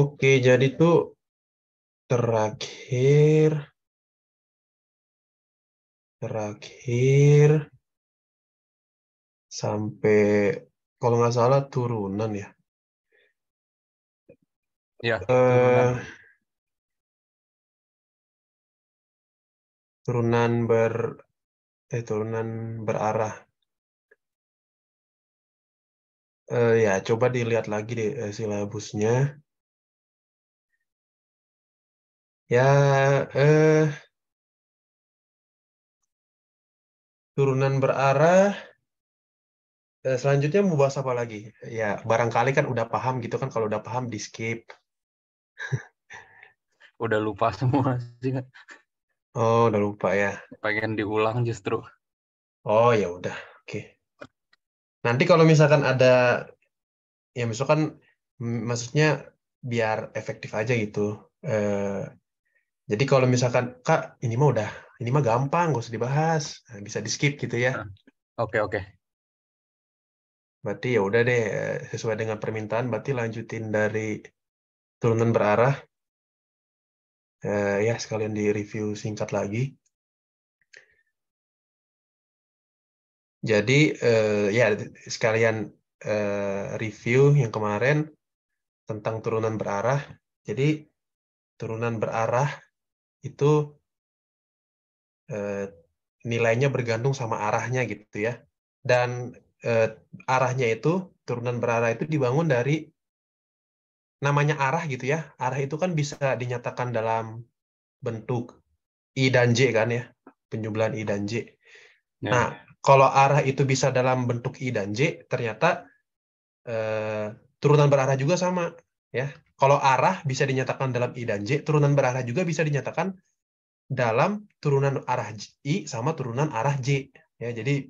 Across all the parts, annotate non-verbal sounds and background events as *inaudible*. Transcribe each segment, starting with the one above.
Oke, jadi tuh terakhir terakhir sampai kalau nggak salah turunan ya. Ya. Uh, turunan. ber eh turunan berarah. Uh, ya, coba dilihat lagi deh eh, silabusnya. Ya, eh, turunan berarah. Eh, selanjutnya mau bahas apa lagi? Ya, barangkali kan udah paham gitu kan. Kalau udah paham, di skip. *laughs* udah lupa semua sih kan. Oh, udah lupa ya. Pengen diulang justru. Oh, ya udah. Oke. Nanti kalau misalkan ada ya misalkan maksudnya biar efektif aja gitu. Eh, jadi kalau misalkan kak ini mah udah ini mah gampang gak usah dibahas nah, bisa di skip gitu ya. Hmm. Oke okay, oke. Okay. Berarti ya udah deh eh, sesuai dengan permintaan berarti lanjutin dari turunan berarah. Eh, ya sekalian di review singkat lagi. Jadi eh, ya sekalian eh, review yang kemarin tentang turunan berarah. Jadi turunan berarah itu eh, nilainya bergantung sama arahnya gitu ya. Dan eh, arahnya itu turunan berarah itu dibangun dari namanya arah gitu ya. Arah itu kan bisa dinyatakan dalam bentuk I dan J kan ya. Penjumlahan I dan J. Ya. Nah, ya. kalau arah itu bisa dalam bentuk I dan J, ternyata eh, turunan berarah juga sama ya. Kalau arah bisa dinyatakan dalam I dan J, turunan berarah juga bisa dinyatakan dalam turunan arah I sama turunan arah J. Ya, jadi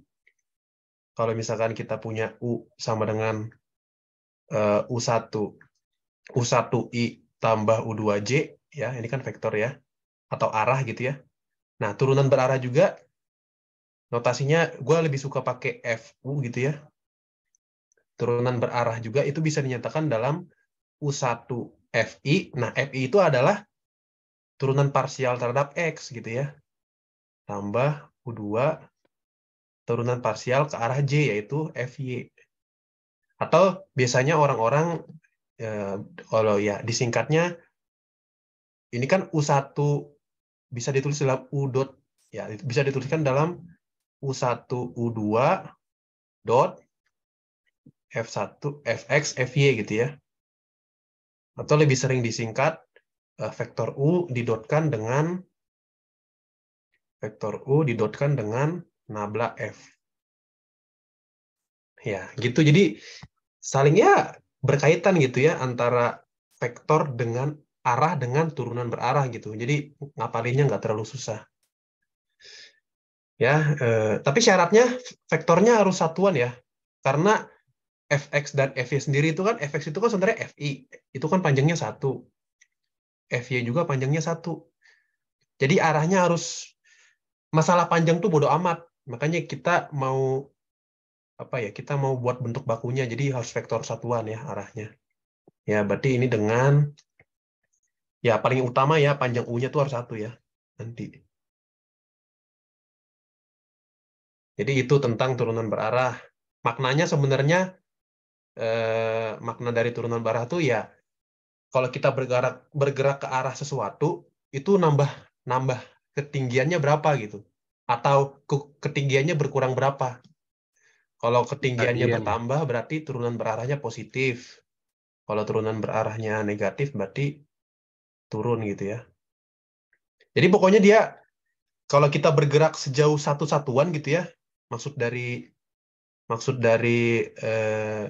kalau misalkan kita punya U sama dengan uh, U1, U1I tambah U2J, ya ini kan vektor ya, atau arah gitu ya. Nah, turunan berarah juga notasinya gue lebih suka pakai FU gitu ya. Turunan berarah juga itu bisa dinyatakan dalam U1 FI. Nah, FI itu adalah turunan parsial terhadap X gitu ya. Tambah U2 turunan parsial ke arah J yaitu FY. Atau biasanya orang-orang eh, kalau ya disingkatnya ini kan U1 bisa ditulis dalam U dot ya bisa dituliskan dalam U1 U2 dot F1 FX FY gitu ya atau lebih sering disingkat eh, vektor U didotkan dengan vektor U didotkan dengan nabla F. Ya, gitu. Jadi salingnya berkaitan gitu ya antara vektor dengan arah dengan turunan berarah gitu. Jadi ngapalinnya nggak terlalu susah. Ya, eh, tapi syaratnya vektornya harus satuan ya. Karena fx dan fy sendiri itu kan fx itu kan sebenarnya fi itu kan panjangnya satu fy juga panjangnya satu jadi arahnya harus masalah panjang tuh bodoh amat makanya kita mau apa ya kita mau buat bentuk bakunya jadi harus vektor satuan ya arahnya ya berarti ini dengan ya paling utama ya panjang u-nya tuh harus satu ya nanti jadi itu tentang turunan berarah maknanya sebenarnya eh, makna dari turunan barah itu ya kalau kita bergerak bergerak ke arah sesuatu itu nambah nambah ketinggiannya berapa gitu atau ketinggiannya berkurang berapa. Kalau ketinggiannya Tadian. bertambah berarti turunan berarahnya positif. Kalau turunan berarahnya negatif berarti turun gitu ya. Jadi pokoknya dia kalau kita bergerak sejauh satu satuan gitu ya, maksud dari maksud dari eh,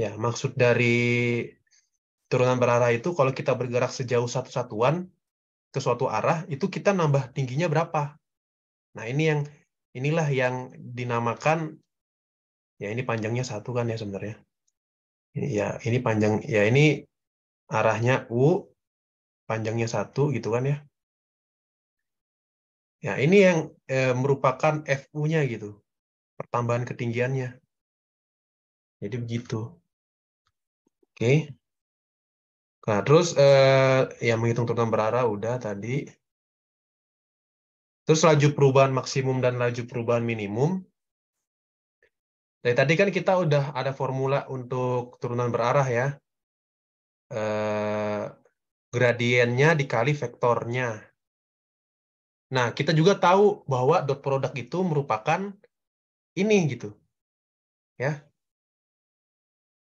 Ya, maksud dari turunan berarah itu kalau kita bergerak sejauh satu satuan ke suatu arah, itu kita nambah tingginya berapa. Nah, ini yang inilah yang dinamakan ya ini panjangnya satu kan ya sebenarnya. Ya, ini panjang ya ini arahnya U panjangnya satu gitu kan ya. Ya, ini yang eh, merupakan FU-nya gitu. Pertambahan ketinggiannya. Jadi begitu. Oke. Nah, terus eh, yang menghitung turunan berarah udah tadi. Terus laju perubahan maksimum dan laju perubahan minimum. Dari tadi kan kita udah ada formula untuk turunan berarah ya. Eh, gradiennya dikali vektornya. Nah, kita juga tahu bahwa dot product itu merupakan ini gitu. Ya.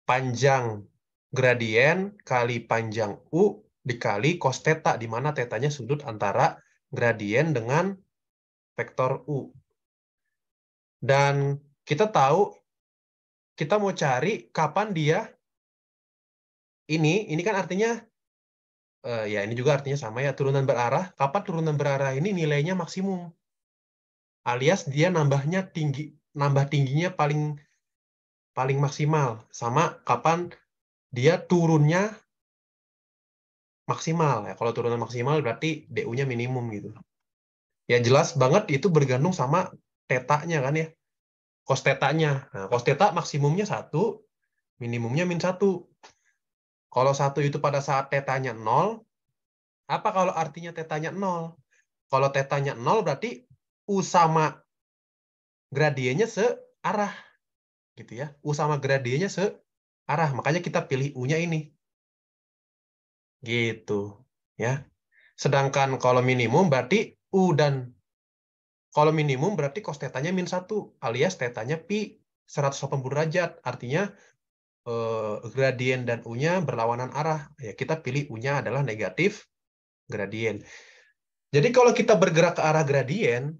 Panjang gradien kali panjang U dikali cos theta, di mana tetanya sudut antara gradien dengan vektor U. Dan kita tahu, kita mau cari kapan dia ini, ini kan artinya, eh, ya ini juga artinya sama ya, turunan berarah, kapan turunan berarah ini nilainya maksimum. Alias dia nambahnya tinggi, nambah tingginya paling paling maksimal. Sama kapan dia turunnya maksimal ya. Kalau turunnya maksimal berarti DU-nya minimum gitu. Ya jelas banget itu bergantung sama tetanya kan ya. cost tetanya. Nah, cos teta maksimumnya satu, minimumnya min satu. Kalau satu itu pada saat tetanya nol, apa kalau artinya tetanya nol? Kalau tetanya nol berarti U sama gradiennya searah. Gitu ya. U sama gradiennya se arah. Makanya kita pilih U-nya ini. Gitu. ya. Sedangkan kalau minimum berarti U dan kalau minimum berarti cos tetanya min 1 alias tetanya pi 180 derajat. Artinya eh, gradien dan U-nya berlawanan arah. Ya, kita pilih U-nya adalah negatif gradien. Jadi kalau kita bergerak ke arah gradien,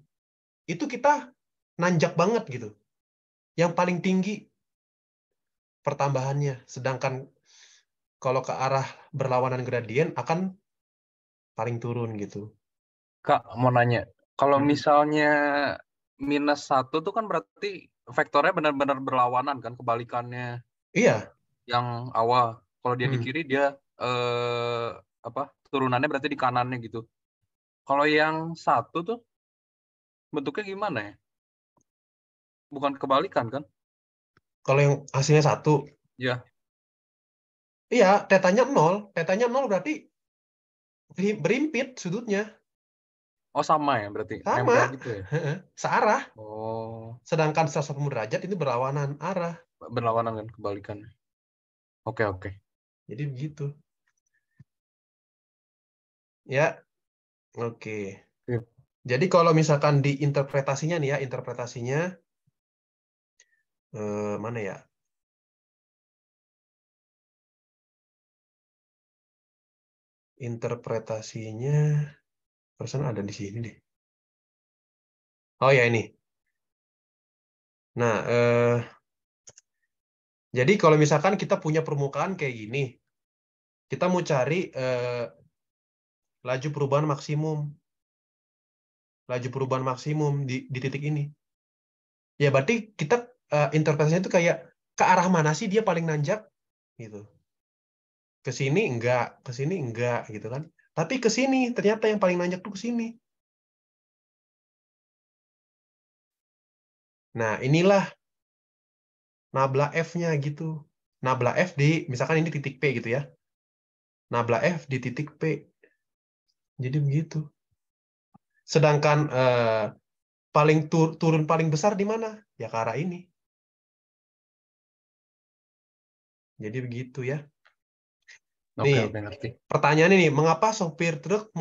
itu kita nanjak banget gitu. Yang paling tinggi pertambahannya. Sedangkan kalau ke arah berlawanan gradien akan paling turun gitu. Kak, mau nanya. Kalau hmm. misalnya minus satu tuh kan berarti vektornya benar-benar berlawanan kan kebalikannya. Iya. Yang awal kalau dia hmm. di kiri dia eh, apa turunannya berarti di kanannya gitu. Kalau yang satu tuh bentuknya gimana ya? Bukan kebalikan kan? Kalau yang hasilnya satu. Iya. Iya, tetanya nol. Tetanya nol berarti berimpit sudutnya. Oh sama ya berarti? Sama. Gitu ya? *laughs* Searah. Oh. Sedangkan 180 derajat ini berlawanan arah. Berlawanan kan kebalikannya. Oke oke. Jadi begitu. Ya. Oke. Okay. Jadi kalau misalkan di interpretasinya nih ya, interpretasinya eh, mana ya interpretasinya persen ada di sini deh oh ya ini nah eh, jadi kalau misalkan kita punya permukaan kayak gini kita mau cari eh, laju perubahan maksimum laju perubahan maksimum di, di titik ini. Ya berarti kita uh, interpretasinya itu kayak ke arah mana sih dia paling nanjak gitu ke sini enggak ke sini enggak gitu kan tapi ke sini ternyata yang paling nanjak tuh ke sini nah inilah nabla f-nya gitu nabla f di misalkan ini titik p gitu ya nabla f di titik p jadi begitu sedangkan eh, paling tur turun paling besar di mana ya ke arah ini Jadi begitu ya. Oke, nih, okay, ngerti. pertanyaan ini, mengapa sopir truk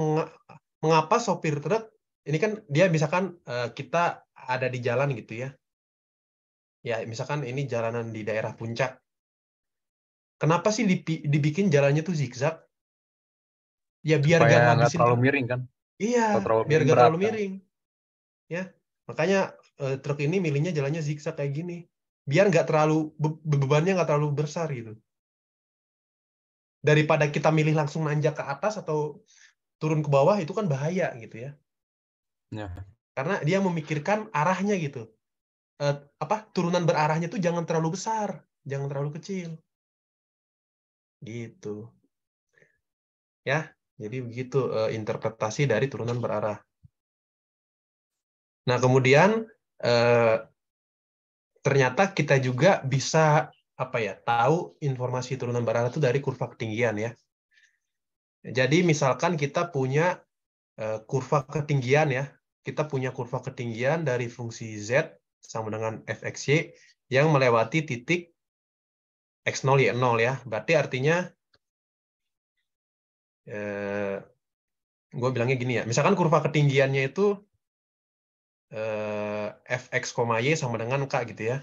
mengapa sopir truk ini kan dia misalkan eh, kita ada di jalan gitu ya. Ya, misalkan ini jalanan di daerah puncak. Kenapa sih dibikin jalannya tuh zigzag? Ya biar Supaya gak ngabisin terlalu miring kan. Iya, terlalu biar gak terlalu kan? miring. Ya, makanya eh, truk ini milihnya jalannya zigzag kayak gini biar nggak terlalu be bebannya nggak terlalu besar gitu daripada kita milih langsung nanjak ke atas atau turun ke bawah itu kan bahaya gitu ya. ya. Karena dia memikirkan arahnya gitu. Eh, apa turunan berarahnya tuh jangan terlalu besar, jangan terlalu kecil. Gitu. Ya, jadi begitu eh, interpretasi dari turunan berarah. Nah, kemudian eh, ternyata kita juga bisa apa ya tahu informasi turunan barang itu dari kurva ketinggian ya. Jadi misalkan kita punya eh, kurva ketinggian ya, kita punya kurva ketinggian dari fungsi z sama dengan fxy yang melewati titik x0 y0 ya. Berarti artinya eh, gue bilangnya gini ya. Misalkan kurva ketinggiannya itu eh, fx, y sama dengan k gitu ya.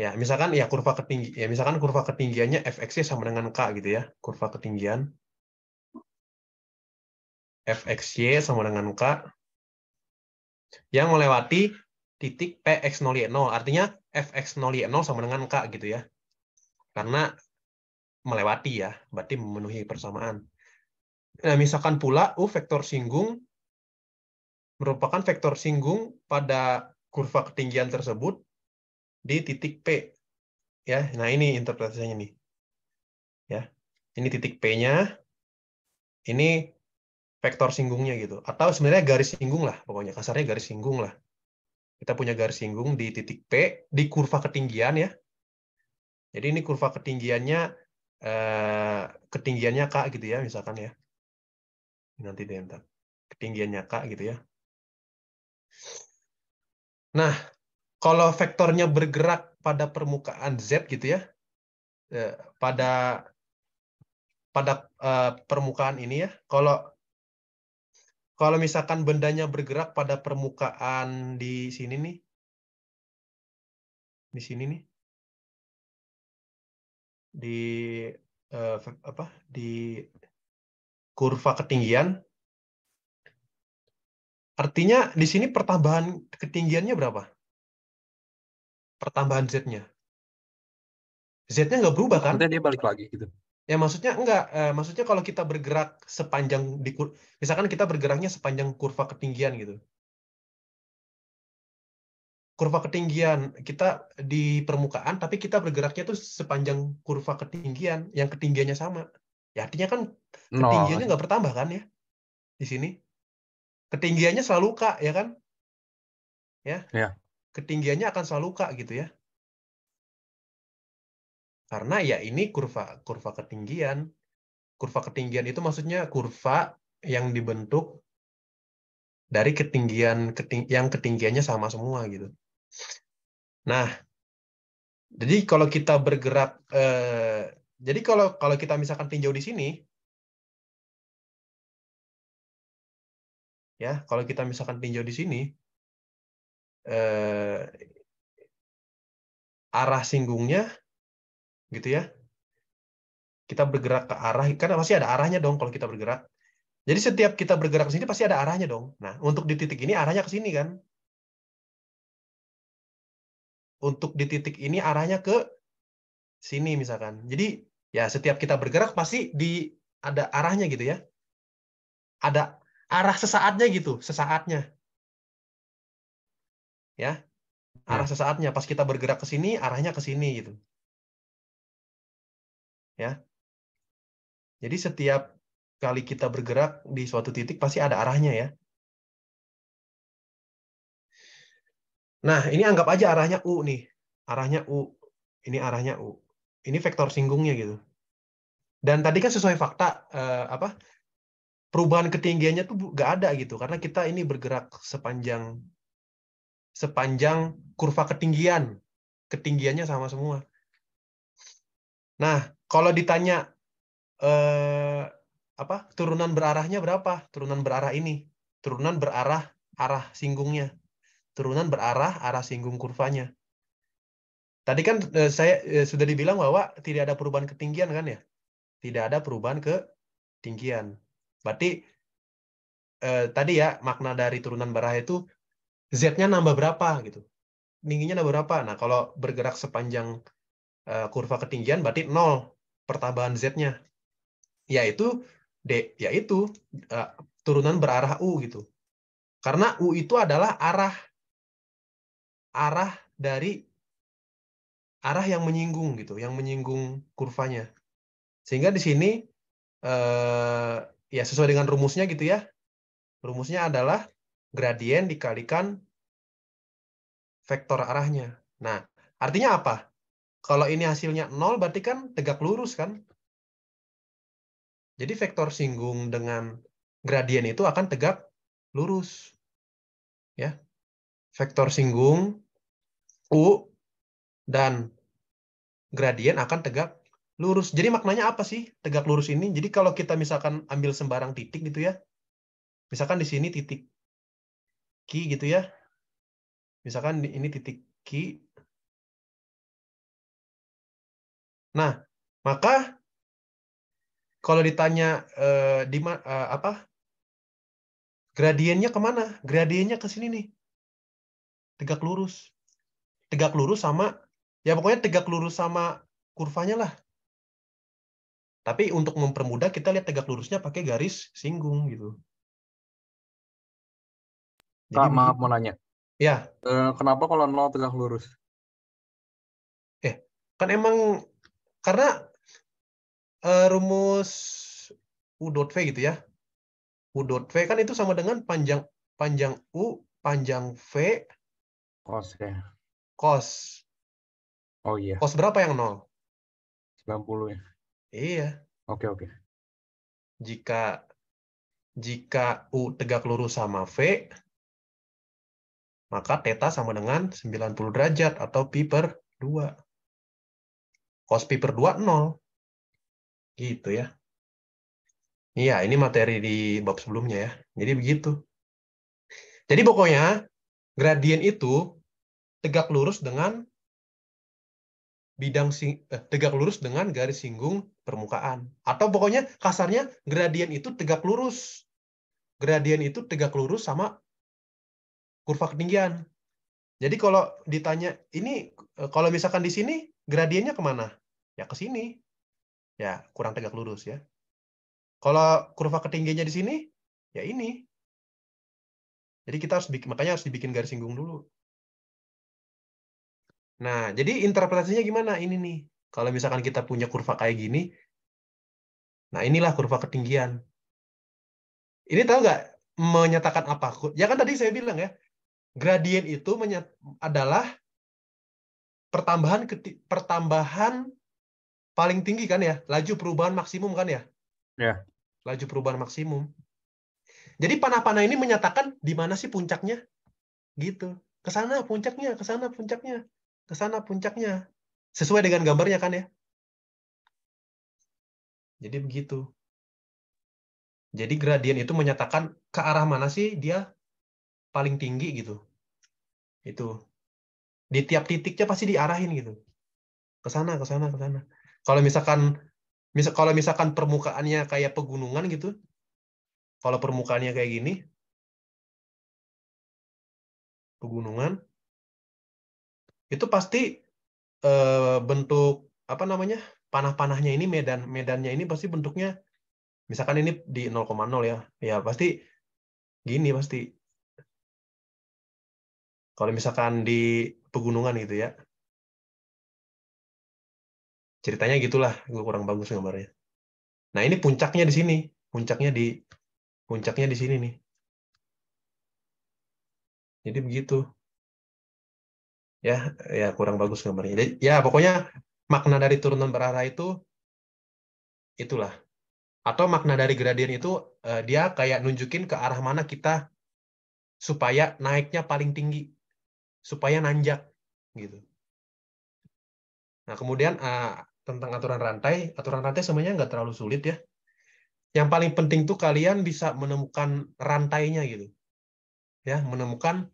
Ya, misalkan ya kurva ketinggi ya misalkan kurva ketinggiannya fx-nya sama dengan k gitu ya, kurva ketinggian fxy sama dengan k yang melewati titik px0y0. Artinya fx0y0 sama dengan k gitu ya. Karena melewati ya, berarti memenuhi persamaan. Nah, misalkan pula U vektor singgung merupakan vektor singgung pada kurva ketinggian tersebut di titik P. Ya, nah ini interpretasinya nih. Ya. Ini titik P-nya. Ini vektor singgungnya gitu. Atau sebenarnya garis singgung lah, pokoknya kasarnya garis singgung lah. Kita punya garis singgung di titik P di kurva ketinggian ya. Jadi ini kurva ketinggiannya eh, ketinggiannya K gitu ya misalkan ya nanti deh ketinggiannya kak gitu ya nah kalau vektornya bergerak pada permukaan z gitu ya eh, pada pada uh, permukaan ini ya kalau kalau misalkan bendanya bergerak pada permukaan di sini nih di sini nih di uh, apa di kurva ketinggian. Artinya di sini pertambahan ketinggiannya berapa? Pertambahan Z-nya. Z-nya nggak berubah kan? Maksudnya dia balik lagi gitu. Ya maksudnya enggak, eh, maksudnya kalau kita bergerak sepanjang di kur misalkan kita bergeraknya sepanjang kurva ketinggian gitu. Kurva ketinggian kita di permukaan tapi kita bergeraknya tuh sepanjang kurva ketinggian yang ketinggiannya sama. Ya artinya kan ketinggiannya nggak no. bertambah kan ya di sini. Ketinggiannya selalu K ya kan? Ya. Yeah. Ketinggiannya akan selalu K gitu ya. Karena ya ini kurva kurva ketinggian. Kurva ketinggian itu maksudnya kurva yang dibentuk dari ketinggian keting, yang ketinggiannya sama semua gitu. Nah, jadi kalau kita bergerak eh, jadi kalau kalau kita misalkan tinjau di sini, ya kalau kita misalkan tinjau di sini, eh, arah singgungnya, gitu ya, kita bergerak ke arah, karena pasti ada arahnya dong kalau kita bergerak. Jadi setiap kita bergerak ke sini pasti ada arahnya dong. Nah, untuk di titik ini arahnya ke sini kan. Untuk di titik ini arahnya ke sini misalkan. Jadi Ya, setiap kita bergerak pasti di ada arahnya gitu ya. Ada arah sesaatnya gitu, sesaatnya. Ya, ya. Arah sesaatnya pas kita bergerak ke sini, arahnya ke sini gitu. Ya. Jadi setiap kali kita bergerak di suatu titik pasti ada arahnya ya. Nah, ini anggap aja arahnya U nih. Arahnya U. Ini arahnya U ini vektor singgungnya gitu. Dan tadi kan sesuai fakta eh, apa perubahan ketinggiannya tuh nggak ada gitu karena kita ini bergerak sepanjang sepanjang kurva ketinggian ketinggiannya sama semua. Nah kalau ditanya eh, apa turunan berarahnya berapa turunan berarah ini turunan berarah arah singgungnya turunan berarah arah singgung kurvanya Tadi kan eh, saya eh, sudah dibilang bahwa tidak ada perubahan ketinggian kan ya? Tidak ada perubahan ketinggian. Berarti eh, tadi ya makna dari turunan barah itu Z-nya nambah berapa gitu. Tingginya nambah berapa? Nah, kalau bergerak sepanjang eh, kurva ketinggian berarti nol pertambahan Z-nya. Yaitu D yaitu eh, turunan berarah U gitu. Karena U itu adalah arah arah dari arah yang menyinggung gitu, yang menyinggung kurvanya. Sehingga di sini eh, ya sesuai dengan rumusnya gitu ya. Rumusnya adalah gradien dikalikan vektor arahnya. Nah, artinya apa? Kalau ini hasilnya nol, berarti kan tegak lurus kan? Jadi vektor singgung dengan gradien itu akan tegak lurus. Ya. Vektor singgung U dan gradien akan tegak lurus. Jadi maknanya apa sih tegak lurus ini? Jadi kalau kita misalkan ambil sembarang titik gitu ya, misalkan di sini titik Q gitu ya, misalkan ini titik Q. Nah, maka kalau ditanya eh, di eh, apa gradiennya kemana? Gradiennya ke sini nih, tegak lurus. Tegak lurus sama ya pokoknya tegak lurus sama kurvanya lah. Tapi untuk mempermudah kita lihat tegak lurusnya pakai garis singgung gitu. Jadi, maaf mau nanya. Ya. Eh, kenapa kalau nol tegak lurus? Eh, kan emang karena uh, rumus u dot v gitu ya. u dot v kan itu sama dengan panjang panjang u panjang v kos ya. Cos Oh iya. Kos berapa yang nol? 90 ya. Iya. Oke, oke. Jika jika U tegak lurus sama V, maka teta sama dengan 90 derajat atau pi per 2. Cos pi per 2, nol. Gitu ya. Iya, ini materi di bab sebelumnya ya. Jadi begitu. Jadi pokoknya, gradien itu tegak lurus dengan bidang sing, eh, tegak lurus dengan garis singgung permukaan. Atau pokoknya kasarnya gradien itu tegak lurus. Gradien itu tegak lurus sama kurva ketinggian. Jadi kalau ditanya ini eh, kalau misalkan di sini gradiennya kemana? Ya ke sini. Ya kurang tegak lurus ya. Kalau kurva ketinggiannya di sini, ya ini. Jadi kita harus bikin, makanya harus dibikin garis singgung dulu. Nah, jadi interpretasinya gimana ini nih? Kalau misalkan kita punya kurva kayak gini, nah inilah kurva ketinggian. Ini tahu nggak menyatakan apa? Ya kan tadi saya bilang ya, gradien itu adalah pertambahan pertambahan paling tinggi kan ya, laju perubahan maksimum kan ya? Ya. Laju perubahan maksimum. Jadi panah-panah ini menyatakan di mana sih puncaknya? Gitu. Ke sana puncaknya, ke sana puncaknya ke sana puncaknya. Sesuai dengan gambarnya kan ya. Jadi begitu. Jadi gradien itu menyatakan ke arah mana sih dia paling tinggi gitu. Itu. Di tiap titiknya pasti diarahin gitu. Ke sana, ke sana, ke sana. Kalau misalkan misal kalau misalkan permukaannya kayak pegunungan gitu. Kalau permukaannya kayak gini. Pegunungan itu pasti eh, bentuk apa namanya panah-panahnya ini medan medannya ini pasti bentuknya misalkan ini di 0,0 ya ya pasti gini pasti kalau misalkan di pegunungan gitu ya ceritanya gitulah gue kurang bagus gambarnya nah ini puncaknya di sini puncaknya di puncaknya di sini nih jadi begitu ya ya kurang bagus gambarnya jadi ya pokoknya makna dari turunan berarah itu itulah atau makna dari gradien itu uh, dia kayak nunjukin ke arah mana kita supaya naiknya paling tinggi supaya nanjak gitu nah kemudian uh, tentang aturan rantai aturan rantai semuanya nggak terlalu sulit ya yang paling penting tuh kalian bisa menemukan rantainya gitu ya menemukan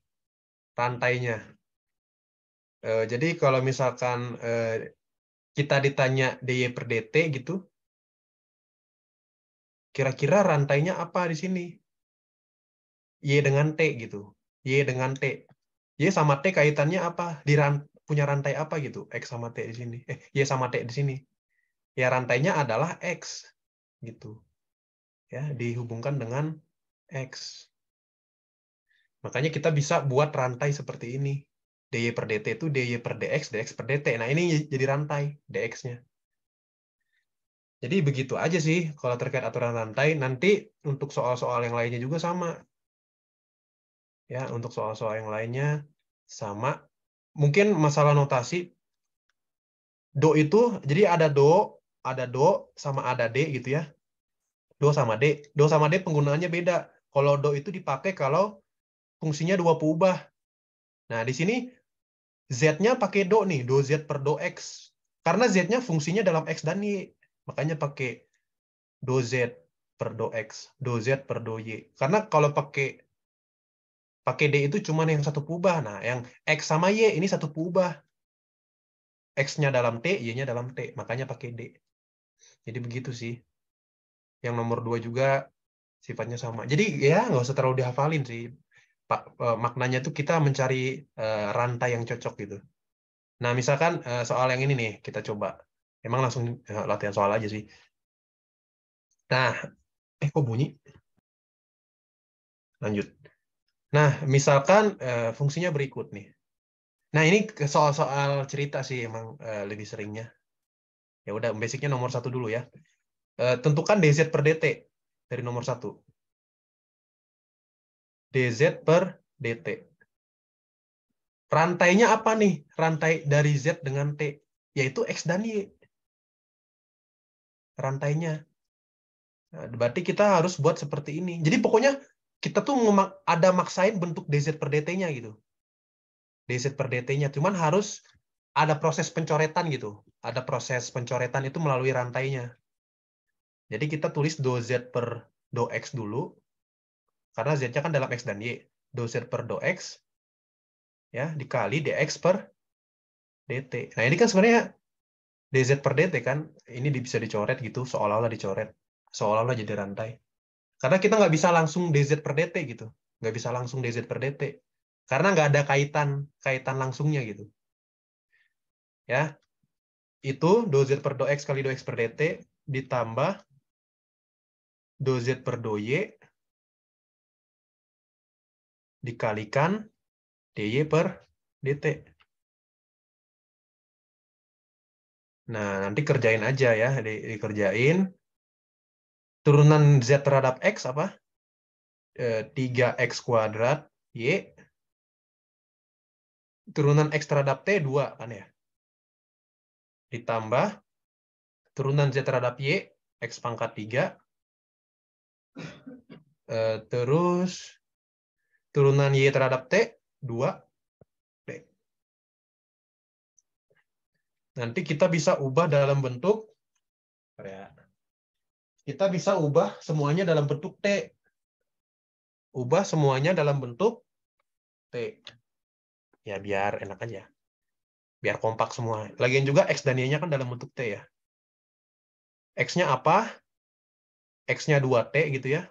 rantainya Uh, jadi kalau misalkan uh, kita ditanya DY per DT gitu, kira-kira rantainya apa di sini? Y dengan T gitu. Y dengan T. Y sama T kaitannya apa? Di ran, punya rantai apa gitu? X sama T di sini. Eh, Y sama T di sini. Ya rantainya adalah X gitu. Ya, dihubungkan dengan X. Makanya kita bisa buat rantai seperti ini dy per dt itu dy per dx, dx per dt. Nah, ini jadi rantai dx-nya. Jadi begitu aja sih kalau terkait aturan rantai. Nanti untuk soal-soal yang lainnya juga sama. Ya, untuk soal-soal yang lainnya sama. Mungkin masalah notasi do itu jadi ada do, ada do sama ada d gitu ya. Do sama d. Do sama d penggunaannya beda. Kalau do itu dipakai kalau fungsinya dua perubah Nah, di sini Z-nya pakai do nih, do Z per do X. Karena Z-nya fungsinya dalam X dan Y. Makanya pakai do Z per do X, do Z per do Y. Karena kalau pakai pakai D itu cuma yang satu pubah. Nah, yang X sama Y ini satu pubah. X-nya dalam T, Y-nya dalam T. Makanya pakai D. Jadi begitu sih. Yang nomor dua juga sifatnya sama. Jadi ya nggak usah terlalu dihafalin sih pak eh, maknanya tuh kita mencari eh, rantai yang cocok gitu. Nah, misalkan eh, soal yang ini nih kita coba. Emang langsung latihan soal aja sih. Nah, eh kok bunyi? Lanjut. Nah, misalkan fungsinya berikut nih. Nah, ini soal-soal cerita sih emang lebih seringnya. Ya udah, basicnya nomor satu dulu ya. Tentukan DZ per DT dari nomor satu. DZ per DT. Rantainya apa nih? Rantai dari Z dengan T, yaitu X dan Y. Rantainya. Nah, berarti kita harus buat seperti ini. Jadi pokoknya kita tuh ada maksain bentuk DZ per DT-nya gitu. DZ per DT-nya. Cuman harus ada proses pencoretan gitu. Ada proses pencoretan itu melalui rantainya. Jadi kita tulis dz per do X dulu. Karena Z-nya kan dalam X dan Y. Dou Z per dou X ya, dikali DX per DT. Nah ini kan sebenarnya DZ per DT kan, ini bisa dicoret gitu, seolah-olah dicoret. Seolah-olah jadi rantai. Karena kita nggak bisa langsung DZ per DT gitu. Nggak bisa langsung DZ per DT. Karena nggak ada kaitan kaitan langsungnya gitu. Ya, itu dou Z per dou X kali dou X per DT ditambah dou Z per dou Y dikalikan dy per dt. Nah, nanti kerjain aja ya, di, dikerjain. Turunan Z terhadap X apa? E, eh, 3X kuadrat Y. Turunan X terhadap T 2 kan ya. Ditambah turunan Z terhadap Y, X pangkat 3. E, eh, terus Turunan Y terhadap T, 2 p. Nanti kita bisa ubah dalam bentuk, ya. kita bisa ubah semuanya dalam bentuk T. Ubah semuanya dalam bentuk T. Ya, biar enak aja. Biar kompak semua. Lagian juga X dan Y-nya kan dalam bentuk T ya. X-nya apa? X-nya 2T gitu ya.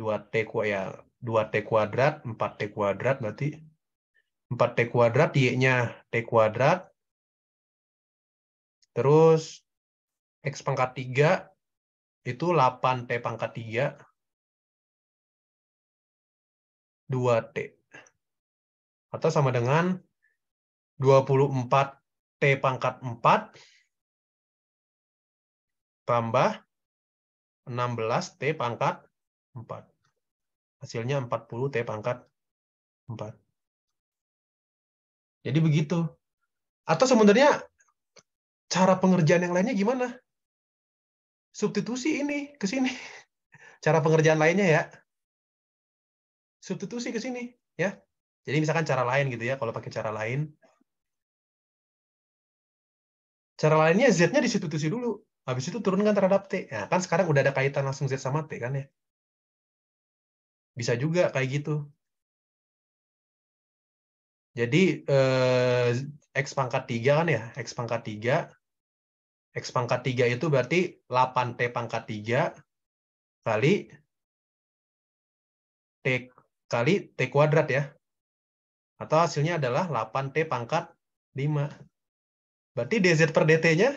2T ya 2T kuadrat, 4T kuadrat berarti 4T kuadrat Y-nya T kuadrat. Terus X pangkat 3 itu 8T pangkat 3. 2T. Atau sama dengan 24T pangkat 4 tambah 16T pangkat 4. Hasilnya 40 T pangkat 4. Jadi begitu. Atau sebenarnya cara pengerjaan yang lainnya gimana? Substitusi ini ke sini. *laughs* Cara pengerjaan lainnya ya. Substitusi ke sini ya. Jadi misalkan cara lain gitu ya kalau pakai cara lain. Cara lainnya Z-nya disubstitusi dulu. Habis itu turunkan terhadap T. Ya, kan sekarang udah ada kaitan langsung Z sama T kan ya bisa juga kayak gitu. Jadi eh, X pangkat 3 kan ya, X pangkat 3. X pangkat 3 itu berarti 8T pangkat 3 kali T kali T kuadrat ya. Atau hasilnya adalah 8T pangkat 5. Berarti DZ per DT-nya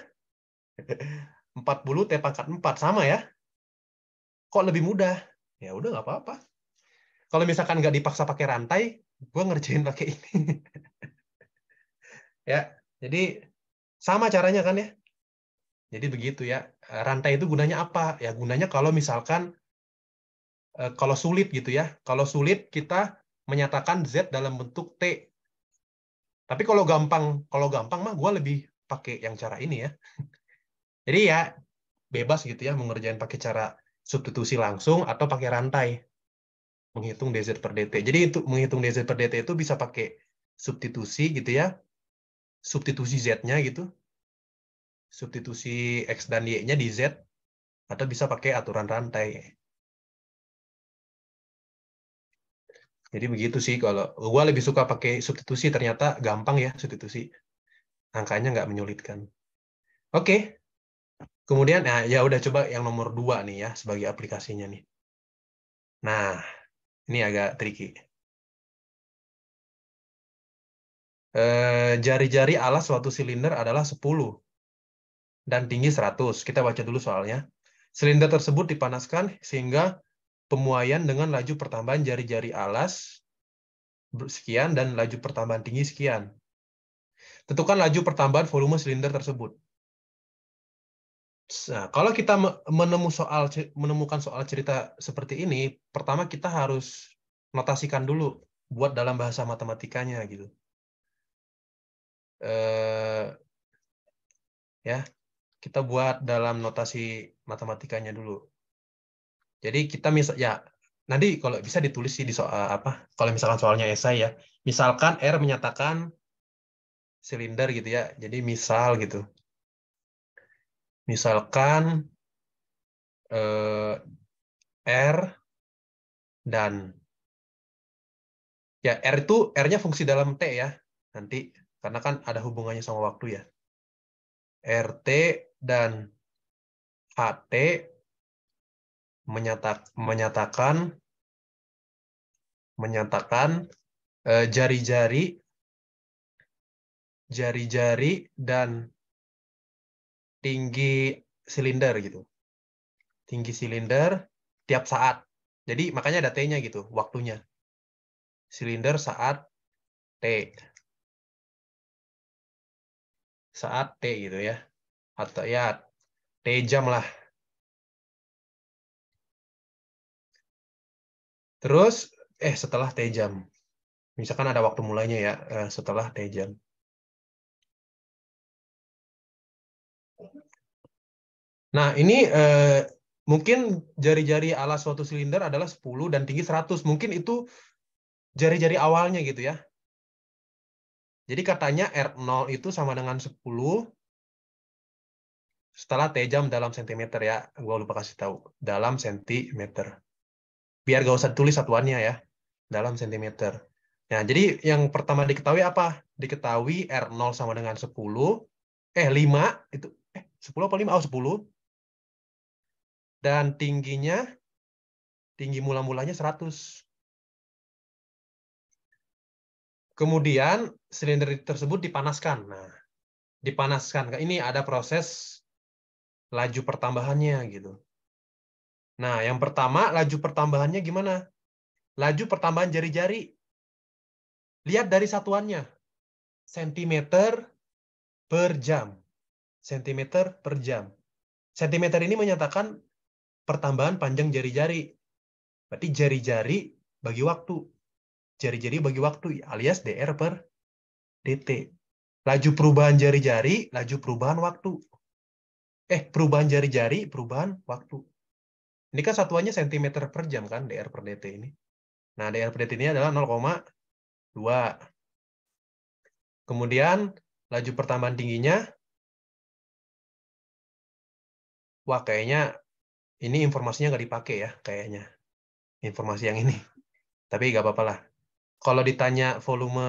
40 *laughs* T pangkat 4. Sama ya. Kok lebih mudah? Ya udah nggak apa-apa. Kalau misalkan nggak dipaksa pakai rantai, gue ngerjain pakai ini. *laughs* ya, jadi sama caranya kan ya. Jadi begitu ya. Rantai itu gunanya apa? Ya gunanya kalau misalkan eh, kalau sulit gitu ya. Kalau sulit kita menyatakan Z dalam bentuk T. Tapi kalau gampang, kalau gampang mah gue lebih pakai yang cara ini ya. *laughs* Jadi ya bebas gitu ya mengerjain pakai cara substitusi langsung atau pakai rantai menghitung DZ per DT. Jadi itu menghitung DZ per DT itu bisa pakai substitusi gitu ya. Substitusi Z-nya gitu. Substitusi X dan Y-nya di Z. Atau bisa pakai aturan rantai. Jadi begitu sih kalau gua lebih suka pakai substitusi ternyata gampang ya substitusi. Angkanya nggak menyulitkan. Oke. Kemudian nah ya udah coba yang nomor dua nih ya sebagai aplikasinya nih. Nah, ini agak tricky. Eh, jari-jari alas suatu silinder adalah 10 dan tinggi 100. Kita baca dulu soalnya. Silinder tersebut dipanaskan sehingga pemuaian dengan laju pertambahan jari-jari alas sekian dan laju pertambahan tinggi sekian. Tentukan laju pertambahan volume silinder tersebut. Nah, kalau kita menemu soal menemukan soal cerita seperti ini, pertama kita harus notasikan dulu buat dalam bahasa matematikanya gitu. Eh, ya, kita buat dalam notasi matematikanya dulu. Jadi kita misal ya nanti kalau bisa ditulis sih di soal apa? Kalau misalkan soalnya esai ya, misalkan R menyatakan silinder gitu ya. Jadi misal gitu Misalkan eh, R dan ya R itu R-nya fungsi dalam T ya nanti karena kan ada hubungannya sama waktu ya. RT dan HT menyatak, menyatakan menyatakan eh, jari-jari jari-jari dan tinggi silinder gitu. Tinggi silinder tiap saat. Jadi makanya ada T-nya gitu, waktunya. Silinder saat T. Saat T gitu ya. Atau ya T jam lah. Terus, eh setelah T jam. Misalkan ada waktu mulainya ya, eh, setelah T jam. Nah, ini eh, mungkin jari-jari ala suatu silinder adalah 10 dan tinggi 100. Mungkin itu jari-jari awalnya gitu ya. Jadi katanya R0 itu sama dengan 10 setelah T jam dalam sentimeter ya. Gua lupa kasih tahu. Dalam sentimeter. Biar gak usah tulis satuannya ya. Dalam sentimeter. Nah, jadi yang pertama diketahui apa? Diketahui R0 sama dengan 10. Eh, 5. Itu, eh, 10 apa 5? Oh, 10 dan tingginya tinggi mula-mulanya 100. Kemudian silinder tersebut dipanaskan. Nah, dipanaskan. Ini ada proses laju pertambahannya gitu. Nah, yang pertama laju pertambahannya gimana? Laju pertambahan jari-jari. Lihat dari satuannya. Sentimeter per jam. Sentimeter per jam. Sentimeter ini menyatakan pertambahan panjang jari-jari. Berarti jari-jari bagi waktu. Jari-jari bagi waktu alias DR per DT. Laju perubahan jari-jari, laju perubahan waktu. Eh, perubahan jari-jari, perubahan waktu. Ini kan satuannya cm per jam kan, DR per DT ini. Nah, DR per DT ini adalah 0,2. Kemudian laju pertambahan tingginya, wah kayaknya ini informasinya nggak dipakai ya kayaknya. Informasi yang ini. *laughs* Tapi nggak apa-apa lah. Kalau ditanya volume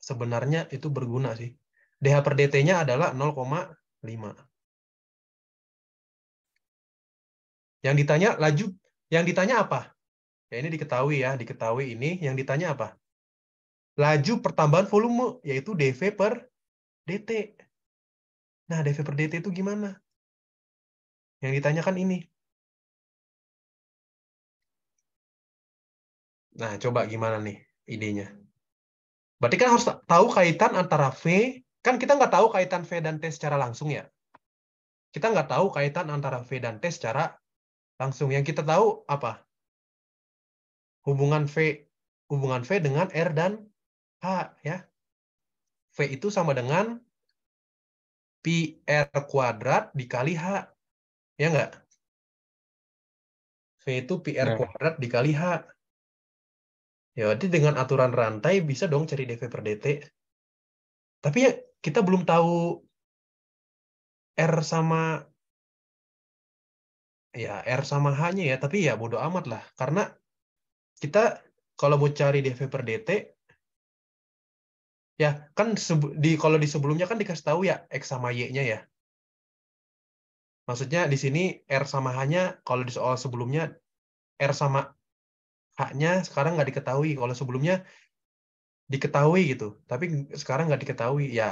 sebenarnya itu berguna sih. DH per DT-nya adalah 0,5. Yang ditanya laju, yang ditanya apa? Ya ini diketahui ya, diketahui ini yang ditanya apa? Laju pertambahan volume yaitu DV per DT. Nah, DV per DT itu gimana? Yang ditanyakan ini. Nah, coba gimana nih idenya? Berarti kan harus tahu kaitan antara V, kan kita nggak tahu kaitan V dan T secara langsung ya. Kita nggak tahu kaitan antara V dan T secara langsung. Yang kita tahu apa? Hubungan V hubungan V dengan R dan H ya. V itu sama dengan pi R kuadrat dikali H. Ya nggak? V itu pi R ya. kuadrat dikali H. Ya, jadi dengan aturan rantai bisa dong cari dv per DT. Tapi ya kita belum tahu R sama ya R sama H-nya ya, tapi ya bodoh amat lah. Karena kita kalau mau cari dv per DT ya kan di kalau di sebelumnya kan dikasih tahu ya X sama Y-nya ya. Maksudnya di sini R sama H-nya kalau di soal sebelumnya R sama haknya sekarang nggak diketahui. Kalau sebelumnya diketahui gitu, tapi sekarang nggak diketahui. Ya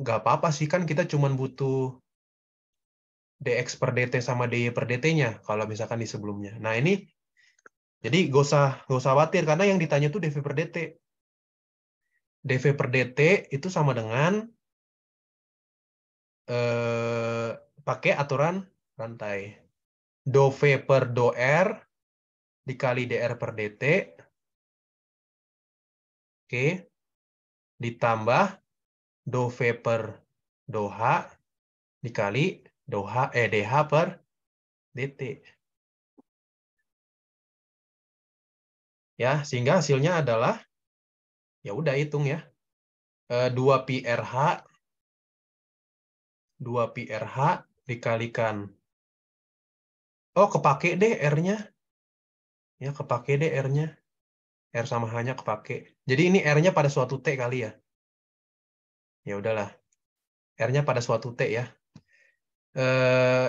nggak apa-apa sih kan kita cuma butuh dx per dt sama dy per dt-nya kalau misalkan di sebelumnya. Nah ini jadi gak usah gak usah khawatir karena yang ditanya tuh dv per dt. dv per dt itu sama dengan eh, pakai aturan rantai. dv per do dikali DR per DT. Oke. Ditambah do V per do H dikali do H, eh, DH per DT. Ya, sehingga hasilnya adalah, ya udah hitung ya, 2PRH, eh, 2PRH dikalikan, oh kepake deh R-nya, ya kepake deh R-nya. R sama H-nya kepake. Jadi ini R-nya pada suatu T kali ya. Ya udahlah. R-nya pada suatu T ya. Eh,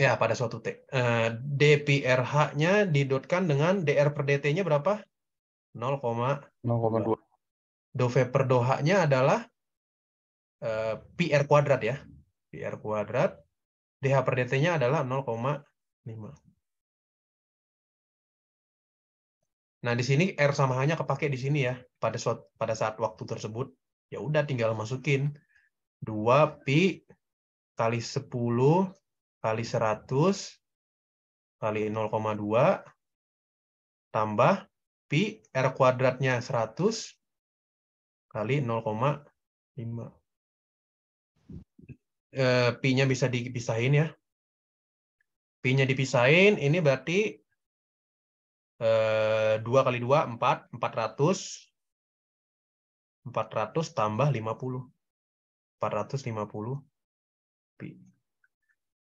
ya pada suatu T. Eh, DPRH-nya didotkan dengan DR per DT-nya berapa? 0,2. Dove per doha-nya adalah eh, PR kuadrat ya. PR kuadrat. DH per DT-nya adalah 0,5. Nah, di sini R sama H-nya kepake di sini ya, pada, saat, pada saat waktu tersebut. Ya udah, tinggal masukin. 2pi kali 10 kali 100 kali 0,2 tambah pi R kuadratnya 100 kali 0,5. E, eh, Pi-nya bisa dipisahin ya. Pi-nya dipisahin, ini berarti Eh, dua kali dua empat empat ratus empat ratus tambah lima puluh empat ratus lima puluh pi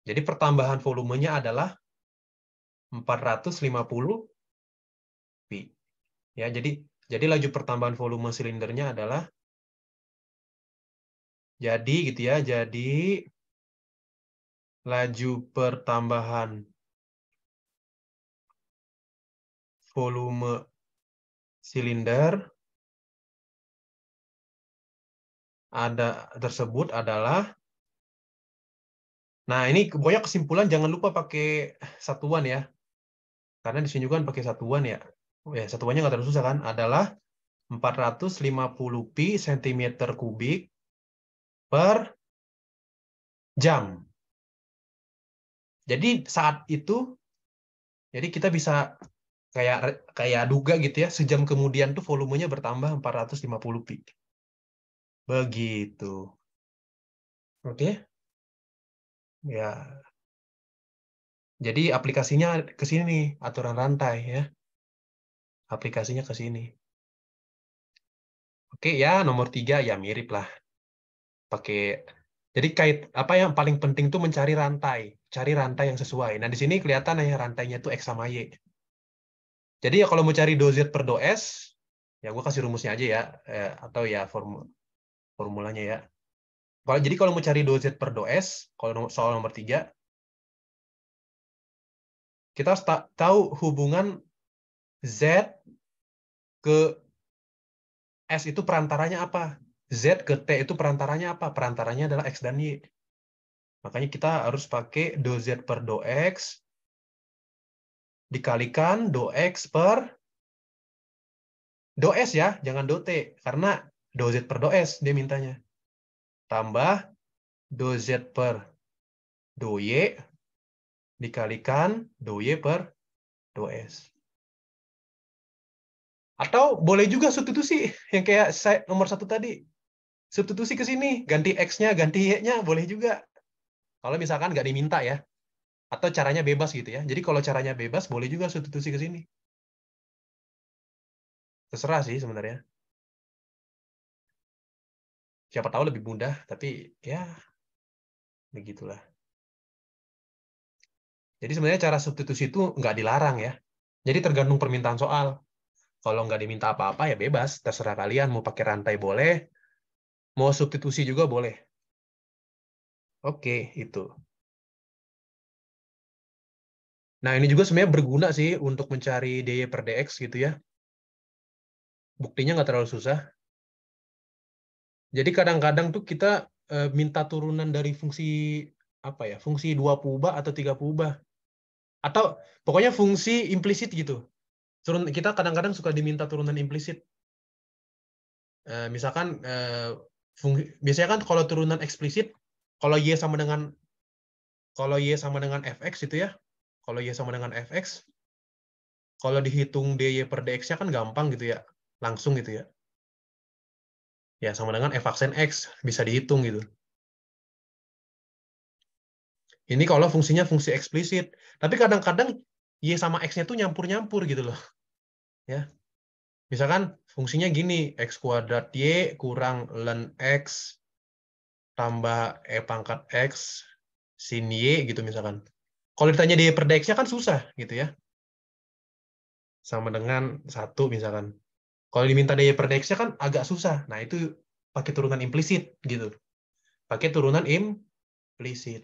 jadi pertambahan volumenya adalah empat ratus lima puluh pi ya jadi jadi laju pertambahan volume silindernya adalah jadi gitu ya jadi laju pertambahan volume silinder ada tersebut adalah Nah, ini pokoknya kesimpulan jangan lupa pakai satuan ya. Karena di sini juga kan pakai satuan ya. Ya, satuannya nggak terlalu susah kan? Adalah 450 pi cm kubik per jam. Jadi saat itu, jadi kita bisa kayak kayak duga gitu ya sejam kemudian tuh volumenya bertambah 450 pi begitu oke okay? ya jadi aplikasinya ke sini aturan rantai ya aplikasinya ke sini oke okay, ya nomor tiga ya mirip lah pakai jadi kait apa yang paling penting tuh mencari rantai cari rantai yang sesuai nah di sini kelihatan ya rantainya tuh x sama y jadi ya kalau mau cari dou Z per dou S, ya gue kasih rumusnya aja ya, eh, atau ya form, formulanya ya. Kalau jadi kalau mau cari dou Z per dou S, kalau soal nomor tiga, kita harus ta tahu hubungan Z ke S itu perantaranya apa? Z ke T itu perantaranya apa? Perantaranya adalah X dan Y. Makanya kita harus pakai dou Z per dou X dikalikan dox per doS ya, jangan do t karena doz per doS dia mintanya. Tambah doz per do y dikalikan do y per doS. Atau boleh juga substitusi yang kayak saya, nomor satu tadi. Substitusi ke sini, ganti X-nya, ganti Y-nya, boleh juga. Kalau misalkan nggak diminta ya atau caranya bebas gitu ya. Jadi kalau caranya bebas boleh juga substitusi ke sini. Terserah sih sebenarnya. Siapa tahu lebih mudah, tapi ya begitulah. Jadi sebenarnya cara substitusi itu nggak dilarang ya. Jadi tergantung permintaan soal. Kalau nggak diminta apa-apa ya bebas, terserah kalian mau pakai rantai boleh, mau substitusi juga boleh. Oke, itu. Nah, ini juga sebenarnya berguna sih untuk mencari DY per DX gitu ya. Buktinya nggak terlalu susah. Jadi kadang-kadang tuh kita e, minta turunan dari fungsi apa ya, fungsi dua puubah atau tiga puubah. Atau pokoknya fungsi implisit gitu. Turun, kita kadang-kadang suka diminta turunan implisit. E, misalkan e, eh, fungsi, biasanya kan kalau turunan eksplisit, kalau Y sama dengan kalau Y sama dengan fx itu ya, kalau Y sama dengan FX, kalau dihitung DY per DX-nya kan gampang gitu ya, langsung gitu ya. Ya, sama dengan F aksen X, bisa dihitung gitu. Ini kalau fungsinya fungsi eksplisit. Tapi kadang-kadang Y sama X-nya tuh nyampur-nyampur gitu loh. Ya. Misalkan fungsinya gini, X kuadrat Y kurang len X tambah E pangkat X sin Y gitu misalkan. Kalau ditanya di perdeksnya kan susah gitu ya. Sama dengan satu misalkan. Kalau diminta di perdeksnya kan agak susah. Nah itu pakai turunan implisit gitu. Pakai turunan implisit.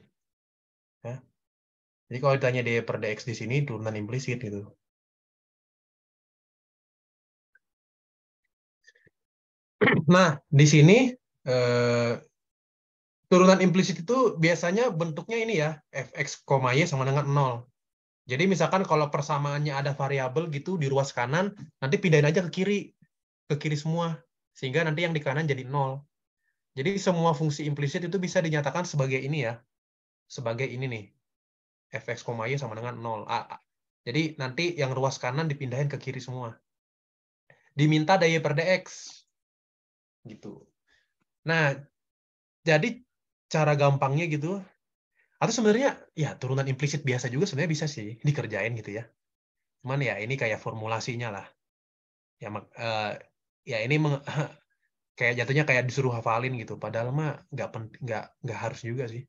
Ya. Jadi kalau ditanya daya per dx di sini turunan implisit gitu. *clears throat* Nah, di sini eh, turunan implisit itu biasanya bentuknya ini ya, fx, y sama dengan 0. Jadi misalkan kalau persamaannya ada variabel gitu di ruas kanan, nanti pindahin aja ke kiri, ke kiri semua, sehingga nanti yang di kanan jadi 0. Jadi semua fungsi implisit itu bisa dinyatakan sebagai ini ya, sebagai ini nih, fx, y sama dengan A. Jadi nanti yang ruas kanan dipindahin ke kiri semua. Diminta daya per dx. Gitu. Nah, jadi cara gampangnya gitu atau sebenarnya ya turunan implisit biasa juga sebenarnya bisa sih dikerjain gitu ya cuman ya ini kayak formulasinya lah ya uh, ya ini meng, *laughs* kayak jatuhnya kayak disuruh hafalin gitu padahal mah nggak nggak nggak harus juga sih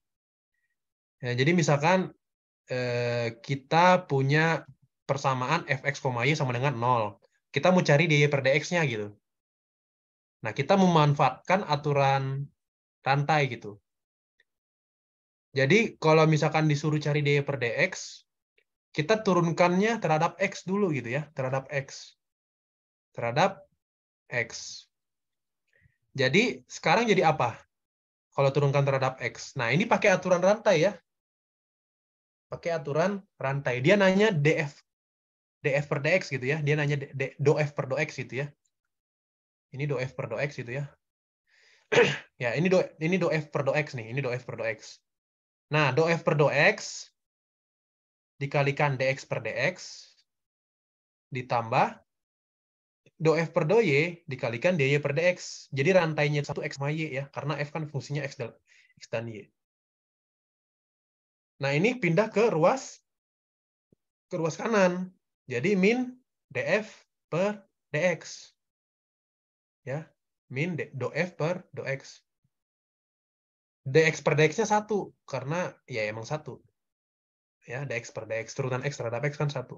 ya, jadi misalkan uh, kita punya persamaan fx, y sama dengan 0. Kita mau cari dy per dx-nya gitu. Nah, kita memanfaatkan aturan rantai gitu. Jadi kalau misalkan disuruh cari dy per dx, kita turunkannya terhadap x dulu gitu ya, terhadap x. Terhadap x. Jadi sekarang jadi apa? Kalau turunkan terhadap x. Nah, ini pakai aturan rantai ya. Pakai aturan rantai. Dia nanya df df per dx gitu ya. Dia nanya dof do f per do x gitu ya. Ini do f per do x gitu ya. *clears throat* ya, ini do ini do f per do x nih, ini do f per do x. Nah, do F per do X dikalikan dx per dx ditambah do f per do y dikalikan dy per dx. Jadi rantainya satu x sama y ya, karena f kan fungsinya x dan x dan y. Nah ini pindah ke ruas ke ruas kanan. Jadi min df per dx. Ya, min do f per do x. DX per DX-nya satu karena ya emang satu. Ya, DX per DX turunan X terhadap X kan satu.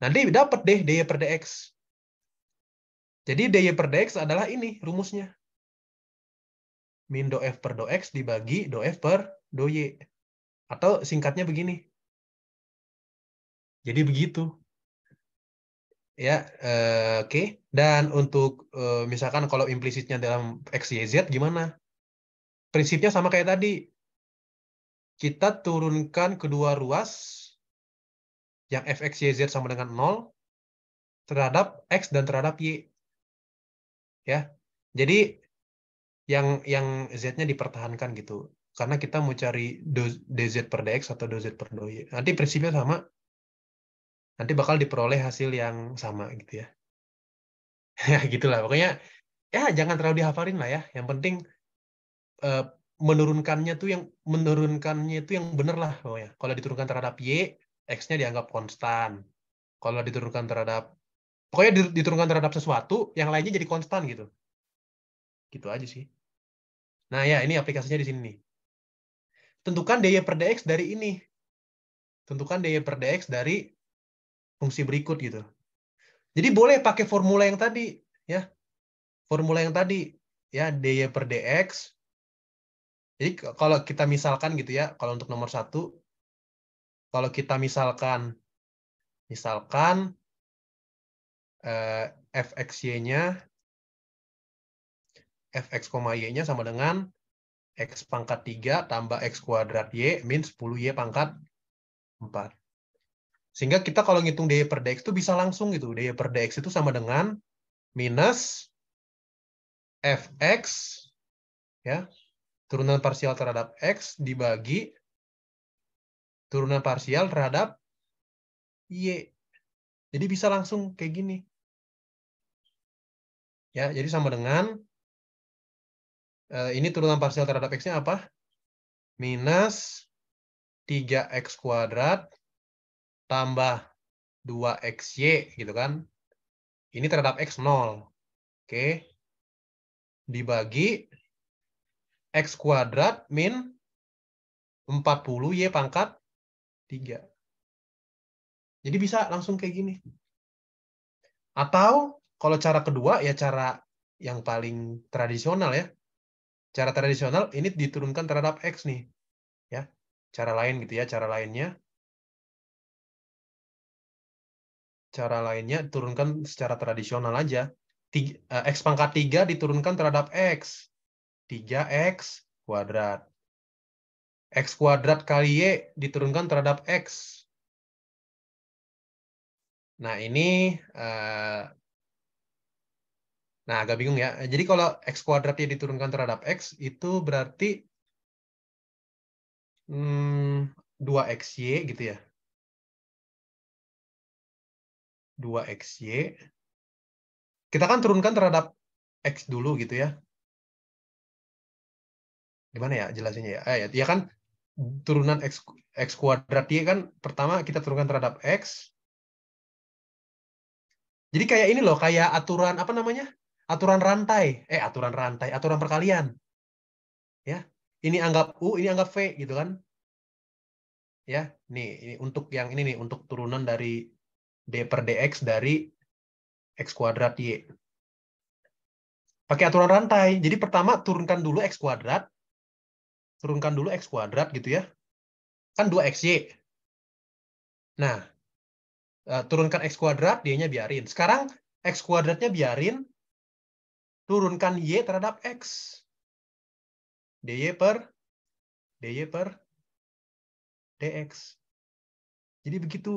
Nanti dapat deh DY per DX. Jadi DY per DX adalah ini rumusnya. Min do F per do X dibagi do F per do Y. Atau singkatnya begini. Jadi begitu. Ya, uh, oke. Okay. Dan untuk uh, misalkan kalau implisitnya dalam X, Y, Z gimana? prinsipnya sama kayak tadi. Kita turunkan kedua ruas yang fx, yz sama dengan 0 terhadap x dan terhadap y. Ya. Jadi yang yang z-nya dipertahankan gitu. Karena kita mau cari dz per dx atau dz per dy. Nanti prinsipnya sama. Nanti bakal diperoleh hasil yang sama gitu ya. *laughs* ya gitulah. Pokoknya ya jangan terlalu dihafalin lah ya. Yang penting Eh, menurunkannya tuh yang menurunkannya itu yang benar lah ya. Kalau diturunkan terhadap y, x-nya dianggap konstan. Kalau diturunkan terhadap pokoknya diturunkan terhadap sesuatu, yang lainnya jadi konstan gitu. Gitu aja sih. Nah ya ini aplikasinya di sini nih. Tentukan dy per dx dari ini. Tentukan dy per dx dari fungsi berikut gitu. Jadi boleh pakai formula yang tadi ya. Formula yang tadi ya dy per dx jadi kalau kita misalkan gitu ya, kalau untuk nomor satu, kalau kita misalkan, misalkan eh, fxy-nya, fx, y-nya sama dengan x pangkat 3 tambah x kuadrat y min 10y pangkat 4. Sehingga kita kalau ngitung dy per dx itu bisa langsung gitu. dy per dx itu sama dengan minus fx ya turunan parsial terhadap X dibagi turunan parsial terhadap Y. Jadi bisa langsung kayak gini. Ya, jadi sama dengan eh, ini turunan parsial terhadap X-nya apa? Minus 3X kuadrat tambah 2XY gitu kan. Ini terhadap X 0. Oke. Dibagi X kuadrat min 40 Y pangkat 3. Jadi bisa langsung kayak gini. Atau kalau cara kedua ya cara yang paling tradisional ya. Cara tradisional ini diturunkan terhadap X nih. Ya. Cara lain gitu ya, cara lainnya. Cara lainnya diturunkan secara tradisional aja. Eh, X pangkat 3 diturunkan terhadap X. 3x kuadrat. X kuadrat kali Y diturunkan terhadap X. Nah, ini uh, Nah, agak bingung ya. Jadi kalau X kuadratnya diturunkan terhadap X, itu berarti hmm, 2XY gitu ya. 2XY. Kita kan turunkan terhadap X dulu gitu ya gimana ya jelasinnya ya? Eh, ya dia kan turunan x x kuadrat dia kan pertama kita turunkan terhadap x. Jadi kayak ini loh, kayak aturan apa namanya? Aturan rantai. Eh, aturan rantai, aturan perkalian. Ya. Ini anggap u, ini anggap v gitu kan. Ya, nih ini untuk yang ini nih untuk turunan dari d per dx dari x kuadrat y. Pakai aturan rantai. Jadi pertama turunkan dulu x kuadrat, turunkan dulu X kuadrat gitu ya. Kan 2XY. Nah, eh, turunkan X kuadrat, Y-nya biarin. Sekarang X kuadratnya biarin, turunkan Y terhadap X. DY per DY per DX. Jadi begitu.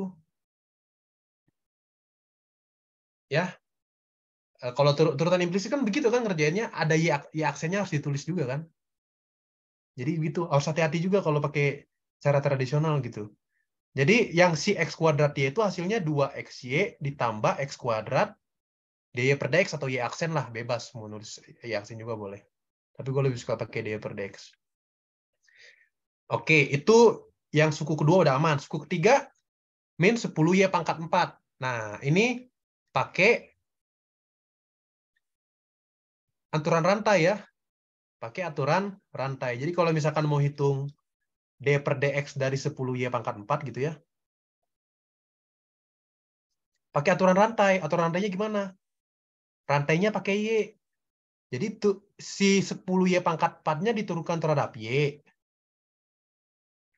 Ya. Eh, kalau turutan implisit kan begitu kan ngerjainnya ada y, y aksennya harus ditulis juga kan. Jadi gitu, harus hati-hati juga kalau pakai cara tradisional gitu. Jadi yang si X kuadrat Y itu hasilnya 2XY ditambah X kuadrat DY per DX atau Y aksen lah, bebas mau nulis Y aksen juga boleh. Tapi gue lebih suka pakai DY per DX. Oke, itu yang suku kedua udah aman. Suku ketiga, min 10Y pangkat 4. Nah, ini pakai aturan rantai ya pakai aturan rantai. Jadi kalau misalkan mau hitung D per DX dari 10Y pangkat 4 gitu ya, pakai aturan rantai. Aturan rantainya gimana? Rantainya pakai Y. Jadi tuh si 10Y pangkat 4-nya diturunkan terhadap Y.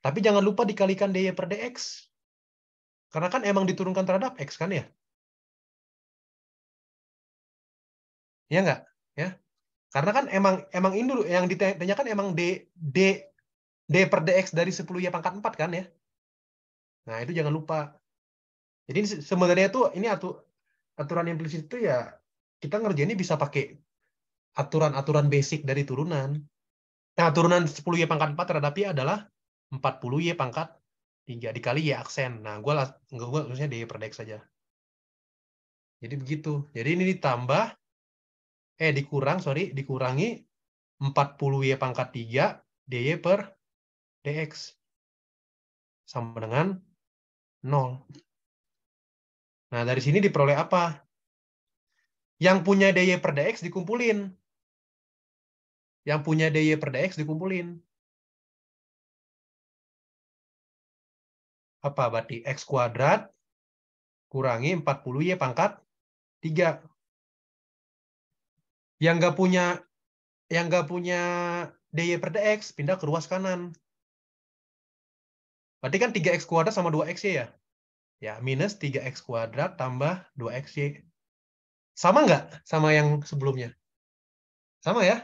Tapi jangan lupa dikalikan dy per dx. Karena kan emang diturunkan terhadap x kan ya? Iya enggak. Karena kan emang emang ini dulu yang ditanyakan emang D D D per DX dari 10 Y ya pangkat 4 kan ya. Nah, itu jangan lupa. Jadi sebenarnya itu ini atu aturan implisit itu ya kita ngerjainnya bisa pakai aturan-aturan basic dari turunan. Nah, turunan 10 Y ya pangkat 4 terhadap Y adalah 40 Y ya pangkat 3 dikali Y aksen. Nah, gue enggak gue maksudnya D per DX saja. Jadi begitu. Jadi ini ditambah eh dikurang sorry dikurangi 40 y pangkat 3 dy per dx sama dengan 0. Nah, dari sini diperoleh apa? Yang punya dy per dx dikumpulin. Yang punya dy per dx dikumpulin. Apa berarti x kuadrat kurangi 40y pangkat 3 yang nggak punya yang nggak punya dy per dx pindah ke ruas kanan. Berarti kan 3x kuadrat sama 2xy ya? Ya, minus 3x kuadrat tambah 2xy. Sama nggak sama yang sebelumnya? Sama ya?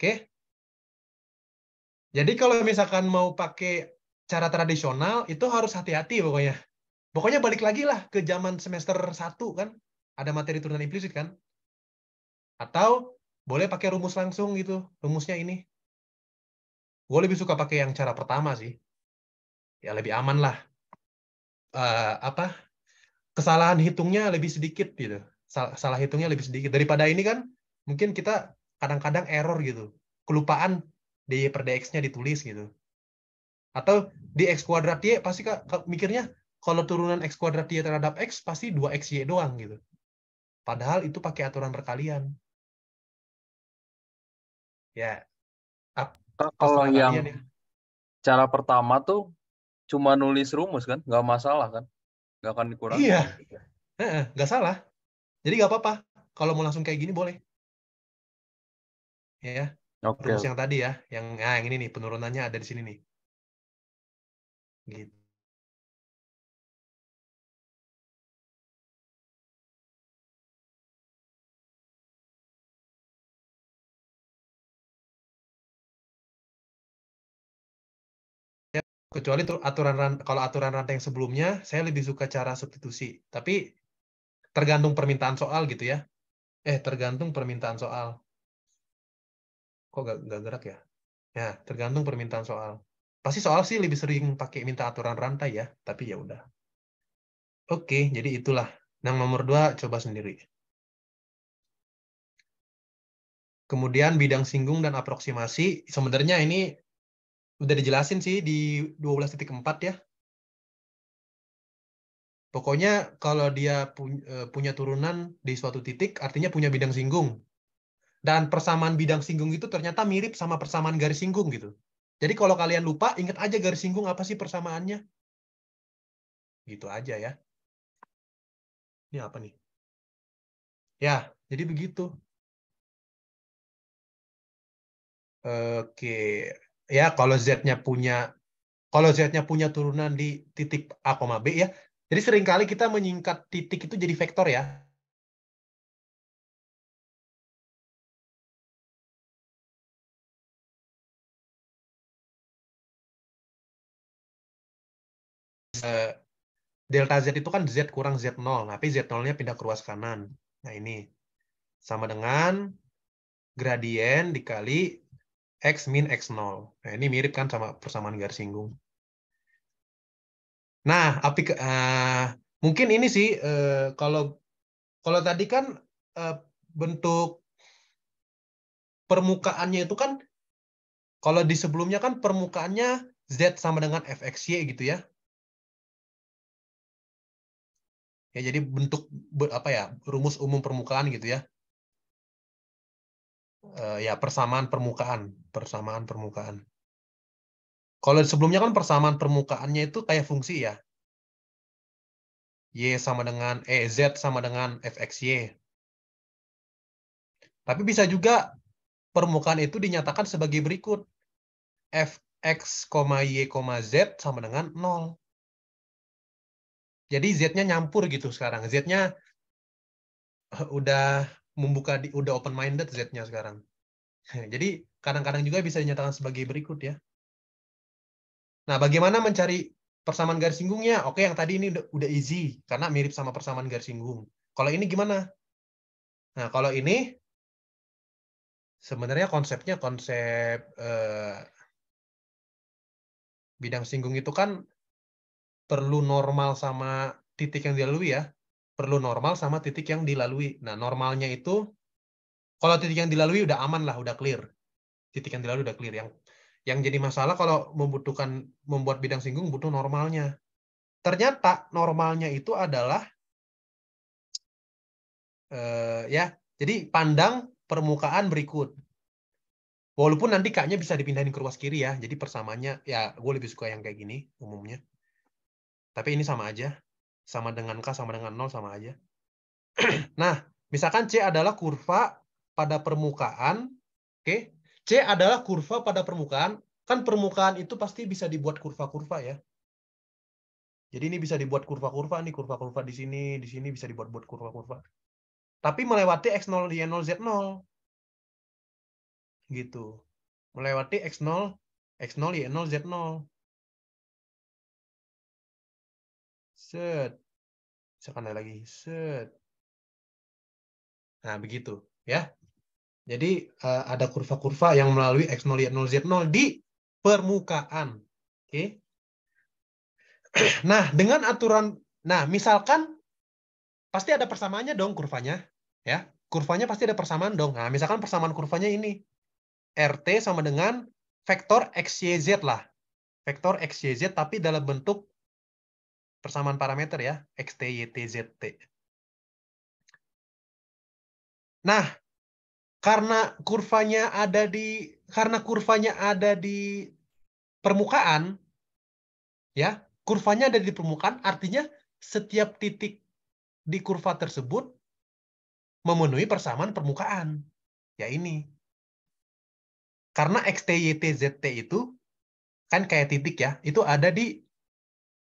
Oke. Jadi kalau misalkan mau pakai cara tradisional, itu harus hati-hati pokoknya. Pokoknya balik lagi lah ke zaman semester 1 kan ada materi turunan implisit kan? Atau boleh pakai rumus langsung gitu, rumusnya ini. Gue lebih suka pakai yang cara pertama sih. Ya lebih aman lah. Uh, apa kesalahan hitungnya lebih sedikit gitu. Salah, salah hitungnya lebih sedikit. Daripada ini kan mungkin kita kadang-kadang error gitu. Kelupaan dy per dx-nya ditulis gitu. Atau di x kuadrat y pasti kak, mikirnya kalau turunan x kuadrat y terhadap x pasti 2xy doang gitu. Padahal itu pakai aturan perkalian. Ya. Kalau yang ya. cara pertama tuh cuma nulis rumus kan, nggak masalah kan, nggak akan dikurangi. Iya, nggak salah. Jadi nggak apa-apa. Kalau mau langsung kayak gini boleh. Ya. Okay. Rumus yang tadi ya, yang nah, yang ini nih penurunannya ada di sini nih. Gitu. kecuali aturan kalau aturan rantai yang sebelumnya saya lebih suka cara substitusi tapi tergantung permintaan soal gitu ya eh tergantung permintaan soal kok gak, gak gerak ya ya tergantung permintaan soal pasti soal sih lebih sering pakai minta aturan rantai ya tapi ya udah oke jadi itulah yang nomor dua coba sendiri kemudian bidang singgung dan aproksimasi sebenarnya ini udah dijelasin sih di 12.4 ya. Pokoknya kalau dia e, punya turunan di suatu titik artinya punya bidang singgung. Dan persamaan bidang singgung itu ternyata mirip sama persamaan garis singgung gitu. Jadi kalau kalian lupa, ingat aja garis singgung apa sih persamaannya. Gitu aja ya. Ini apa nih? Ya, jadi begitu. Oke, ya kalau Z-nya punya kalau Z-nya punya turunan di titik A, B ya. Jadi seringkali kita menyingkat titik itu jadi vektor ya. Eh, delta Z itu kan Z kurang Z0, tapi Z0-nya pindah ke ruas kanan. Nah ini sama dengan gradien dikali X min X0. Nah, ini mirip kan sama persamaan garis singgung. Nah, uh, mungkin ini sih uh, kalau kalau tadi kan uh, bentuk permukaannya itu kan kalau di sebelumnya kan permukaannya Z sama dengan fxy gitu ya. Ya jadi bentuk apa ya rumus umum permukaan gitu ya uh, ya persamaan permukaan, persamaan permukaan. Kalau sebelumnya kan persamaan permukaannya itu kayak fungsi ya. Y sama dengan E, Z sama dengan Y. Tapi bisa juga permukaan itu dinyatakan sebagai berikut. f Fx, Y, Z sama dengan nol. Jadi Z-nya nyampur gitu sekarang. Z-nya eh, udah membuka di, udah open minded Z-nya sekarang. *laughs* Jadi kadang-kadang juga bisa dinyatakan sebagai berikut ya. Nah, bagaimana mencari persamaan garis singgungnya? Oke, yang tadi ini udah, udah easy karena mirip sama persamaan garis singgung. Kalau ini gimana? Nah, kalau ini sebenarnya konsepnya konsep eh, bidang singgung itu kan perlu normal sama titik yang dilalui ya perlu normal sama titik yang dilalui. Nah, normalnya itu kalau titik yang dilalui udah aman lah, udah clear. Titik yang dilalui udah clear. Yang yang jadi masalah kalau membutuhkan membuat bidang singgung butuh normalnya. Ternyata normalnya itu adalah eh, ya, jadi pandang permukaan berikut. Walaupun nanti kaknya bisa dipindahin ke ruas kiri ya, jadi persamanya ya gue lebih suka yang kayak gini umumnya. Tapi ini sama aja, sama dengan K sama dengan nol sama aja. *clears throat* nah, misalkan C adalah kurva pada permukaan, oke? Okay? C adalah kurva pada permukaan. Kan permukaan itu pasti bisa dibuat kurva-kurva ya. Jadi ini bisa dibuat kurva-kurva nih, kurva-kurva di sini, di sini bisa dibuat-buat kurva-kurva. Tapi melewati X0, Y0, Z0. Gitu. Melewati X0, X0, Y0, Z0. set, sekali lagi, set. Nah, begitu ya. Jadi uh, ada kurva-kurva yang melalui X0, Y0, Z0 di permukaan. Oke. Okay. *clears throat* Nah, dengan aturan nah, misalkan pasti ada persamaannya dong kurvanya, ya. Kurvanya pasti ada persamaan dong. Nah, misalkan persamaan kurvanya ini RT sama dengan vektor XYZ lah. Vektor XYZ tapi dalam bentuk persamaan parameter ya, X, T, Y, Nah, karena kurvanya ada di karena kurvanya ada di permukaan ya, kurvanya ada di permukaan artinya setiap titik di kurva tersebut memenuhi persamaan permukaan. Ya ini. Karena X, T, Y, itu kan kayak titik ya, itu ada di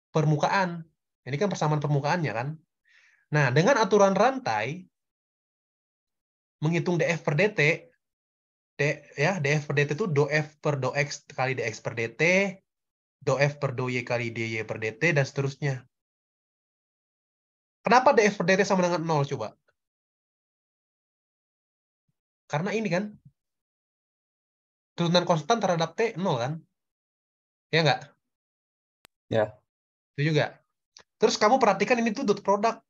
permukaan. Ini kan persamaan permukaannya kan. Nah, dengan aturan rantai menghitung df per dt d ya df per dt itu do f per do x kali dx per dt, do f per do y kali dy per dt dan seterusnya. Kenapa df per dt sama dengan 0 coba? Karena ini kan tuntutan konstan terhadap t 0 kan? Ya enggak? Ya. Itu juga. Terus kamu perhatikan ini tuh dot product.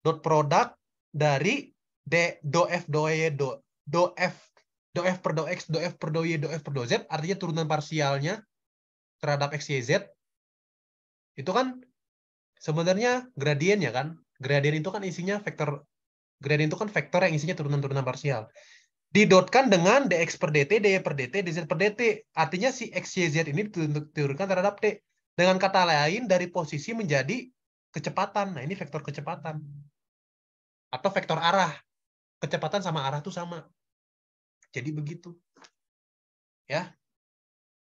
Dot product dari D, do F, do Y, e, do, do F, do F per do X, do F per do Y, do F per do Z, artinya turunan parsialnya terhadap X, Y, Z. Itu kan sebenarnya gradien ya kan? Gradien itu kan isinya vektor, gradien itu kan vektor yang isinya turunan-turunan parsial. Didotkan dengan DX per DT, DY e per DT, DZ per DT. Artinya si X, Y, Z ini diturunkan terhadap T. Dengan kata lain, dari posisi menjadi kecepatan. Nah, ini vektor kecepatan. Atau vektor arah. Kecepatan sama arah itu sama. Jadi begitu. Ya.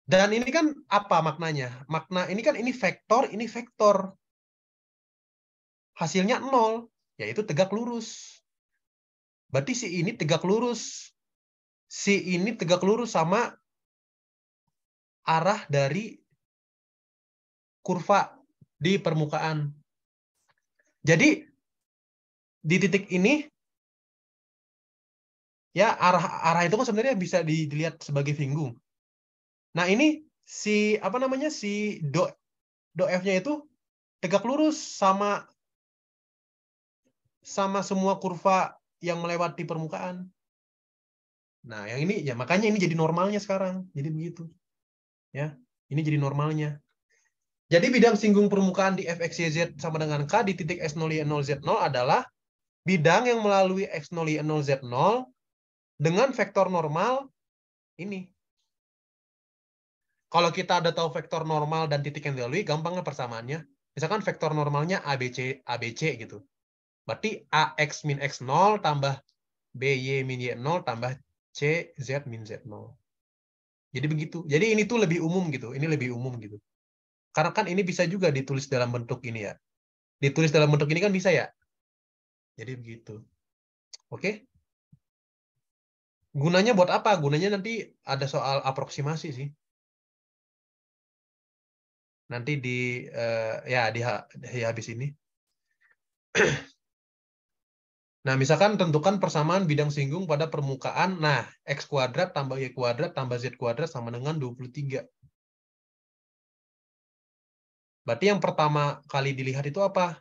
Dan ini kan apa maknanya? Makna ini kan ini vektor, ini vektor. Hasilnya nol, yaitu tegak lurus. Berarti si ini tegak lurus. Si ini tegak lurus sama arah dari kurva di permukaan. Jadi di titik ini ya arah arah itu kan sebenarnya bisa dilihat sebagai vinggung. Nah, ini si apa namanya si do do f-nya itu tegak lurus sama sama semua kurva yang melewati permukaan. Nah, yang ini ya makanya ini jadi normalnya sekarang. Jadi begitu. Ya, ini jadi normalnya. Jadi bidang singgung permukaan di fxyz sama dengan k di titik x0 y0 z0 adalah bidang yang melalui x0 y0 z0 dengan vektor normal ini. Kalau kita ada tahu vektor normal dan titik yang dilalui, gampangnya persamaannya. Misalkan vektor normalnya ABC, ABC gitu. Berarti AX min X0 tambah BY min Y0 tambah CZ min Z0. Jadi begitu. Jadi ini tuh lebih umum gitu. Ini lebih umum gitu. Karena kan ini bisa juga ditulis dalam bentuk ini ya. Ditulis dalam bentuk ini kan bisa ya. Jadi begitu. Oke? Gunanya buat apa? Gunanya nanti ada soal aproksimasi sih. Nanti di uh, ya di, di habis ini. *clears throat* Nah, misalkan tentukan persamaan bidang singgung pada permukaan. Nah, X kuadrat tambah Y kuadrat tambah Z kuadrat sama dengan 23. Berarti yang pertama kali dilihat itu apa?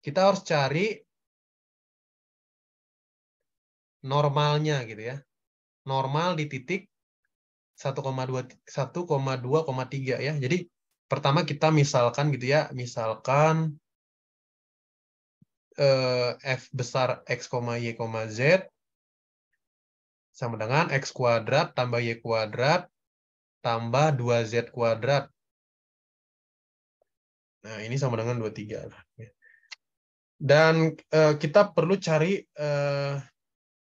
Kita harus cari normalnya gitu ya. Normal di titik 1,2,3 ya. Jadi pertama kita misalkan gitu ya, misalkan eh, f besar x, y, z sama dengan x kuadrat tambah y kuadrat tambah 2z kuadrat Nah, ini sama dengan 23 lah. Dan uh, kita perlu cari uh,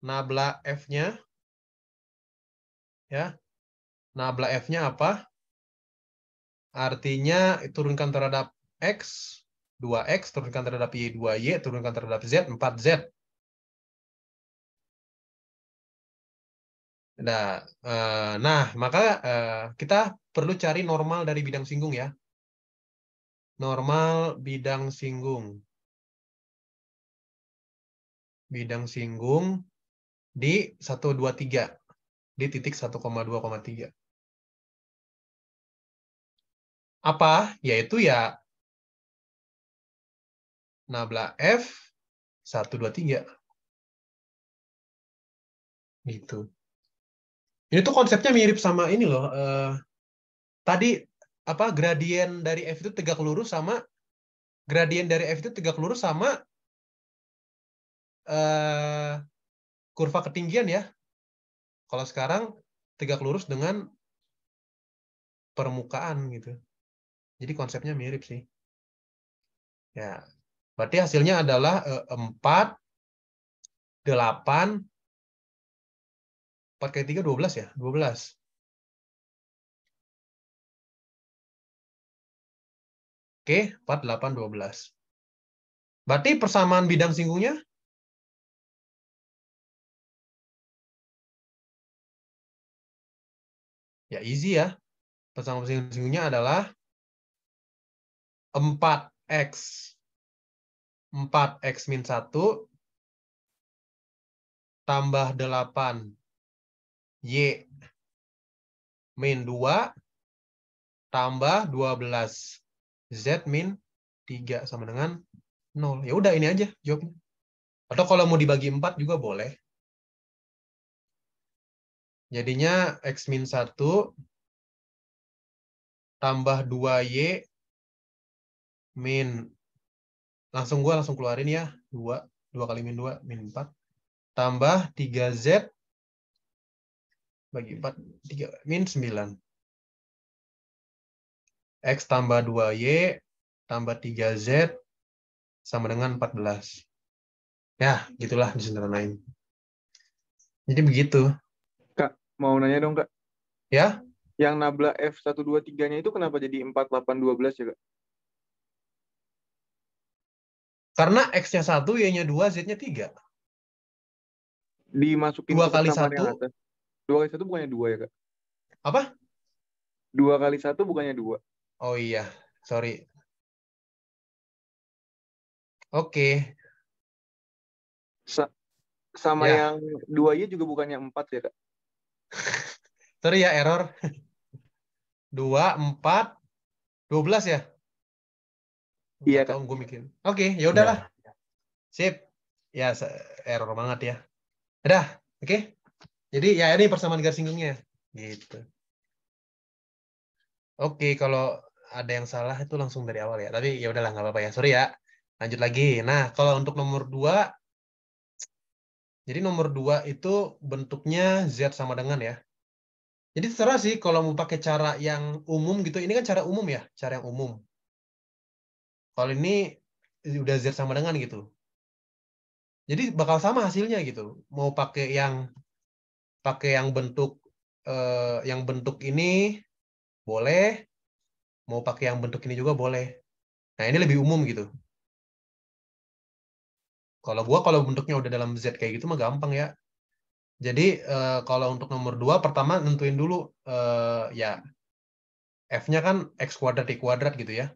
nabla F-nya. Ya. Nabla F-nya apa? Artinya turunkan terhadap X, 2X, turunkan terhadap Y, 2Y, turunkan terhadap Z, 4Z. Nah, eh, nah maka kita perlu cari normal dari bidang singgung ya normal bidang singgung. Bidang singgung di 123, di titik 1,2,3. Apa? Yaitu ya nabla F 123. Gitu. Ini tuh konsepnya mirip sama ini loh. Eh, tadi apa gradien dari f itu tegak lurus sama gradien dari f itu tegak lurus sama uh, kurva ketinggian ya. Kalau sekarang tegak lurus dengan permukaan gitu. Jadi konsepnya mirip sih. Ya, berarti hasilnya adalah eh, empat, delapan, empat kali tiga dua belas ya, dua belas. Oke, 4, 8, 12. Berarti persamaan bidang singgungnya? Ya, easy ya. Persamaan singgung singgungnya adalah 4X. 4X min 1 tambah 8 Y min 2 tambah 12. Z min 3 sama dengan 0. Ya udah ini aja jawabnya. Atau kalau mau dibagi 4 juga boleh. Jadinya X min 1 tambah 2Y min, langsung gue langsung keluarin ya, 2, 2 kali min 2, min 4, tambah 3Z bagi 4, 3, min 9. X tambah 2Y tambah 3Z sama dengan 14. Ya, gitulah di sini disederhanain. Jadi begitu. Kak, mau nanya dong, Kak. Ya? Yang nabla F123-nya itu kenapa jadi 4812 ya, Kak? Karena X-nya 1, Y-nya 2, Z-nya 3. Dimasukin dua kali satu. Dua kali satu bukannya dua ya, Kak? Apa? Dua kali satu bukannya dua. Oh iya, sorry. Oke. Sa sama ya. yang duanya juga bukannya empat ya, Kak? *laughs* sorry ya, error. Dua, empat, dua belas ya? Iya, Kak. Gue mikir. Oke, ya udahlah. Ya, ya. Sip. Ya, error banget ya. Udah, oke. Okay? Jadi ya ini persamaan garis singgungnya. Gitu. Oke, okay, kalau ada yang salah itu langsung dari awal ya. Tapi ya udahlah nggak apa-apa ya. Sorry ya. Lanjut lagi. Nah, kalau untuk nomor dua, jadi nomor dua itu bentuknya Z sama dengan ya. Jadi terserah sih kalau mau pakai cara yang umum gitu. Ini kan cara umum ya, cara yang umum. Kalau ini udah Z sama dengan gitu. Jadi bakal sama hasilnya gitu. Mau pakai yang pakai yang bentuk eh, yang bentuk ini boleh mau pakai yang bentuk ini juga boleh. Nah ini lebih umum gitu. Kalau gua kalau bentuknya udah dalam Z kayak gitu mah gampang ya. Jadi uh, kalau untuk nomor dua pertama nentuin dulu uh, ya f-nya kan x kuadrat y kuadrat gitu ya.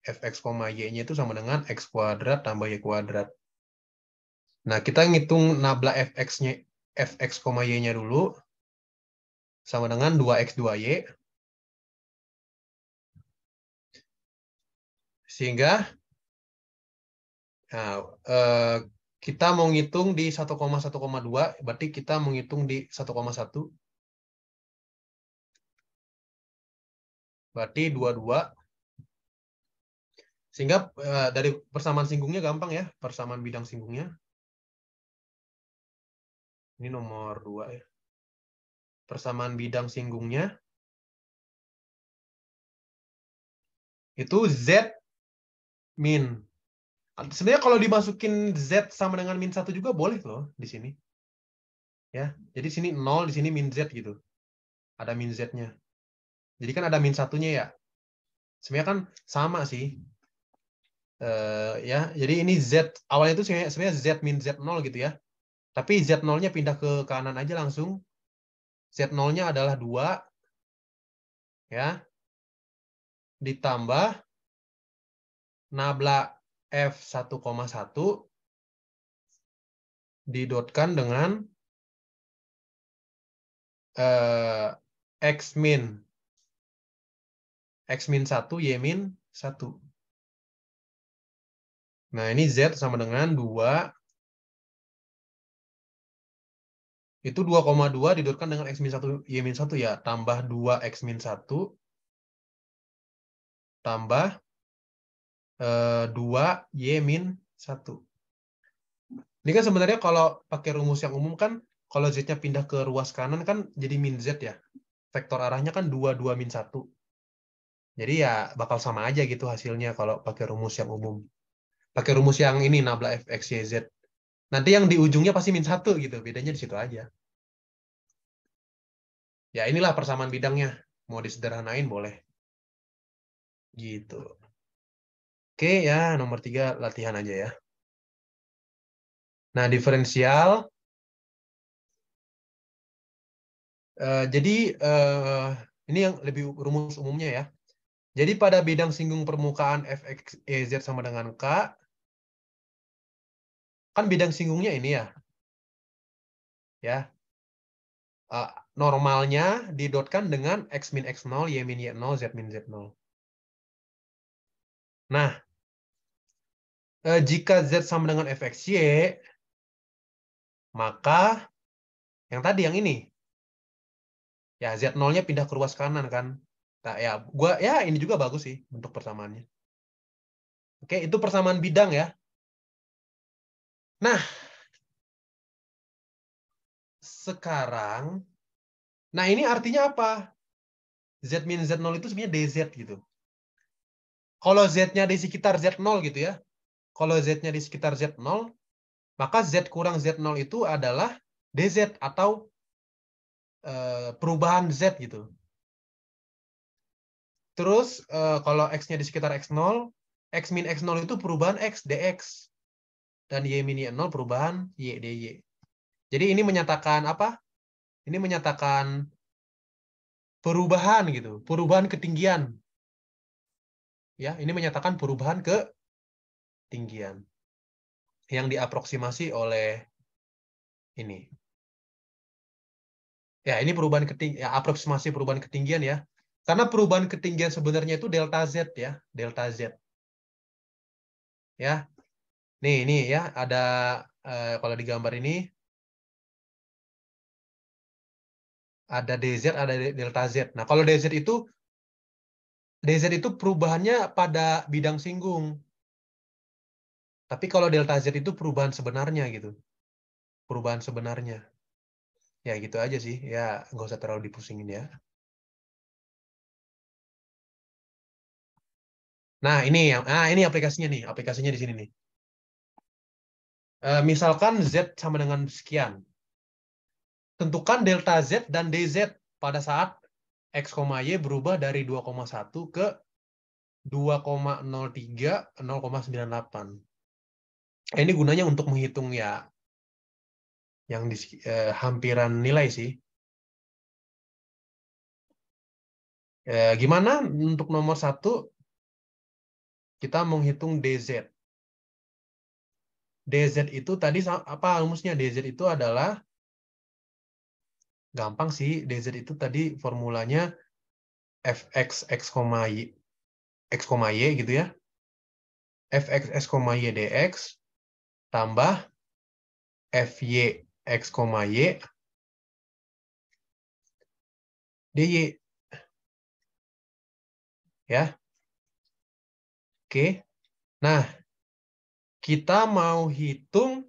fx, y-nya itu sama dengan x kuadrat tambah y kuadrat. Nah, kita ngitung nabla fx-nya fx, y-nya dulu sama dengan 2x 2y Sehingga nah, eh, kita mau ngitung di 1,1,2, berarti kita menghitung di 1,1. Berarti 22. Sehingga eh, dari persamaan singgungnya gampang ya, persamaan bidang singgungnya. Ini nomor 2 ya. Persamaan bidang singgungnya. Itu Z min. Sebenarnya kalau dimasukin z sama dengan min satu juga boleh loh di sini. Ya, jadi sini nol di sini min z gitu. Ada min z-nya. Jadi kan ada min satunya ya. Sebenarnya kan sama sih. Uh, ya, jadi ini z awalnya itu sebenarnya z min z nol gitu ya. Tapi z nolnya pindah ke kanan aja langsung. Z nolnya adalah dua. Ya. Ditambah nabla F 1,1 didotkan dengan eh, X min X min 1, Y min 1. Nah, ini Z sama dengan 2. Itu 2,2 didotkan dengan X min 1, Y min 1 ya. Tambah 2 X min 1. Tambah 2 eh, Y min 1. Ini kan sebenarnya kalau pakai rumus yang umum kan, kalau Z-nya pindah ke ruas kanan kan jadi min Z ya. Vektor arahnya kan 2, 2 min 1. Jadi ya bakal sama aja gitu hasilnya kalau pakai rumus yang umum. Pakai rumus yang ini, nabla f x y, z. Nanti yang di ujungnya pasti min satu gitu, bedanya di situ aja. Ya inilah persamaan bidangnya. Mau disederhanain boleh. Gitu. Oke ya, nomor tiga latihan aja ya. Nah, diferensial. Uh, jadi, uh, ini yang lebih rumus umumnya ya. Jadi pada bidang singgung permukaan fx e, z sama dengan k, kan bidang singgungnya ini ya, ya uh, normalnya didotkan dengan x min x0, y min y0, z min z0. Nah, eh, jika Z sama dengan fxy, maka yang tadi, yang ini. Ya, Z nolnya pindah ke ruas kanan kan. Nah, ya, gua ya ini juga bagus sih bentuk persamaannya. Oke, itu persamaan bidang ya. Nah, sekarang nah ini artinya apa? Z minus z nol itu sebenarnya DZ gitu. Kalau Z-nya di sekitar z nol gitu ya. Kalau Z-nya di sekitar Z0, maka Z kurang Z0 itu adalah DZ atau e, perubahan Z gitu. Terus e, kalau X-nya di sekitar X0, X min X0 itu perubahan X, DX. Dan Y min Y0 perubahan Y, DY. Jadi ini menyatakan apa? Ini menyatakan perubahan gitu, perubahan ketinggian. Ya, ini menyatakan perubahan ke ketinggian yang diaproksimasi oleh ini. Ya, ini perubahan ketinggian, ya, aproksimasi perubahan ketinggian ya. Karena perubahan ketinggian sebenarnya itu delta Z ya, delta Z. Ya. Nih, ini ya, ada eh, kalau di gambar ini ada DZ, ada delta Z. Nah, kalau DZ itu DZ itu perubahannya pada bidang singgung. Tapi kalau delta Z itu perubahan sebenarnya gitu. Perubahan sebenarnya. Ya gitu aja sih. Ya nggak usah terlalu dipusingin ya. Nah ini ah ini aplikasinya nih. Aplikasinya di sini nih. E, misalkan Z sama dengan sekian. Tentukan delta Z dan DZ pada saat X, Y berubah dari 2,1 ke 2,03, 0,98. Eh, ini gunanya untuk menghitung ya yang di, eh, hampiran nilai sih. Eh, gimana untuk nomor satu kita menghitung DZ. DZ itu tadi apa rumusnya? DZ itu adalah gampang sih. DZ itu tadi formulanya fx x, y, x, y gitu ya. fx x, y dx tambah f y X, Y DY. Ya. Oke. Nah, kita mau hitung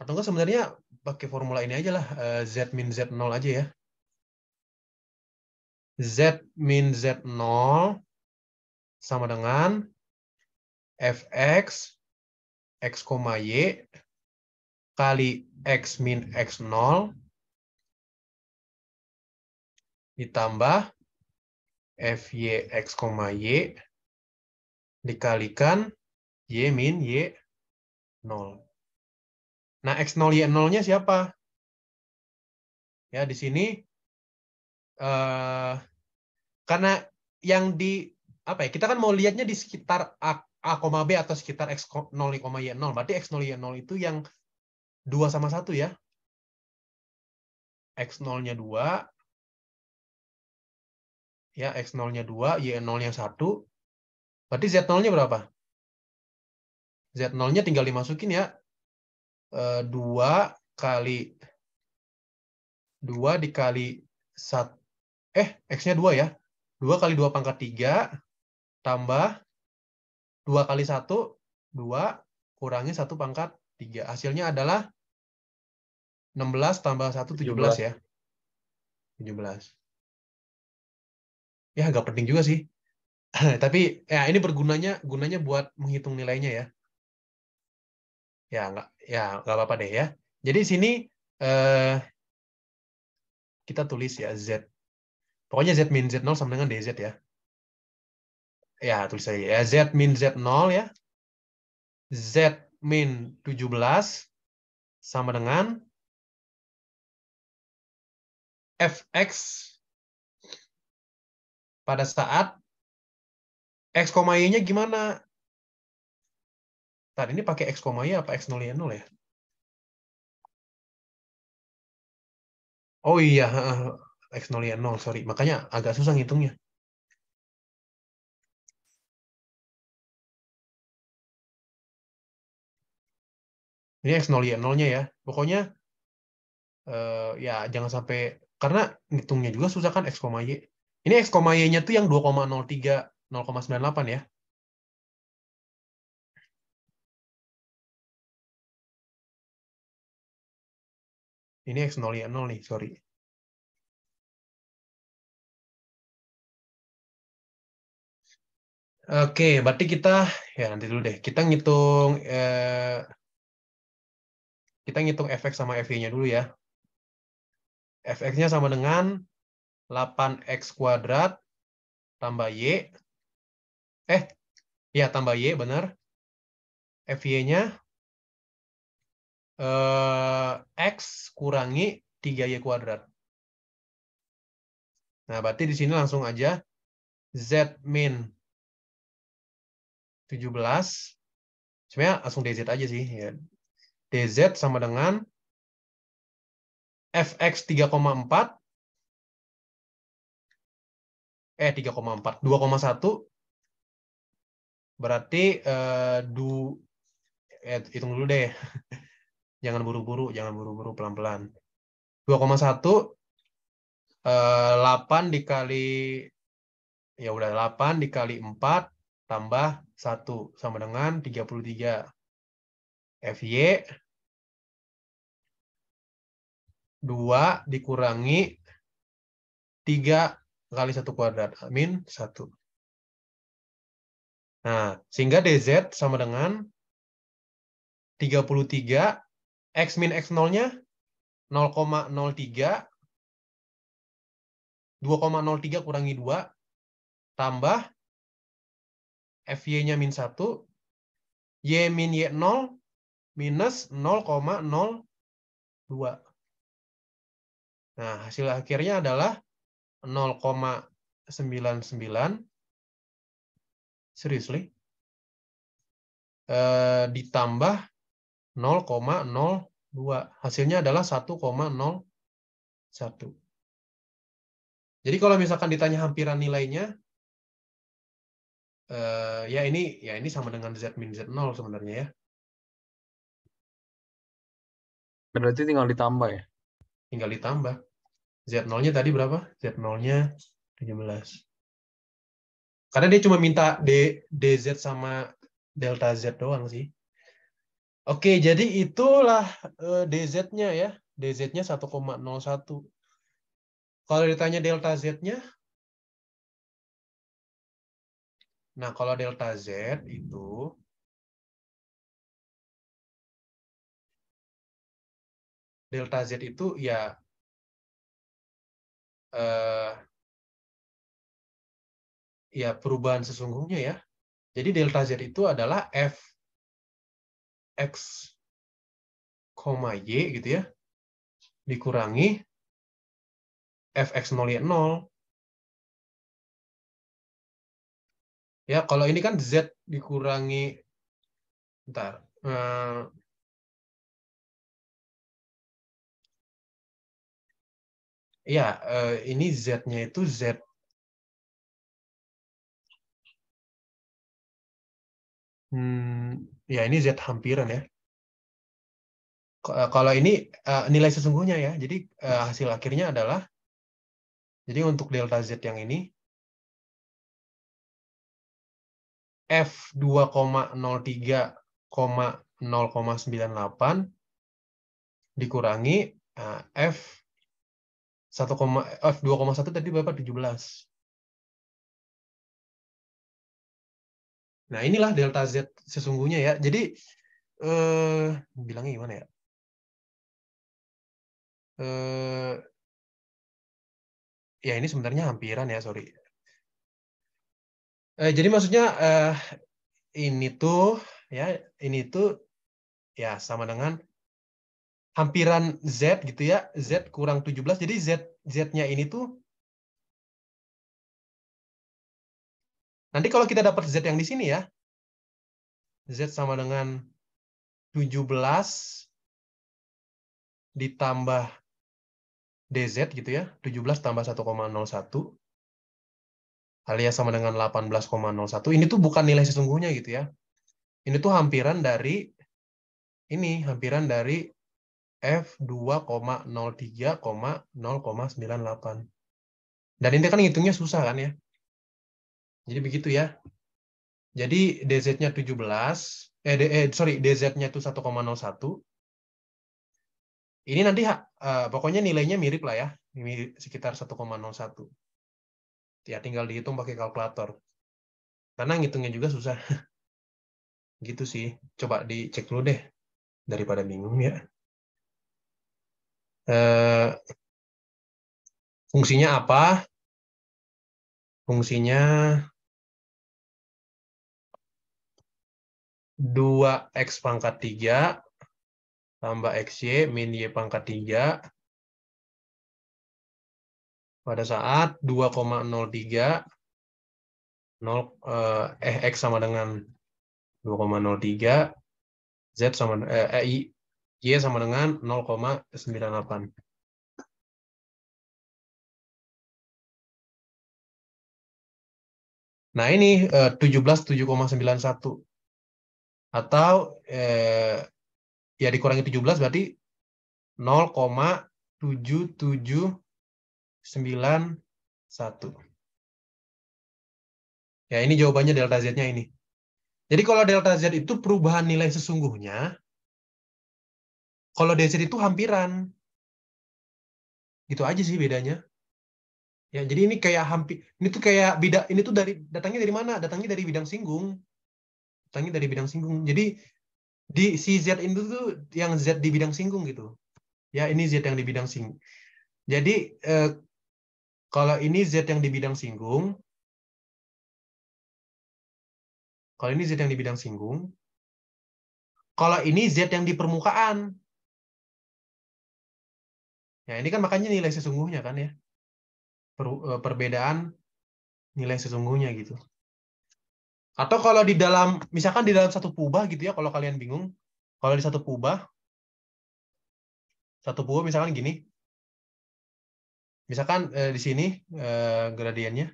atau enggak sebenarnya pakai formula ini aja lah eh, z min z nol aja ya z min z nol sama dengan fx X, Y kali X min X0 ditambah FY X, Y dikalikan Y min Y0. Nah, X0, Y0-nya siapa? Ya, di sini eh, karena yang di apa ya kita kan mau lihatnya di sekitar akar A, B atau sekitar X 0, Y0. Berarti X 0, Y0 itu yang 2 sama 1 ya. X0-nya 2, ya X0-nya 2, Y0-nya 1. Berarti Z0-nya berapa? Z0-nya tinggal dimasukin ya. 2 eh, kali 2 dikali 1. Eh, X-nya 2 ya. 2 kali 2 pangkat 3 tambah 2 kali 1, 2, kurangi 1 pangkat 3. Hasilnya adalah 16 tambah 1, 17, 17. ya. 17. Ya, agak penting juga sih. *laughs* Tapi ya ini bergunanya gunanya buat menghitung nilainya ya. Ya nggak ya nggak apa-apa deh ya. Jadi sini eh, kita tulis ya z. Pokoknya z min z0 sama dengan dz ya ya tulis aja ya z min z 0 ya z min 17 sama dengan fx pada saat x, y-nya gimana? Tadi ini pakai x, y apa x0, y 0 ya? Oh iya, x0, y 0, sorry. Makanya agak susah ngitungnya. Ini X0, Y0-nya ya. Pokoknya uh, ya jangan sampai, karena ngitungnya juga susah kan X, Y. Ini X, Y-nya tuh yang 2,03, 0,98 ya. Ini X0, Y0 nih, sorry. Oke, okay, berarti kita ya nanti dulu deh. Kita ngitung eh, kita ngitung fx sama fy-nya dulu ya. fx-nya sama dengan 8x kuadrat tambah y. Eh, ya tambah y benar. fy-nya eh, x kurangi 3y kuadrat. Nah, berarti di sini langsung aja z min 17 sebenarnya langsung DZ aja sih ya DZ sama dengan fx 3,4 eh 3,4 2,1 berarti eh, du eh, hitung dulu deh *laughs* jangan buru-buru jangan buru-buru pelan-pelan 2,1 eh, 8 dikali ya udah 8 dikali 4 tambah 1 sama dengan 33 FY 2 dikurangi 3 kali 1 kuadrat. Amin, 1. Nah, sehingga DZ sama dengan 33, X min X0-nya 0,03, 2,03 kurangi 2, tambah FY-nya min 1, Y min Y0, minus 0,02. Nah, hasil akhirnya adalah 0,99 seriously eh, ditambah 0,02 hasilnya adalah 1,01 jadi kalau misalkan ditanya hampiran nilainya eh, ya ini ya ini sama dengan z min z nol sebenarnya ya berarti tinggal ditambah ya tinggal ditambah. Z0-nya tadi berapa? Z0-nya 17. Karena dia cuma minta D, DZ sama delta Z doang sih. Oke, jadi itulah eh, DZ-nya ya. DZ-nya 1,01. Kalau ditanya delta Z-nya, nah kalau delta Z itu delta z itu ya uh, ya perubahan sesungguhnya ya. Jadi delta z itu adalah f x, koma y gitu ya dikurangi fx nol ya 0. Ya, kalau ini kan Z dikurangi, ntar. Eh, Ya, ini Z-nya itu Z Hmm, ya ini Z hampiran ya. Eh, kalau ini eh, nilai sesungguhnya ya, jadi hasil akhirnya adalah, jadi untuk delta Z yang ini, F 2,03,098 dikurangi uh, F 1, F2,1 eh, tadi berapa? 17. Nah, inilah delta Z sesungguhnya ya. Jadi, eh, bilangnya gimana ya? Eh, ya, ini sebenarnya hampiran ya, sorry. Eh, jadi maksudnya eh, ini tuh ya, ini tuh ya sama dengan hampiran Z gitu ya. Z kurang 17. Jadi Z Z-nya ini tuh Nanti kalau kita dapat Z yang di sini ya. Z sama dengan 17 ditambah DZ gitu ya. 17 tambah 1,01 alias sama dengan 18,01. Ini tuh bukan nilai sesungguhnya gitu ya. Ini tuh hampiran dari ini hampiran dari F 2,03,0,98. Dan ini kan ngitungnya susah kan ya. Jadi begitu ya. Jadi DZ-nya 17, eh, eh sorry, DZ-nya itu 1,01. Ini nanti uh, pokoknya nilainya mirip lah ya, mirip, sekitar 1,01. Ya tinggal dihitung pakai kalkulator. Karena ngitungnya juga susah. *laughs* Gitu sih. Coba dicek dulu deh daripada bingung ya. Eh, fungsinya apa? Fungsinya 2x pangkat tiga tambah xy min y pangkat tiga pada saat 2,03 eh, eh, x sama dengan 2,03 z sama eh, eh i Y sama dengan 0,98. Nah ini eh, 17 7,91 atau eh, ya dikurangi 17 berarti 0,7791. Ya, ini jawabannya delta Z-nya ini. Jadi kalau delta Z itu perubahan nilai sesungguhnya kalau desert itu hampiran. Gitu aja sih bedanya. Ya, jadi ini kayak hampir ini tuh kayak bidang ini tuh dari datangnya dari mana? Datangnya dari bidang singgung. Datangnya dari bidang singgung. Jadi di si Z itu tuh yang Z di bidang singgung gitu. Ya, ini Z yang di bidang sing. Jadi eh, kalau ini Z yang di bidang singgung, kalau ini Z yang di bidang singgung, kalau ini Z yang di permukaan, Nah, ini kan makanya nilai sesungguhnya kan ya. Per, eh, perbedaan nilai sesungguhnya gitu. Atau kalau di dalam, misalkan di dalam satu pubah gitu ya, kalau kalian bingung, kalau di satu pubah, satu pubah misalkan gini, misalkan eh, di sini eh, gradiennya,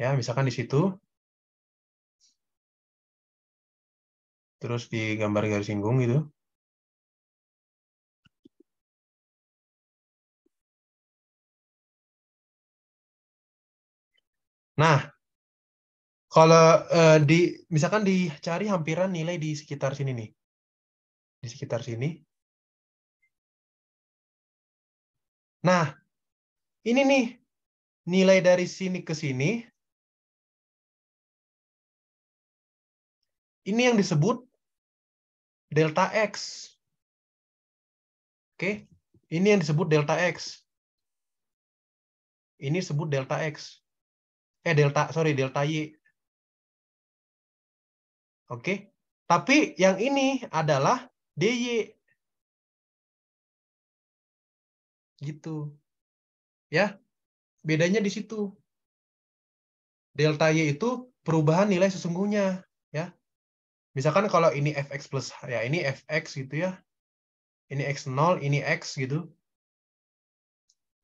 ya misalkan di situ, terus di gambar garis singgung gitu, Nah, kalau uh, di misalkan dicari hampiran nilai di sekitar sini nih. Di sekitar sini. Nah, ini nih nilai dari sini ke sini. Ini yang disebut delta X. Oke, ini yang disebut delta X. Ini disebut delta X eh delta sorry delta y. Oke, tapi yang ini adalah dy. Gitu. Ya. Bedanya di situ. Delta y itu perubahan nilai sesungguhnya, ya. Misalkan kalau ini fx plus ya ini fx gitu ya. Ini x0, ini x gitu.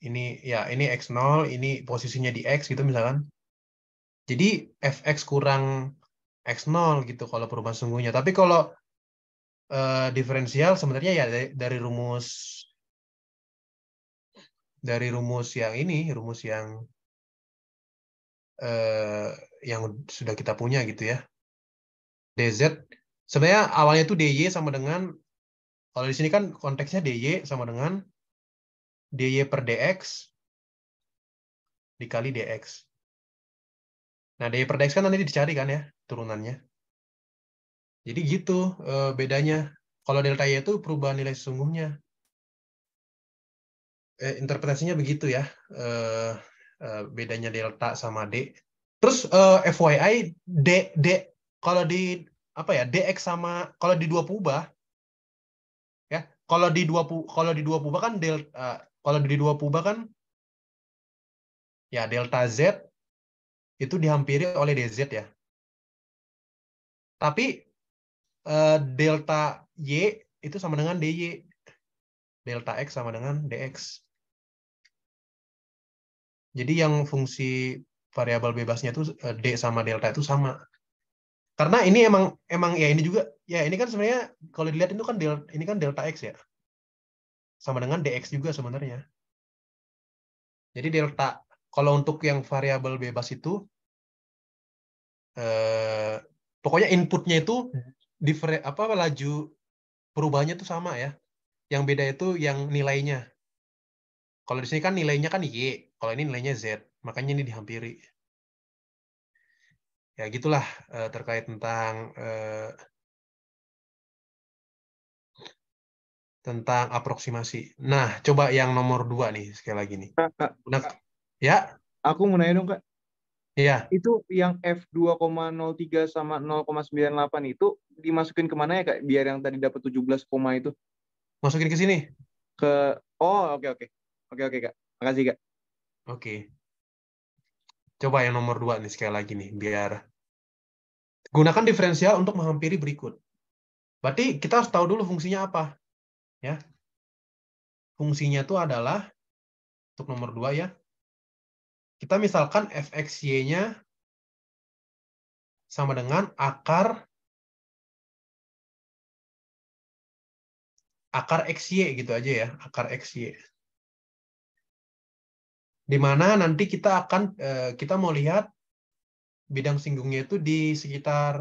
Ini ya, ini x0, ini posisinya di x gitu misalkan. Jadi fx kurang x0 gitu kalau perubahan sungguhnya. Tapi kalau uh, diferensial sebenarnya ya dari, dari rumus dari rumus yang ini, rumus yang uh, yang sudah kita punya gitu ya. DZ sebenarnya awalnya itu DY sama dengan kalau di sini kan konteksnya DY sama dengan DY per DX dikali DX. Nah, dari perdex kan nanti dicari kan ya turunannya. Jadi gitu eh, bedanya. Kalau delta Y itu perubahan nilai sesungguhnya. Eh, interpretasinya begitu ya. Eh, bedanya delta sama D. Terus FYI D D kalau di apa ya DX sama kalau di dua pubah ya kalau di dua kalau di dua pubah kan delta kalau di dua pubah kan ya delta Z itu dihampiri oleh DZ ya. Tapi eh, delta Y itu sama dengan DY. Delta X sama dengan DX. Jadi yang fungsi variabel bebasnya itu eh, D sama delta itu sama. Karena ini emang emang ya ini juga ya ini kan sebenarnya kalau dilihat itu kan delta, ini kan delta X ya. Sama dengan DX juga sebenarnya. Jadi delta kalau untuk yang variabel bebas itu, eh, pokoknya inputnya itu hmm. di apa laju perubahannya itu sama ya. Yang beda itu yang nilainya. Kalau di sini kan nilainya kan y, kalau ini nilainya z, makanya ini dihampiri. Ya gitulah eh, terkait tentang eh, tentang aproksimasi. Nah, coba yang nomor dua nih sekali lagi nih. nah, Ya. Aku mau nanya dong, Kak. Iya. Itu yang F2,03 sama 0,98 itu dimasukin ke mana ya, Kak? Biar yang tadi dapat 17, itu. Masukin ke sini. Ke, oh oke okay, oke. Okay. Oke okay, oke, Kak. Makasih, Kak. Oke. Coba yang nomor dua nih sekali lagi nih, biar gunakan diferensial untuk menghampiri berikut. Berarti kita harus tahu dulu fungsinya apa. Ya. Fungsinya itu adalah untuk nomor dua ya, kita misalkan fxy-nya sama dengan akar akar xy gitu aja ya, akar xy. Di mana nanti kita akan eh, kita mau lihat bidang singgungnya itu di sekitar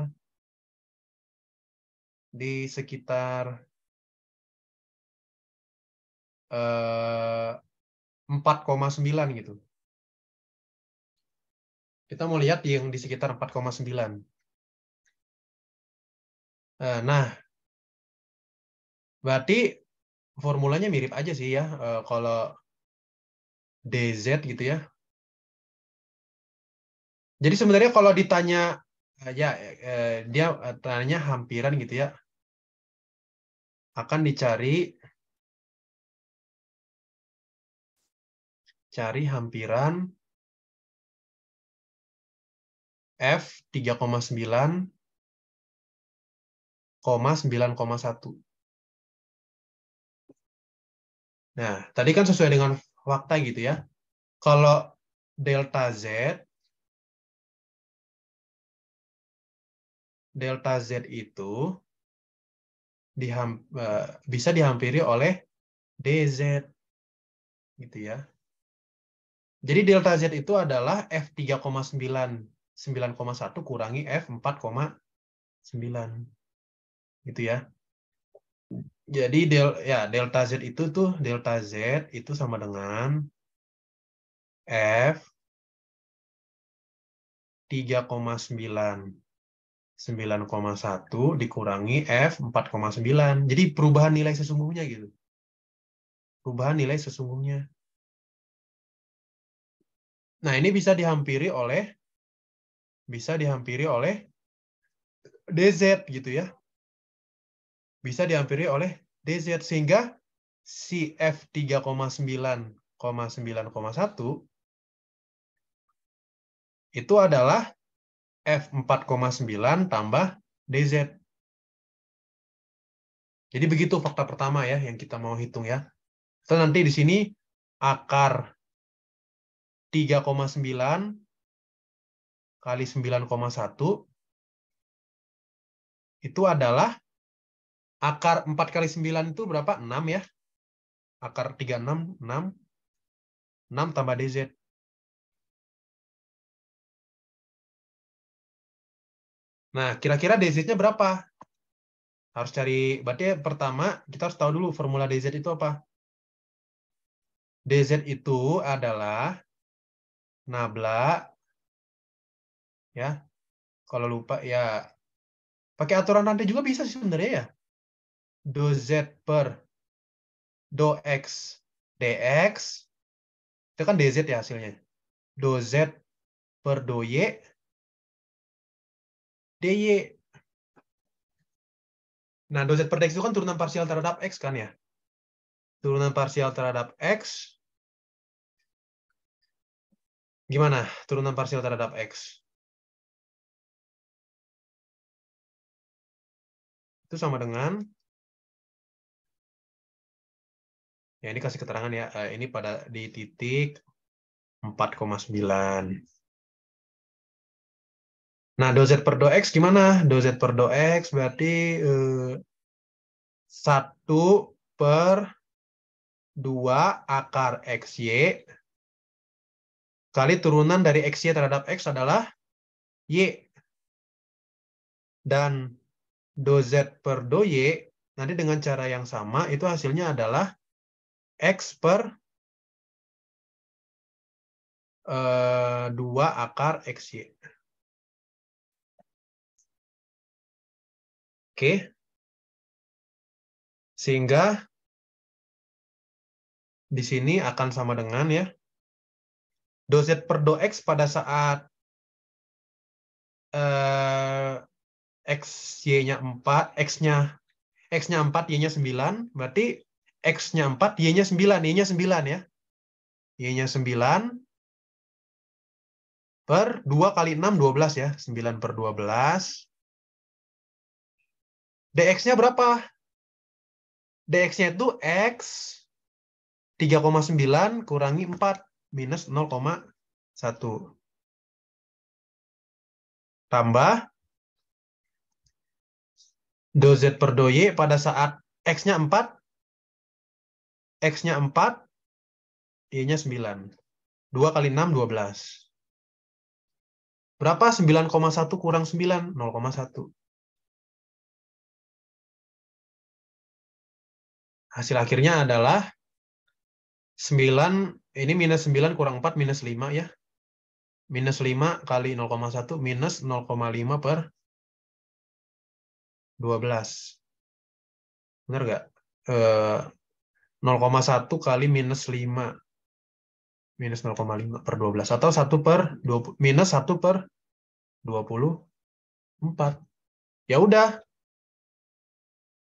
di sekitar eh, 4,9 gitu. Kita mau lihat yang di sekitar 4,9. Eh, nah, berarti formulanya mirip aja sih ya. Eh, kalau DZ gitu ya. Jadi sebenarnya kalau ditanya, eh, ya dia tanya hampiran gitu ya. Akan dicari cari hampiran F 3,9 9,1. Nah, tadi kan sesuai dengan fakta gitu ya. Kalau delta Z, delta Z itu diham, eh, bisa dihampiri oleh DZ. Gitu ya. Jadi delta Z itu adalah F3,9 9,1 kurangi F 4,9. Gitu ya. Jadi del, ya delta Z itu tuh delta Z itu sama dengan F 3,9 9,1 dikurangi F 4,9. Jadi perubahan nilai sesungguhnya gitu. Perubahan nilai sesungguhnya. Nah, ini bisa dihampiri oleh bisa dihampiri oleh DZ gitu ya. Bisa dihampiri oleh DZ sehingga si F 3,9,9,1 itu adalah F 4,9 tambah DZ. Jadi begitu fakta pertama ya yang kita mau hitung ya. Terus nanti di sini akar 3,9 kali 9,1 itu adalah akar 4 kali 9 itu berapa? 6 ya. Akar 36, 6. 6 tambah DZ. Nah, kira-kira DZ-nya berapa? Harus cari, berarti pertama kita harus tahu dulu formula DZ itu apa. DZ itu adalah nabla ya kalau lupa ya pakai aturan rantai juga bisa sih sebenarnya ya do z per do x dx itu kan dz ya hasilnya do z per do y dy nah do z per dx itu kan turunan parsial terhadap x kan ya turunan parsial terhadap x gimana turunan parsial terhadap x itu sama dengan ya ini kasih keterangan ya eh, ini pada di titik 4,9 nah do per do gimana do per do berarti eh, satu eh, per dua akar xy kali turunan dari xy terhadap x adalah y dan z per y nanti dengan cara yang sama itu hasilnya adalah x per eh, dua 2 akar xy. Oke. Sehingga di sini akan sama dengan ya. Do Z per do X pada saat eh, X, Y-nya 4, X-nya X-nya 4, Y-nya 9. Berarti X-nya 4, Y-nya 9. Y-nya 9 ya. Y-nya 9 per 2 kali 6, 12 ya. 9 per 12. DX-nya berapa? DX-nya itu X 3,9 kurangi 4 minus 0,1. Tambah 2Z per 2Y pada saat X-nya 4, X-nya 4, Y-nya 9. 2 kali 6, 12. Berapa 9,1 kurang 9? 0,1. Hasil akhirnya adalah 9, ini minus 9 kurang 4 minus 5 ya. Minus 5 kali 0,1 minus 0,5 per 12. Benar nggak? Eh, 0,1 kali minus 5. Minus 0,5 per 12. Atau 1 per 20, minus 1 per 24. Ya udah.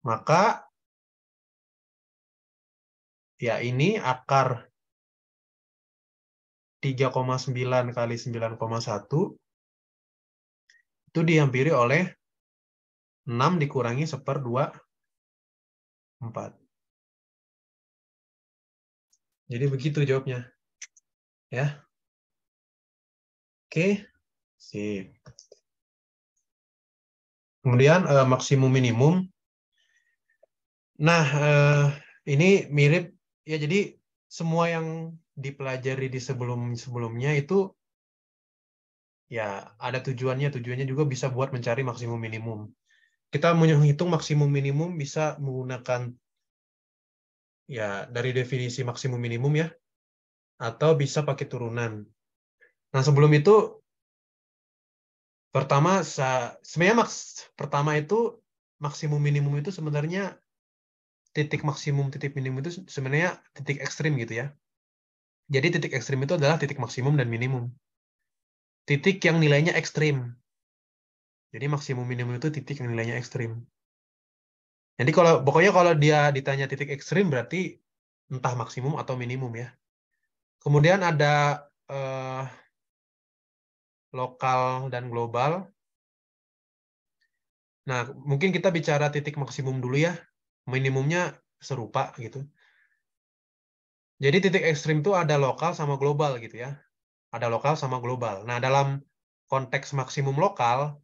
Maka, ya ini akar 3,9 kali 9,1 itu dihampiri oleh 6 dikurangi 1 per 2, 4. Jadi begitu jawabnya. Ya. Oke. Sip. Kemudian eh, maksimum minimum. Nah, eh, ini mirip ya jadi semua yang dipelajari di sebelum-sebelumnya itu ya ada tujuannya tujuannya juga bisa buat mencari maksimum minimum kita menghitung maksimum minimum bisa menggunakan ya dari definisi maksimum minimum ya atau bisa pakai turunan. Nah, sebelum itu pertama sebenarnya maks pertama itu maksimum minimum itu sebenarnya titik maksimum titik minimum itu sebenarnya titik ekstrim gitu ya. Jadi titik ekstrim itu adalah titik maksimum dan minimum. Titik yang nilainya ekstrim. Jadi maksimum minimum itu titik yang nilainya ekstrim. Jadi kalau pokoknya kalau dia ditanya titik ekstrim berarti entah maksimum atau minimum ya. Kemudian ada eh, lokal dan global. Nah, mungkin kita bicara titik maksimum dulu ya. Minimumnya serupa gitu. Jadi titik ekstrim itu ada lokal sama global gitu ya. Ada lokal sama global. Nah, dalam konteks maksimum lokal,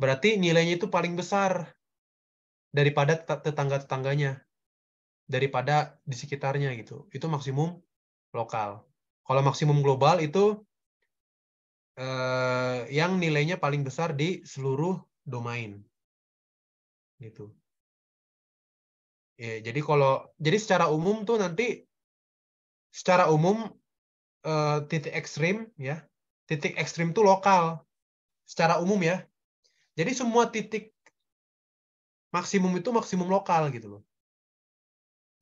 berarti nilainya itu paling besar daripada tetangga-tetangganya, daripada di sekitarnya gitu. Itu maksimum lokal. Kalau maksimum global itu eh, yang nilainya paling besar di seluruh domain. Gitu. Ya, jadi kalau jadi secara umum tuh nanti secara umum eh, titik ekstrim ya titik ekstrim tuh lokal secara umum ya jadi semua titik maksimum itu maksimum lokal gitu loh.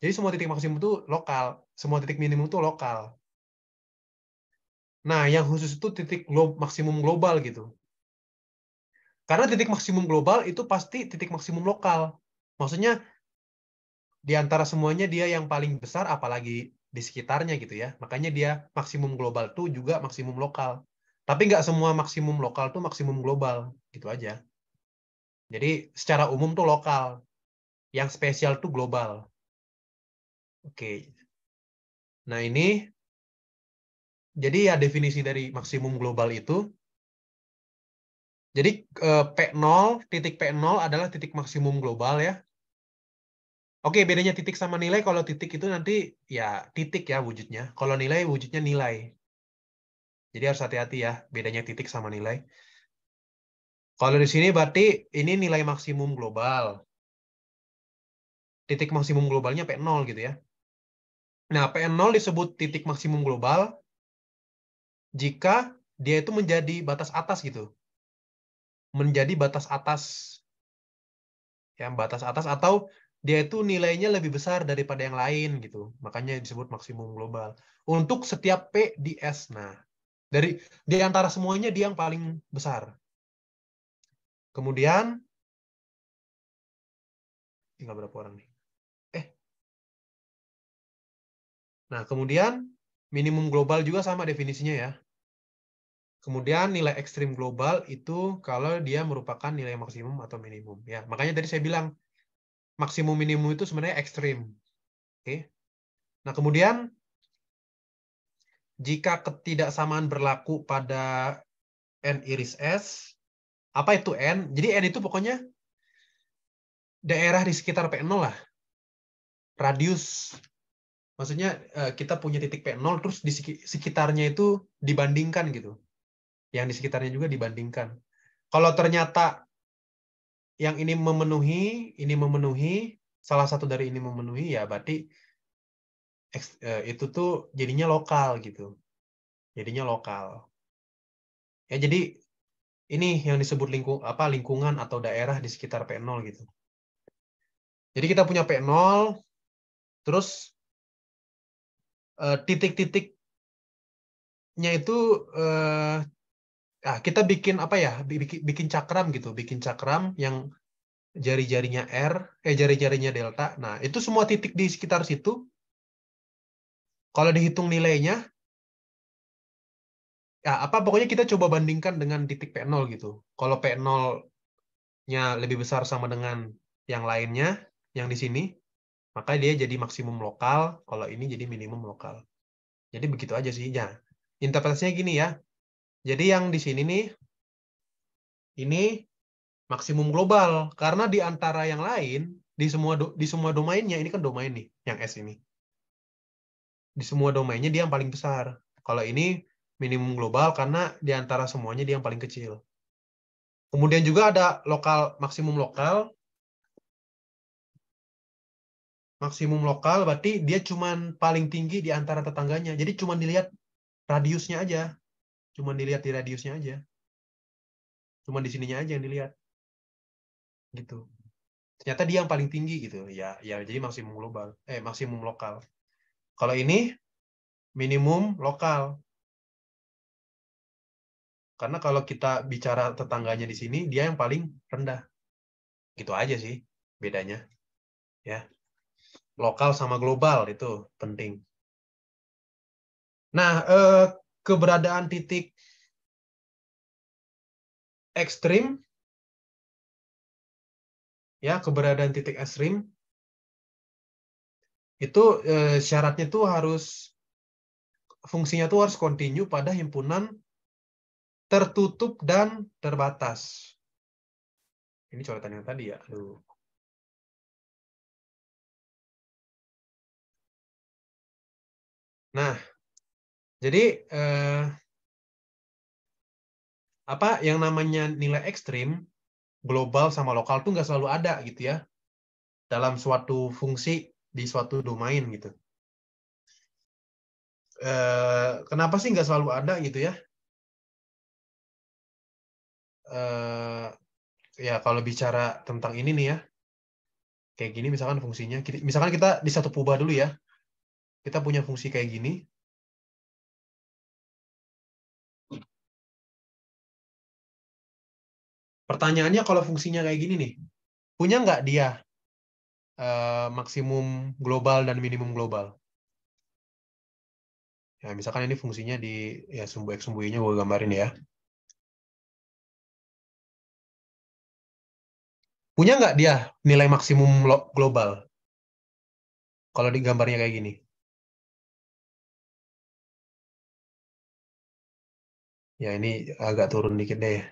Jadi semua titik maksimum itu lokal, semua titik minimum itu lokal. Nah, yang khusus itu titik glo maksimum global gitu. Karena titik maksimum global itu pasti titik maksimum lokal. Maksudnya di antara semuanya dia yang paling besar apalagi di sekitarnya gitu ya. Makanya dia maksimum global itu juga maksimum lokal. Tapi nggak semua maksimum lokal itu maksimum global, gitu aja. Jadi secara umum tuh lokal, yang spesial tuh global. Oke. Nah ini, jadi ya definisi dari maksimum global itu, jadi eh, P0, titik P0 adalah titik maksimum global ya. Oke, bedanya titik sama nilai, kalau titik itu nanti ya titik ya wujudnya. Kalau nilai, wujudnya nilai. Jadi harus hati-hati ya, bedanya titik sama nilai. Kalau di sini berarti ini nilai maksimum global. Titik maksimum globalnya P0 gitu ya. Nah, P0 disebut titik maksimum global jika dia itu menjadi batas atas gitu. Menjadi batas atas. Ya, batas atas atau dia itu nilainya lebih besar daripada yang lain gitu. Makanya disebut maksimum global. Untuk setiap P di S. Nah, dari di antara semuanya dia yang paling besar Kemudian tinggal berapa orang nih? Eh. Nah, kemudian minimum global juga sama definisinya ya. Kemudian nilai ekstrim global itu kalau dia merupakan nilai maksimum atau minimum ya. Makanya tadi saya bilang maksimum minimum itu sebenarnya ekstrim. Oke. Nah, kemudian jika ketidaksamaan berlaku pada n iris s apa itu N? Jadi N itu pokoknya daerah di sekitar P0 lah. Radius. Maksudnya eh, kita punya titik P0 terus di sekitarnya itu dibandingkan gitu. Yang di sekitarnya juga dibandingkan. Kalau ternyata yang ini memenuhi, ini memenuhi, salah satu dari ini memenuhi ya berarti eh, itu tuh jadinya lokal gitu jadinya lokal. Ya jadi ini yang disebut lingkung apa lingkungan atau daerah di sekitar P0 gitu. Jadi kita punya P0 terus eh, titik-titiknya itu eh, ah, kita bikin apa ya bikin, bikin cakram gitu bikin cakram yang jari-jarinya R eh jari-jarinya delta nah itu semua titik di sekitar situ kalau dihitung nilainya ya apa pokoknya kita coba bandingkan dengan titik P0 gitu. Kalau P0-nya lebih besar sama dengan yang lainnya, yang di sini, maka dia jadi maksimum lokal, kalau ini jadi minimum lokal. Jadi begitu aja sih. Ya, interpretasinya gini ya. Jadi yang di sini nih, ini maksimum global karena di antara yang lain di semua do, di semua domainnya ini kan domain nih yang S ini. Di semua domainnya dia yang paling besar. Kalau ini minimum global karena di antara semuanya dia yang paling kecil. Kemudian juga ada lokal maksimum lokal. Maksimum lokal berarti dia cuman paling tinggi di antara tetangganya. Jadi cuman dilihat radiusnya aja. Cuman dilihat di radiusnya aja. Cuman di sininya aja yang dilihat. Gitu. Ternyata dia yang paling tinggi gitu. Ya, ya jadi maksimum global. Eh, maksimum lokal. Kalau ini minimum lokal karena kalau kita bicara tetangganya di sini, dia yang paling rendah. Gitu aja sih bedanya. Ya. Lokal sama global itu penting. Nah, eh, keberadaan titik ekstrim ya keberadaan titik ekstrim itu eh, syaratnya tuh harus fungsinya tuh harus kontinu pada himpunan tertutup dan terbatas. Ini coretan yang tadi ya. Aduh. Nah, jadi eh, apa yang namanya nilai ekstrim global sama lokal tuh nggak selalu ada gitu ya dalam suatu fungsi di suatu domain gitu. Eh, kenapa sih nggak selalu ada gitu ya? uh, ya kalau bicara tentang ini nih ya, kayak gini misalkan fungsinya, misalkan kita di satu puba dulu ya, kita punya fungsi kayak gini. Pertanyaannya kalau fungsinya kayak gini nih, punya nggak dia uh, maksimum global dan minimum global? Ya, misalkan ini fungsinya di ya sumbu x sumbu y-nya gue gambarin ya. punya nggak dia nilai maksimum global? Kalau di gambarnya kayak gini. Ya ini agak turun dikit deh.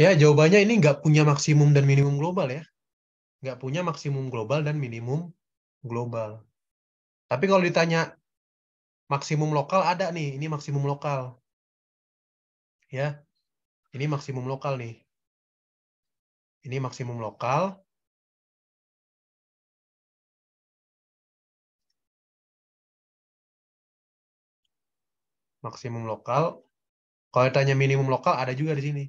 Ya jawabannya ini nggak punya maksimum dan minimum global ya. Nggak punya maksimum global dan minimum global. Tapi kalau ditanya maksimum lokal ada nih, ini maksimum lokal. Ya. Ini maksimum lokal nih. Ini maksimum lokal. Maksimum lokal. Kalau tanya minimum lokal ada juga di sini.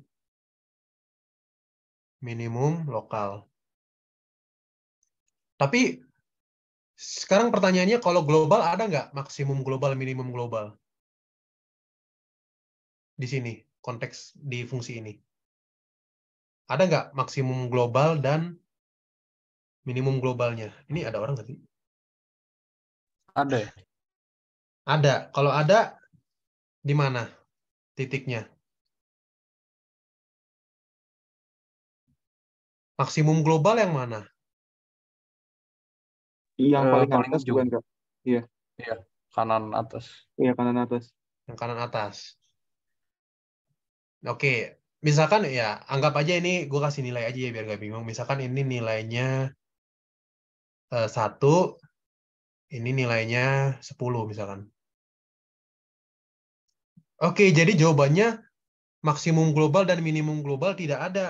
Minimum lokal. Tapi sekarang pertanyaannya, kalau global ada nggak maksimum global, minimum global? Di sini, konteks di fungsi ini. Ada nggak maksimum global dan minimum globalnya? Ini ada orang nggak sih? Ada. Ya? Ada. Kalau ada, di mana titiknya? Maksimum global yang mana? Iya, yang uh, paling atas juga enggak. Iya. Iya, kanan atas. Iya, kanan atas. Yang kanan atas. Oke, misalkan ya anggap aja ini gue kasih nilai aja ya biar gak bingung. Misalkan ini nilainya eh, satu, ini nilainya 10 misalkan. Oke, jadi jawabannya maksimum global dan minimum global tidak ada.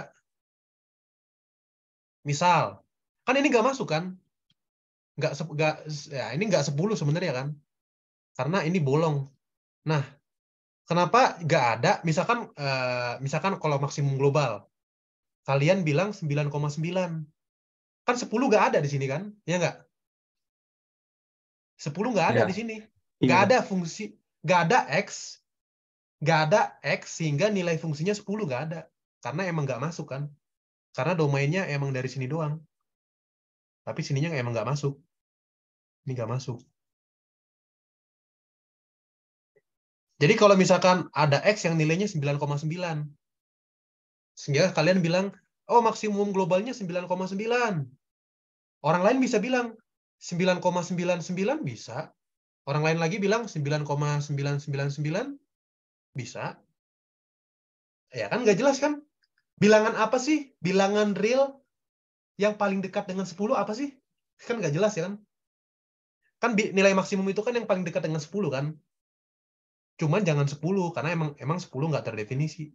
Misal, kan ini gak masuk kan? nggak nggak ya ini nggak sepuluh sebenarnya kan karena ini bolong nah kenapa nggak ada misalkan eh, misalkan kalau maksimum global kalian bilang 9,9 kan 10 nggak ada di sini kan ya nggak 10 nggak ada ya. di sini iya. nggak iya. ada fungsi nggak ada x nggak ada x sehingga nilai fungsinya 10 nggak ada karena emang nggak masuk kan karena domainnya emang dari sini doang tapi sininya emang nggak masuk ini nggak masuk. Jadi kalau misalkan ada X yang nilainya 9,9, sehingga kalian bilang, oh maksimum globalnya 9,9. Orang lain bisa bilang, 9,99 bisa. Orang lain lagi bilang 9,999 bisa. Ya kan nggak jelas kan? Bilangan apa sih? Bilangan real yang paling dekat dengan 10 apa sih? Kan nggak jelas ya kan? kan nilai maksimum itu kan yang paling dekat dengan 10 kan cuman jangan 10 karena emang emang 10 nggak terdefinisi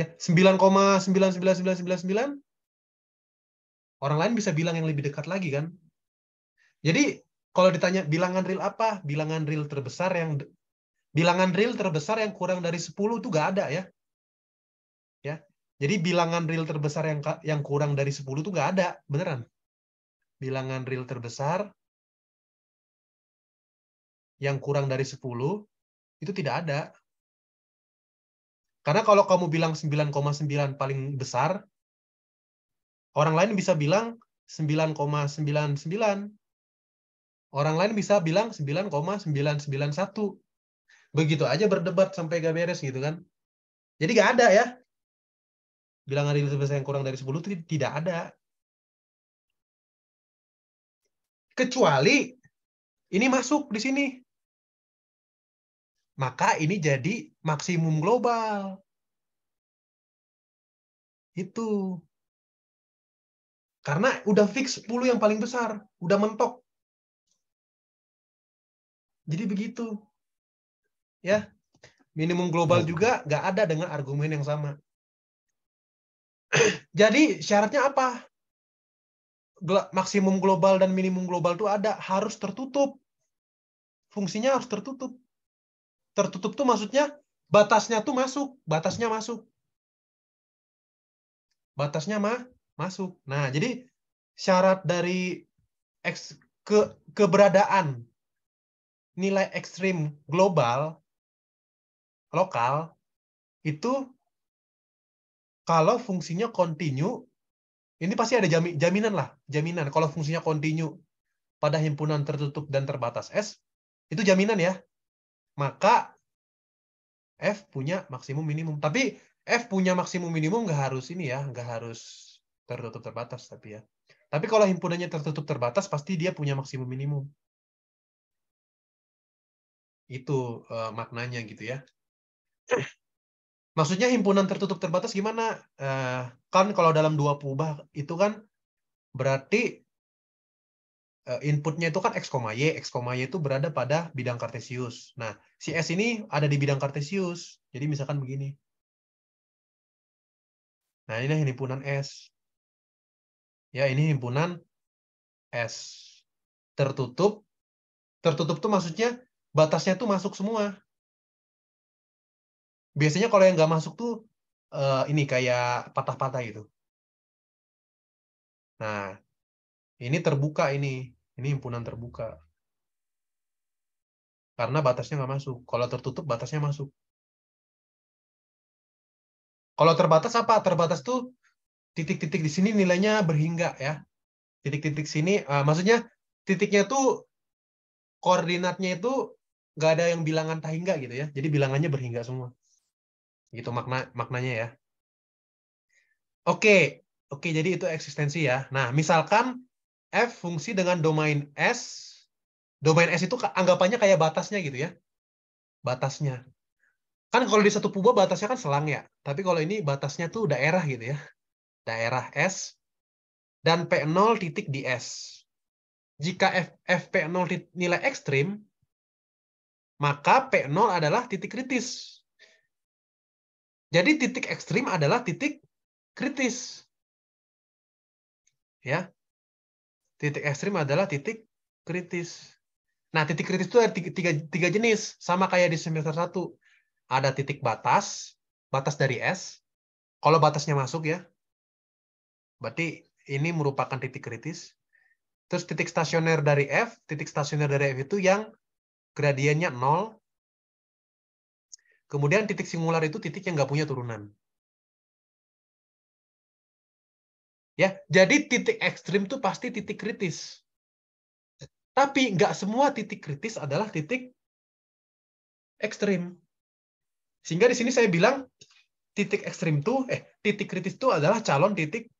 ya 9,99999 orang lain bisa bilang yang lebih dekat lagi kan jadi kalau ditanya bilangan real apa bilangan real terbesar yang bilangan real terbesar yang kurang dari 10 itu nggak ada ya ya jadi bilangan real terbesar yang yang kurang dari 10 itu nggak ada beneran bilangan real terbesar yang kurang dari 10 itu tidak ada. Karena kalau kamu bilang 9,9 paling besar, orang lain bisa bilang 9,99. Orang lain bisa bilang 9,991. Begitu aja berdebat sampai gak beres gitu kan. Jadi gak ada ya. Bilangan relatif besar yang kurang dari 10 itu tidak ada. Kecuali ini masuk di sini maka ini jadi maksimum global. Itu. Karena udah fix 10 yang paling besar, udah mentok. Jadi begitu. Ya. Minimum global ya. juga nggak ada dengan argumen yang sama. *clears throat* Jadi syaratnya apa? Maksimum global dan minimum global itu ada, harus tertutup. Fungsinya harus tertutup Tertutup tuh maksudnya batasnya tuh masuk, batasnya masuk. Batasnya mah masuk. Nah, jadi syarat dari eks, ke, keberadaan nilai ekstrim global lokal itu kalau fungsinya kontinu ini pasti ada jami, jaminan lah jaminan kalau fungsinya kontinu pada himpunan tertutup dan terbatas S itu jaminan ya maka F punya maksimum minimum. Tapi F punya maksimum minimum nggak harus ini ya, nggak harus tertutup terbatas tapi ya. Tapi kalau himpunannya tertutup terbatas pasti dia punya maksimum minimum. Itu uh, maknanya gitu ya. *clears throat* Maksudnya himpunan tertutup terbatas gimana? Uh, kan kalau dalam dua pubah itu kan berarti Eh, inputnya itu kan x, y, x, y itu berada pada bidang kartesius. Nah, si s ini ada di bidang kartesius. Jadi misalkan begini. Nah, ini himpunan s. Ya, ini himpunan s tertutup. Tertutup tuh maksudnya batasnya tuh masuk semua. Biasanya kalau yang nggak masuk tuh eh, ini kayak patah-patah gitu. Nah, ini terbuka ini. Ini himpunan terbuka. Karena batasnya nggak masuk. Kalau tertutup, batasnya masuk. Kalau terbatas apa? Terbatas tuh titik-titik di sini nilainya berhingga ya. Titik-titik sini, uh, maksudnya titiknya tuh koordinatnya itu nggak ada yang bilangan tak hingga gitu ya. Jadi bilangannya berhingga semua. Gitu makna maknanya ya. Oke, oke jadi itu eksistensi ya. Nah, misalkan F fungsi dengan domain S. Domain S itu anggapannya kayak batasnya gitu ya. Batasnya. Kan kalau di satu puba batasnya kan selang ya. Tapi kalau ini batasnya tuh daerah gitu ya. Daerah S. Dan P0 titik di S. Jika F, f p 0 nilai ekstrim, maka P0 adalah titik kritis. Jadi titik ekstrim adalah titik kritis. Ya, titik ekstrim adalah titik kritis. Nah, titik kritis itu ada tiga, tiga, tiga jenis, sama kayak di semester 1. Ada titik batas, batas dari S. Kalau batasnya masuk ya, berarti ini merupakan titik kritis. Terus titik stasioner dari F, titik stasioner dari F itu yang gradiennya 0. Kemudian titik singular itu titik yang nggak punya turunan. Ya, jadi titik ekstrim itu pasti titik kritis. Tapi nggak semua titik kritis adalah titik ekstrim. Sehingga di sini saya bilang titik ekstrim itu, eh titik kritis itu adalah calon titik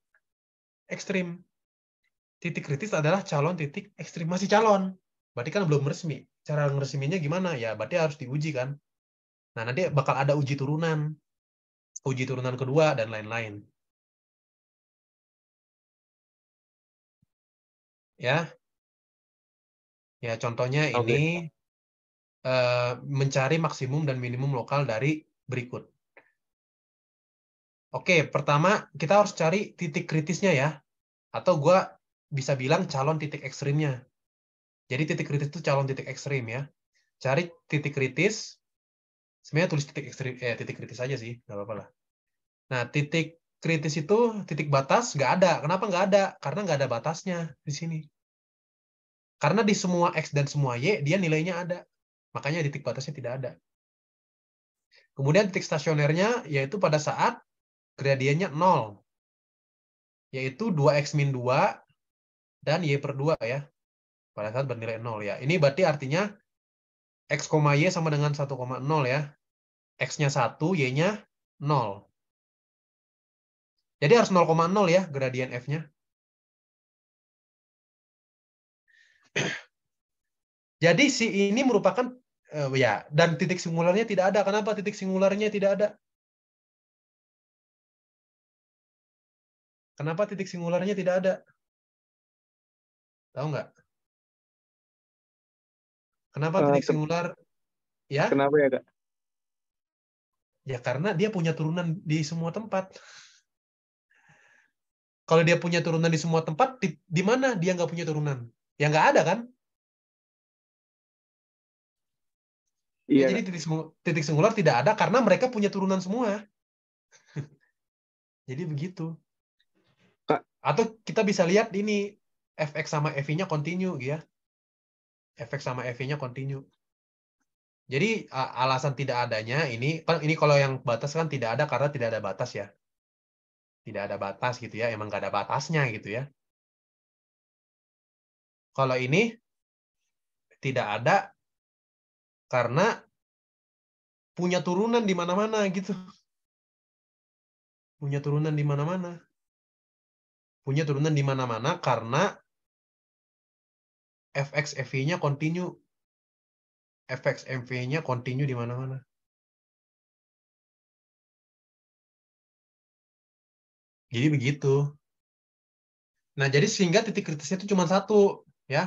ekstrim. Titik kritis adalah calon titik ekstrim masih calon. Berarti kan belum resmi. Cara ngeresminya gimana? Ya berarti harus diuji kan. Nah nanti bakal ada uji turunan, uji turunan kedua dan lain-lain. ya. Ya, contohnya okay. ini uh, mencari maksimum dan minimum lokal dari berikut. Oke, pertama kita harus cari titik kritisnya ya. Atau gue bisa bilang calon titik ekstrimnya. Jadi titik kritis itu calon titik ekstrim ya. Cari titik kritis. Sebenarnya tulis titik ekstrim, eh titik kritis aja sih, nggak apa-apa lah. Nah, titik kritis itu titik batas nggak ada. Kenapa nggak ada? Karena nggak ada batasnya di sini. Karena di semua X dan semua Y, dia nilainya ada. Makanya titik batasnya tidak ada. Kemudian titik stasionernya yaitu pada saat gradiennya 0. Yaitu 2X-2 dan Y per 2 ya. Pada saat bernilai 0 ya. Ini berarti artinya X, Y sama dengan 1,0 ya. X-nya 1, Y-nya 0. Jadi harus 0,0 ya gradien F-nya. *clears throat* Jadi si ini merupakan uh, ya dan titik singularnya tidak ada. Kenapa titik singularnya tidak ada? Kenapa titik singularnya tidak ada? Tahu nggak? Kenapa titik eh, singular? Ya. Kenapa ya kak? Ya karena dia punya turunan di semua tempat. Kalau dia punya turunan di semua tempat, di, di mana dia nggak punya turunan? Ya nggak ada kan? Ya, iya. Jadi titik, titik singular tidak ada karena mereka punya turunan semua. *laughs* Jadi begitu. Atau kita bisa lihat ini fx sama fi-nya continue ya. fx sama fi-nya continue. Jadi alasan tidak adanya ini kan ini kalau yang batas kan tidak ada karena tidak ada batas ya tidak ada batas gitu ya, emang nggak ada batasnya gitu ya. Kalau ini tidak ada karena punya turunan di mana-mana gitu. Punya turunan di mana-mana. Punya turunan di mana-mana karena fx fv nya continue. fx mv nya continue di mana-mana. Jadi begitu. Nah, jadi sehingga titik kritisnya itu cuma satu, ya.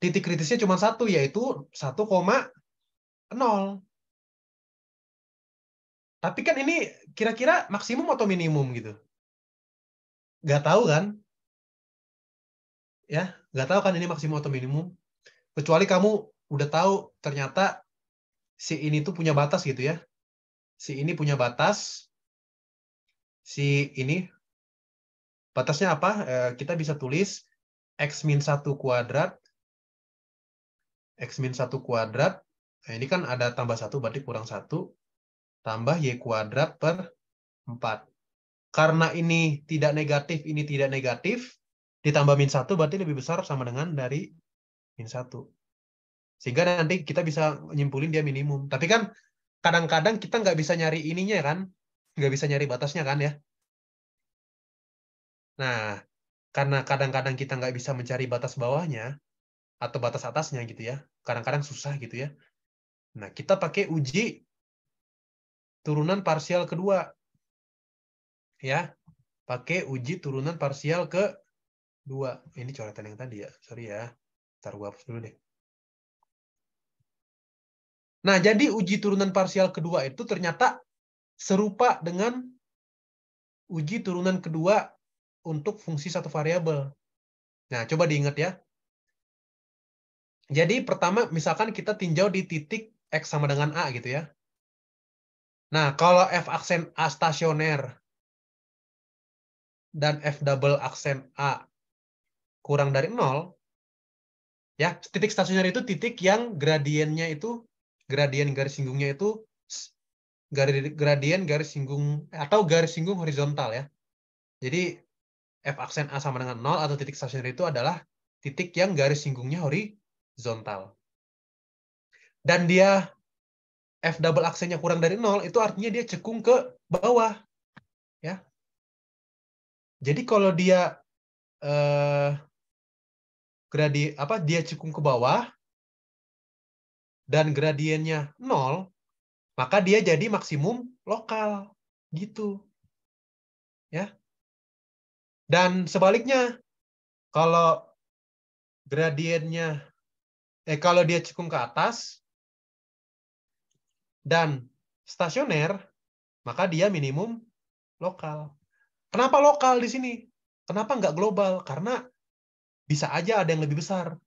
Titik kritisnya cuma satu, yaitu 1,0. Tapi kan ini kira-kira maksimum atau minimum gitu? Gak tahu kan? Ya, gak tahu kan ini maksimum atau minimum? Kecuali kamu udah tahu ternyata si ini tuh punya batas gitu ya. Si ini punya batas, si ini Batasnya apa? Eh, kita bisa tulis X min 1 kuadrat. X min 1 kuadrat. Nah, ini kan ada tambah satu berarti kurang satu Tambah Y kuadrat per 4. Karena ini tidak negatif, ini tidak negatif. Ditambah min satu berarti lebih besar sama dengan dari min satu Sehingga nanti kita bisa nyimpulin dia minimum. Tapi kan kadang-kadang kita nggak bisa nyari ininya kan nggak bisa nyari batasnya kan ya Nah, karena kadang-kadang kita nggak bisa mencari batas bawahnya atau batas atasnya gitu ya, kadang-kadang susah gitu ya. Nah, kita pakai uji turunan parsial kedua. Ya, pakai uji turunan parsial ke dua. Ini coretan yang tadi ya, sorry ya. Ntar gue hapus dulu deh. Nah, jadi uji turunan parsial kedua itu ternyata serupa dengan uji turunan kedua untuk fungsi satu variabel. Nah, coba diingat ya. Jadi pertama misalkan kita tinjau di titik X sama dengan A gitu ya. Nah, kalau F aksen A stasioner dan F double aksen A kurang dari nol, ya, titik stasioner itu titik yang gradiennya itu, gradien garis singgungnya itu gradien garis singgung atau garis singgung horizontal ya. Jadi f aksen a sama dengan 0 atau titik stasioner itu adalah titik yang garis singgungnya horizontal. Dan dia f double aksennya kurang dari 0 itu artinya dia cekung ke bawah. Ya. Jadi kalau dia eh gradi apa dia cekung ke bawah dan gradiennya 0, maka dia jadi maksimum lokal gitu. Ya. Dan sebaliknya, kalau gradiennya, eh kalau dia cekung ke atas dan stasioner, maka dia minimum lokal. Kenapa lokal di sini? Kenapa nggak global? Karena bisa aja ada yang lebih besar.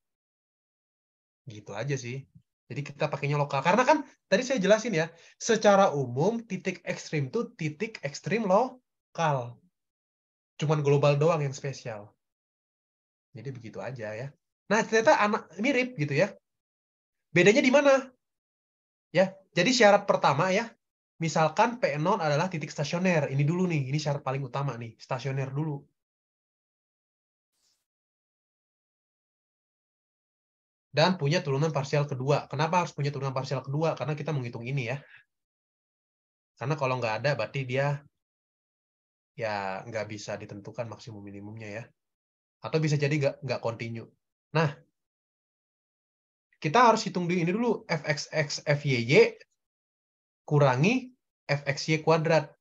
Gitu aja sih. Jadi kita pakainya lokal. Karena kan tadi saya jelasin ya, secara umum titik ekstrim itu titik ekstrim lokal cuman global doang yang spesial. Jadi begitu aja ya. Nah, ternyata anak mirip gitu ya. Bedanya di mana? Ya, jadi syarat pertama ya, misalkan p 0 adalah titik stasioner. Ini dulu nih, ini syarat paling utama nih, stasioner dulu. Dan punya turunan parsial kedua. Kenapa harus punya turunan parsial kedua? Karena kita menghitung ini ya. Karena kalau nggak ada, berarti dia ya nggak bisa ditentukan maksimum minimumnya ya. Atau bisa jadi nggak nggak continue. Nah, kita harus hitung di ini dulu fxx fyy kurangi fxy kuadrat.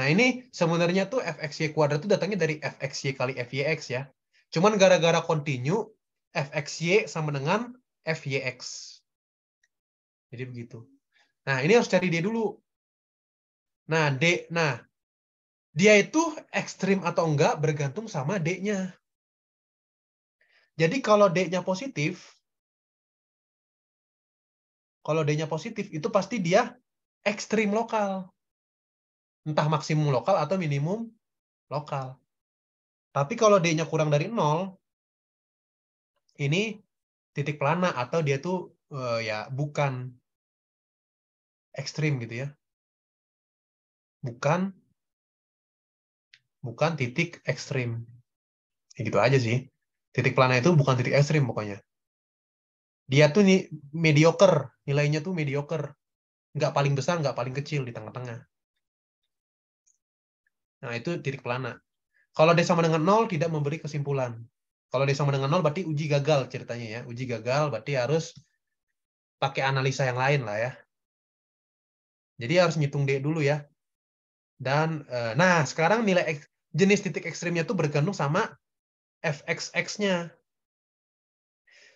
Nah ini sebenarnya tuh fxy kuadrat itu datangnya dari fxy kali fyx ya. Cuman gara-gara continue fxy sama dengan fyx. Jadi begitu. Nah ini harus cari d dulu. Nah d, nah dia itu ekstrim atau enggak bergantung sama D-nya. Jadi kalau D-nya positif, kalau D-nya positif itu pasti dia ekstrim lokal. Entah maksimum lokal atau minimum lokal. Tapi kalau D-nya kurang dari nol, ini titik pelana atau dia tuh uh, ya bukan ekstrim gitu ya. Bukan bukan titik ekstrim. Ya, gitu aja sih. Titik plana itu bukan titik ekstrim pokoknya. Dia tuh nih mediocre, nilainya tuh mediocre. Nggak paling besar, nggak paling kecil, di tengah-tengah. Nah, itu titik plana. Kalau D sama dengan 0, tidak memberi kesimpulan. Kalau D sama dengan 0, berarti uji gagal ceritanya ya. Uji gagal, berarti harus pakai analisa yang lain lah ya. Jadi harus ngitung D dulu ya. Dan eh, nah, sekarang nilai jenis titik ekstrimnya tuh bergantung sama fxx-nya.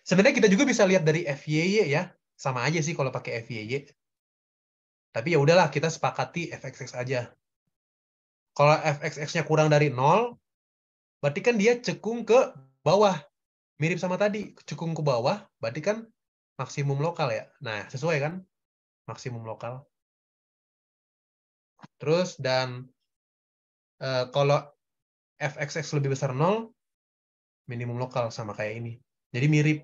Sebenarnya kita juga bisa lihat dari fyy ya, sama aja sih kalau pakai fyy. Tapi ya udahlah kita sepakati fxx aja. Kalau fxx-nya kurang dari 0, berarti kan dia cekung ke bawah. Mirip sama tadi, cekung ke bawah, berarti kan maksimum lokal ya. Nah, sesuai kan? Maksimum lokal. Terus dan Eh, kalau fxx lebih besar 0, minimum lokal sama kayak ini. Jadi mirip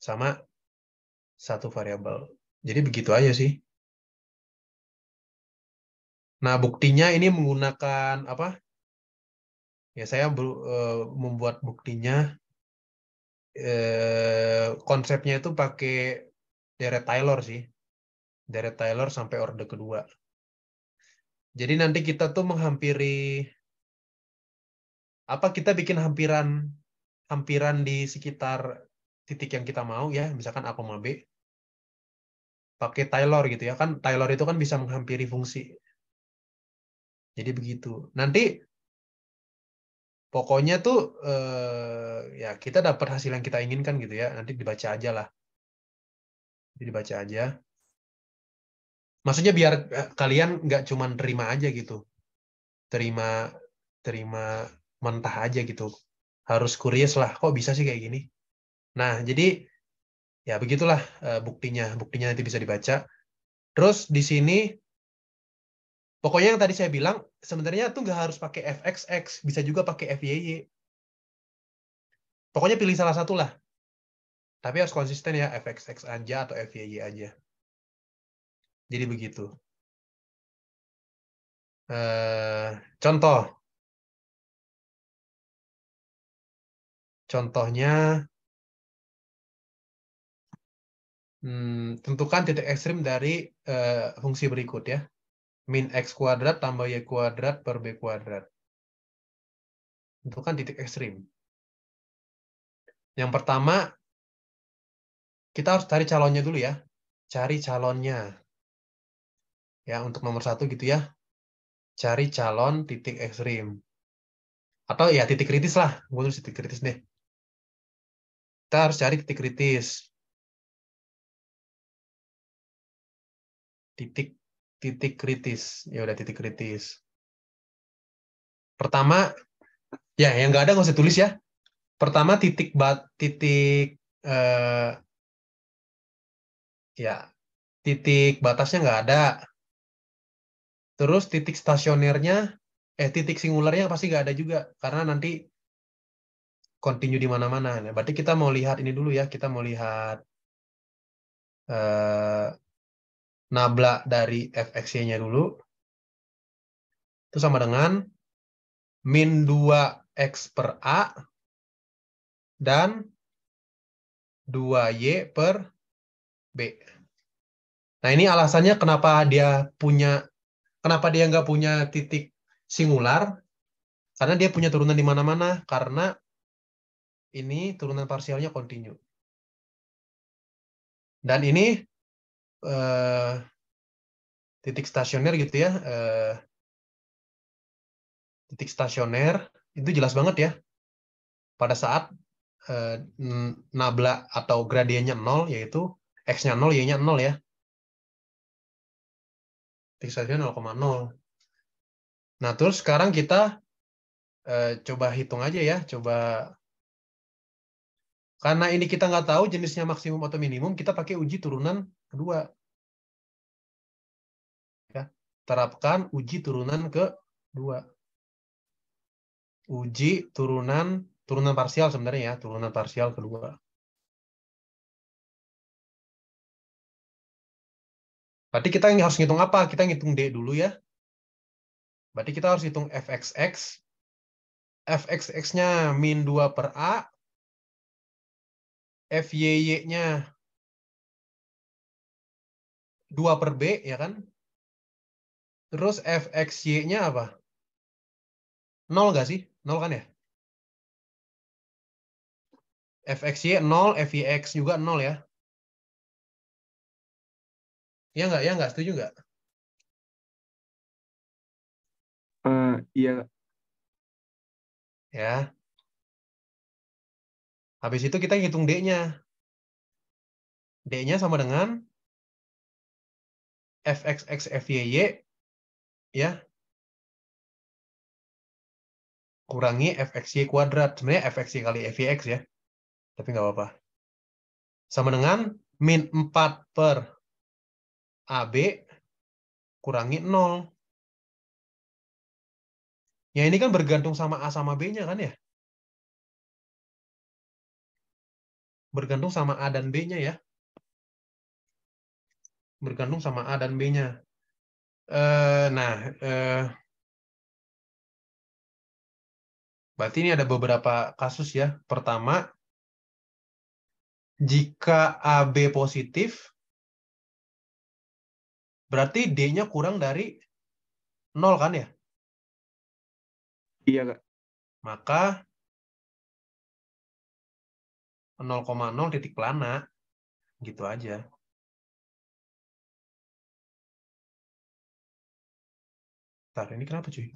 sama satu variabel. Jadi begitu aja sih. Nah, buktinya ini menggunakan apa? Ya, saya eh, membuat buktinya eh, konsepnya itu pakai deret Taylor sih. Deret Taylor sampai orde kedua. Jadi nanti kita tuh menghampiri apa kita bikin hampiran hampiran di sekitar titik yang kita mau ya, misalkan A, B. Pakai Taylor gitu ya. Kan Taylor itu kan bisa menghampiri fungsi. Jadi begitu. Nanti pokoknya tuh eh, ya kita dapat hasil yang kita inginkan gitu ya. Nanti dibaca aja lah. Jadi dibaca aja maksudnya biar eh, kalian nggak cuma terima aja gitu terima terima mentah aja gitu harus curious lah kok bisa sih kayak gini nah jadi ya begitulah eh, buktinya buktinya nanti bisa dibaca terus di sini pokoknya yang tadi saya bilang sebenarnya tuh nggak harus pakai fxx bisa juga pakai fyy pokoknya pilih salah satu lah tapi harus konsisten ya fxx aja atau fyy aja jadi begitu. Uh, contoh. Contohnya, hmm, tentukan titik ekstrim dari uh, fungsi berikut ya. Min X kuadrat tambah Y kuadrat per B kuadrat. Tentukan titik ekstrim. Yang pertama, kita harus cari calonnya dulu ya. Cari calonnya ya untuk nomor satu gitu ya cari calon titik ekstrim atau ya titik kritis lah gue tulis titik kritis deh kita harus cari titik kritis titik titik kritis ya udah titik kritis pertama ya yang nggak ada nggak usah tulis ya pertama titik bat titik eh, ya titik batasnya nggak ada Terus titik stasionernya, eh titik singularnya pasti nggak ada juga karena nanti continue di mana-mana. Nah, berarti kita mau lihat ini dulu ya, kita mau lihat eh, nabla dari fxy-nya dulu. Itu sama dengan min 2x per a dan 2y per b. Nah, ini alasannya kenapa dia punya Kenapa dia nggak punya titik singular? Karena dia punya turunan di mana-mana. Karena ini turunan parsialnya kontinu. Dan ini eh, titik stasioner gitu ya. Eh, titik stasioner itu jelas banget ya. Pada saat eh, nabla atau gradiennya nol, yaitu X-nya 0, Y-nya 0 ya x saja 0,0. Nah, terus sekarang kita eh, coba hitung aja ya, coba karena ini kita nggak tahu jenisnya maksimum atau minimum, kita pakai uji turunan kedua. Ya, terapkan uji turunan ke dua, Uji turunan turunan parsial sebenarnya ya, turunan parsial kedua. Berarti kita harus ngitung apa? Kita ngitung D dulu ya. Berarti kita harus hitung fxx. fxx-nya min 2 per A. fyy-nya 2 per B, ya kan? Terus fxy-nya apa? 0 nggak sih? 0 kan ya? fxy 0, fyx juga 0 ya. Ya nggak, ya nggak setuju nggak? Uh, iya. Ya. Habis itu kita hitung D-nya. D-nya sama dengan FXX FYY ya kurangi fxy kuadrat. Sebenarnya fxy kali fyx ya. Tapi nggak apa-apa. Sama dengan min 4 per AB kurangi 0. Ya ini kan bergantung sama A sama B-nya kan ya? Bergantung sama A dan B-nya ya. Bergantung sama A dan B-nya. Eh, nah, eh, berarti ini ada beberapa kasus ya. Pertama, jika AB positif, Berarti D-nya kurang dari 0 kan ya? Iya, Kak. Maka 0,0 titik pelana. Gitu aja. Bentar, ini kenapa cuy?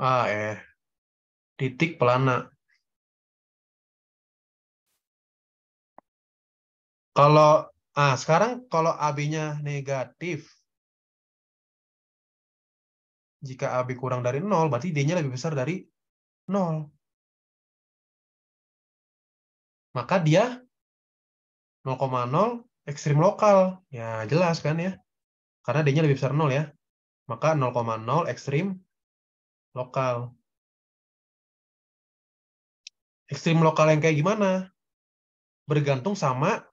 Ah, eh. Titik pelana. Kalau ah sekarang kalau AB-nya negatif, jika AB kurang dari 0, berarti D-nya lebih besar dari 0. Maka dia 0,0 ekstrim lokal. Ya, jelas kan ya. Karena D-nya lebih besar 0 ya. Maka 0,0 ekstrim lokal. Ekstrim lokal yang kayak gimana? Bergantung sama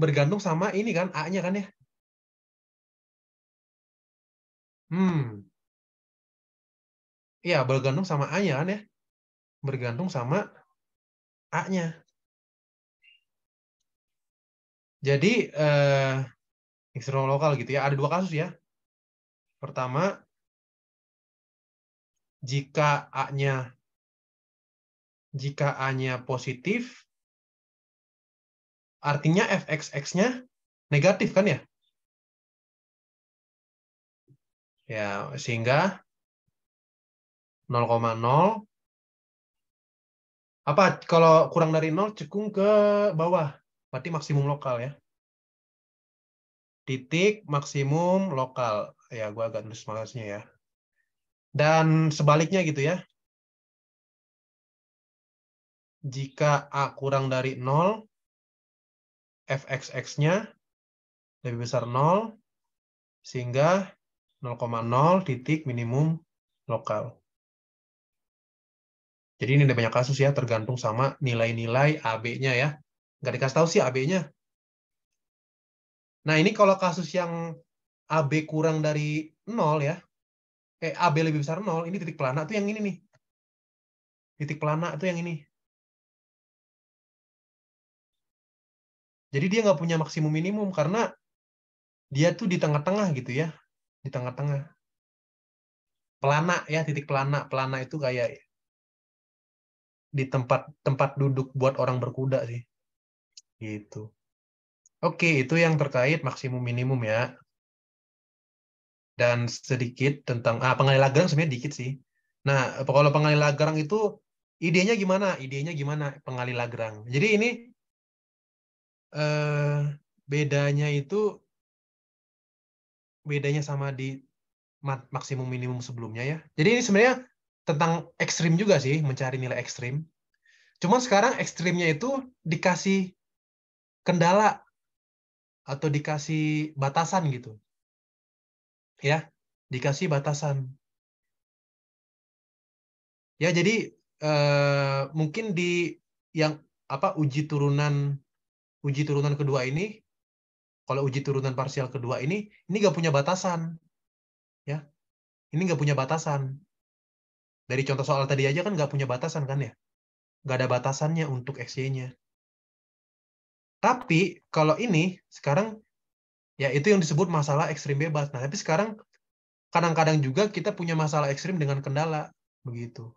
bergantung sama ini kan, A-nya kan ya. Hmm. Iya, bergantung sama A-nya kan ya. Bergantung sama A-nya. Jadi, eh, eksternal lokal gitu ya. Ada dua kasus ya. Pertama, jika A-nya jika A-nya positif, Artinya fxx-nya negatif kan ya? Ya, sehingga 0,0 apa kalau kurang dari 0 cekung ke bawah. Berarti maksimum lokal ya. Titik maksimum lokal. Ya, gua agak nulis malasnya ya. Dan sebaliknya gitu ya. Jika A kurang dari 0, fxx-nya lebih besar 0, sehingga 0,0 titik minimum lokal. Jadi ini ada banyak kasus ya, tergantung sama nilai-nilai AB-nya ya. Nggak dikasih tahu sih AB-nya. Nah ini kalau kasus yang AB kurang dari 0 ya, eh AB lebih besar 0, ini titik pelana itu yang ini nih. Titik pelana itu yang ini. Jadi dia nggak punya maksimum minimum karena dia tuh di tengah-tengah gitu ya, di tengah-tengah. Pelana ya, titik pelana. Pelana itu kayak di tempat tempat duduk buat orang berkuda sih. Gitu. Oke, itu yang terkait maksimum minimum ya. Dan sedikit tentang ah pengali sebenarnya dikit sih. Nah, kalau pengali lagarang itu idenya gimana? Idenya gimana pengali lagarang? Jadi ini Eh, bedanya itu bedanya sama di maksimum minimum sebelumnya ya. Jadi ini sebenarnya tentang ekstrim juga sih, mencari nilai ekstrim. Cuman sekarang ekstrimnya itu dikasih kendala atau dikasih batasan gitu. Ya, dikasih batasan. Ya, jadi eh, mungkin di yang apa uji turunan uji turunan kedua ini, kalau uji turunan parsial kedua ini, ini nggak punya batasan. ya Ini nggak punya batasan. Dari contoh soal tadi aja kan nggak punya batasan kan ya? Nggak ada batasannya untuk XY-nya. Tapi kalau ini sekarang ya itu yang disebut masalah ekstrim bebas. Nah, tapi sekarang kadang-kadang juga kita punya masalah ekstrim dengan kendala begitu.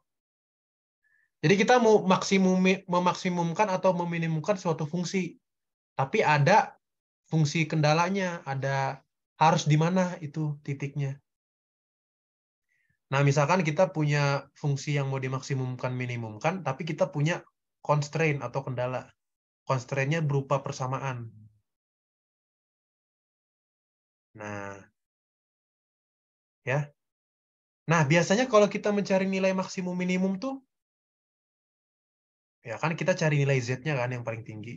Jadi kita mau maksimum memaksimumkan atau meminimumkan suatu fungsi. Tapi ada fungsi kendalanya, ada harus di mana itu titiknya. Nah, misalkan kita punya fungsi yang mau dimaksimumkan, minimumkan, tapi kita punya constraint atau kendala. Constraint-nya berupa persamaan. Nah, ya. Nah, biasanya kalau kita mencari nilai maksimum minimum tuh, ya kan kita cari nilai Z-nya kan yang paling tinggi.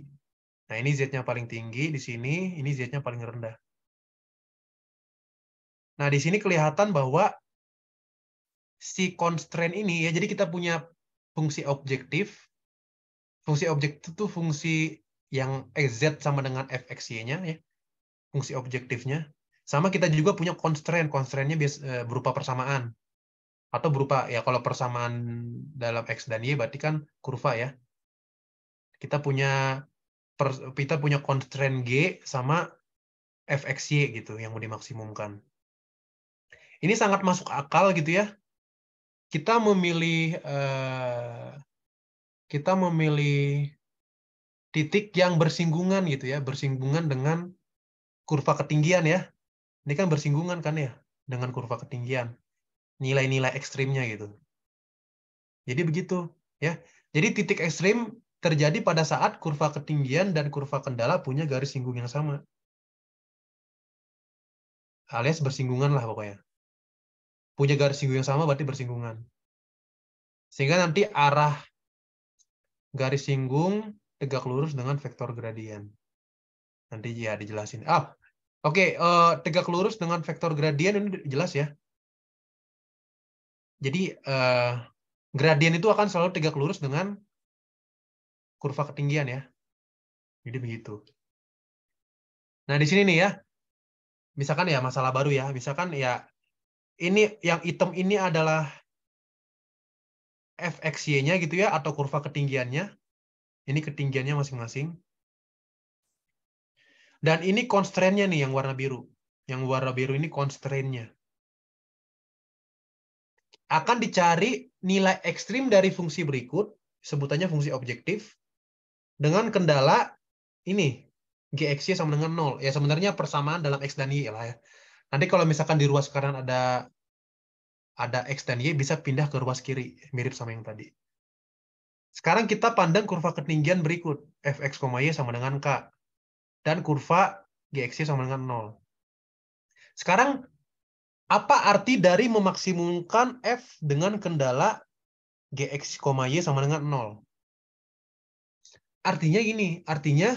Nah, ini Z-nya paling tinggi di sini, ini Z-nya paling rendah. Nah, di sini kelihatan bahwa si constraint ini, ya jadi kita punya fungsi objektif. Fungsi objektif itu fungsi yang Z sama dengan fxy-nya, ya. fungsi objektifnya. Sama kita juga punya constraint. Constraint-nya e, berupa persamaan. Atau berupa, ya kalau persamaan dalam X dan Y berarti kan kurva ya. Kita punya per, kita punya constraint G sama fxy gitu yang mau dimaksimumkan. Ini sangat masuk akal gitu ya. Kita memilih uh, kita memilih titik yang bersinggungan gitu ya, bersinggungan dengan kurva ketinggian ya. Ini kan bersinggungan kan ya dengan kurva ketinggian. Nilai-nilai ekstrimnya gitu. Jadi begitu ya. Jadi titik ekstrim terjadi pada saat kurva ketinggian dan kurva kendala punya garis singgung yang sama. Alias bersinggungan lah pokoknya. Punya garis singgung yang sama berarti bersinggungan. Sehingga nanti arah garis singgung tegak lurus dengan vektor gradien. Nanti ya dijelasin. Ah, oke, okay, eh, tegak lurus dengan vektor gradien ini jelas ya. Jadi uh, gradien itu akan selalu tegak lurus dengan kurva ketinggian ya. Jadi begitu. Nah, di sini nih ya. Misalkan ya masalah baru ya. Misalkan ya ini yang item ini adalah fxy-nya gitu ya atau kurva ketinggiannya. Ini ketinggiannya masing-masing. Dan ini constraint-nya nih yang warna biru. Yang warna biru ini constraint-nya. Akan dicari nilai ekstrim dari fungsi berikut, sebutannya fungsi objektif, dengan kendala ini GX sama dengan 0. Ya sebenarnya persamaan dalam X dan Y lah ya. Nanti kalau misalkan di ruas kanan ada ada X dan Y bisa pindah ke ruas kiri, mirip sama yang tadi. Sekarang kita pandang kurva ketinggian berikut. Fx, Y sama dengan K. Dan kurva GX sama dengan 0. Sekarang, apa arti dari memaksimumkan F dengan kendala GX, Y sama dengan 0? Artinya gini, artinya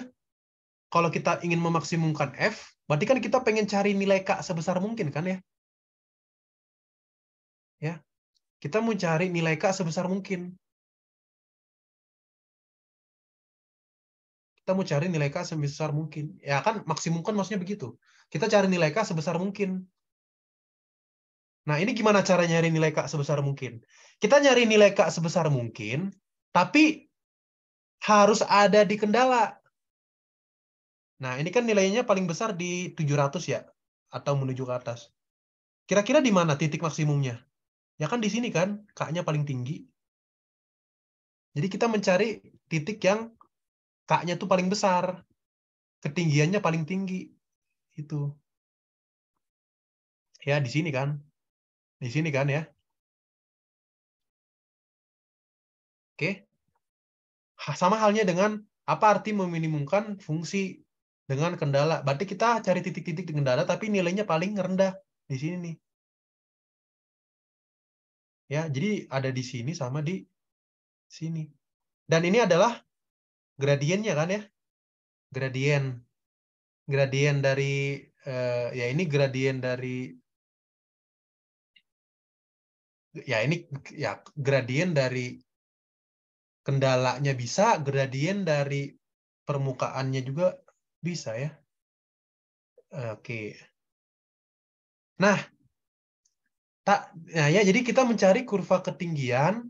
kalau kita ingin memaksimumkan F, berarti kan kita pengen cari nilai K sebesar mungkin kan ya? Ya. Kita mau cari nilai K sebesar mungkin. Kita mau cari nilai K sebesar mungkin. Ya kan maksimum maksudnya begitu. Kita cari nilai K sebesar mungkin. Nah, ini gimana caranya nyari nilai K sebesar mungkin? Kita nyari nilai K sebesar mungkin, tapi harus ada di Kendala. Nah, ini kan nilainya paling besar di 700 ya, atau menuju ke atas. Kira-kira di mana titik maksimumnya? Ya kan di sini kan, K-nya paling tinggi. Jadi kita mencari titik yang K-nya tuh paling besar. Ketinggiannya paling tinggi. Itu. Ya, di sini kan. Di sini kan ya. Oke sama halnya dengan apa arti meminimumkan fungsi dengan kendala. Berarti kita cari titik-titik di kendala, tapi nilainya paling rendah di sini nih. Ya, jadi ada di sini sama di sini. Dan ini adalah gradiennya kan ya. Gradien. Gradien dari, eh, ya ini gradien dari, ya ini ya gradien dari kendalanya bisa, gradien dari permukaannya juga bisa ya. Oke. Nah, tak nah ya jadi kita mencari kurva ketinggian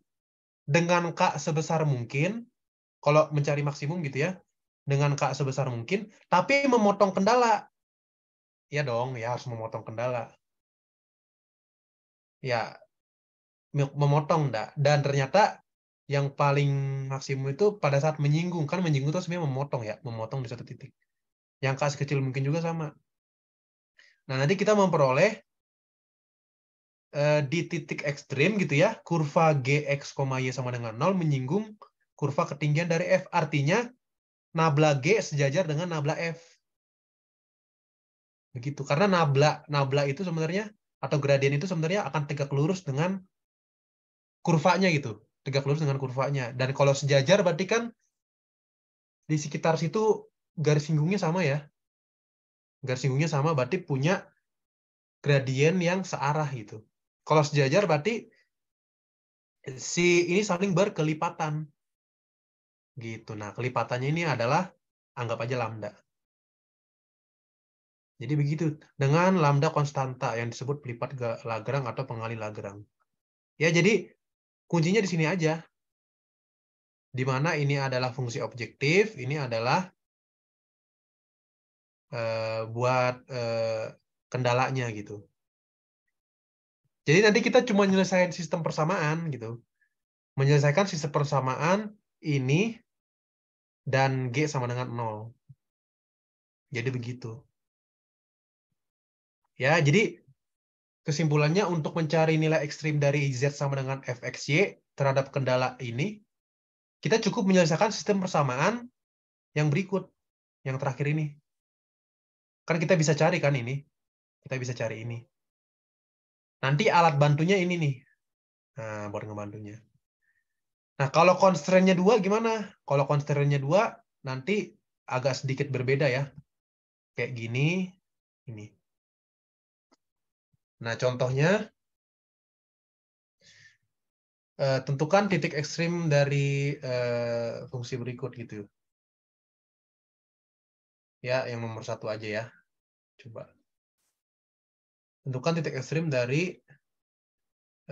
dengan K sebesar mungkin kalau mencari maksimum gitu ya dengan K sebesar mungkin tapi memotong kendala. Ya dong, ya harus memotong kendala. Ya memotong Dan ternyata yang paling maksimum itu pada saat menyinggung kan menyinggung itu sebenarnya memotong ya memotong di satu titik yang kasih kecil mungkin juga sama nah nanti kita memperoleh eh, di titik ekstrim gitu ya kurva gx, y sama dengan 0 menyinggung kurva ketinggian dari f artinya nabla g sejajar dengan nabla f begitu karena nabla nabla itu sebenarnya atau gradien itu sebenarnya akan tegak lurus dengan kurvanya gitu tegak lurus dengan kurvanya. Dan kalau sejajar berarti kan di sekitar situ garis singgungnya sama ya. Garis singgungnya sama berarti punya gradien yang searah gitu. Kalau sejajar berarti si ini saling berkelipatan. Gitu. Nah, kelipatannya ini adalah anggap aja lambda. Jadi begitu dengan lambda konstanta yang disebut pelipat lagrang atau pengali lagrang Ya, jadi kuncinya di sini aja. Di mana ini adalah fungsi objektif, ini adalah uh, buat uh, kendalanya gitu. Jadi nanti kita cuma menyelesaikan sistem persamaan gitu. Menyelesaikan sistem persamaan ini dan G sama dengan 0. Jadi begitu. Ya, jadi Kesimpulannya untuk mencari nilai ekstrim dari Z sama dengan fxy terhadap kendala ini, kita cukup menyelesaikan sistem persamaan yang berikut, yang terakhir ini. Kan kita bisa cari kan ini. Kita bisa cari ini. Nanti alat bantunya ini nih. Nah, buat ngebantunya. Nah, kalau constraint-nya 2 gimana? Kalau constraint-nya 2, nanti agak sedikit berbeda ya. Kayak gini, ini. Nah, contohnya eh, tentukan titik ekstrim dari eh, fungsi berikut gitu. Ya, yang nomor satu aja ya. Coba. Tentukan titik ekstrim dari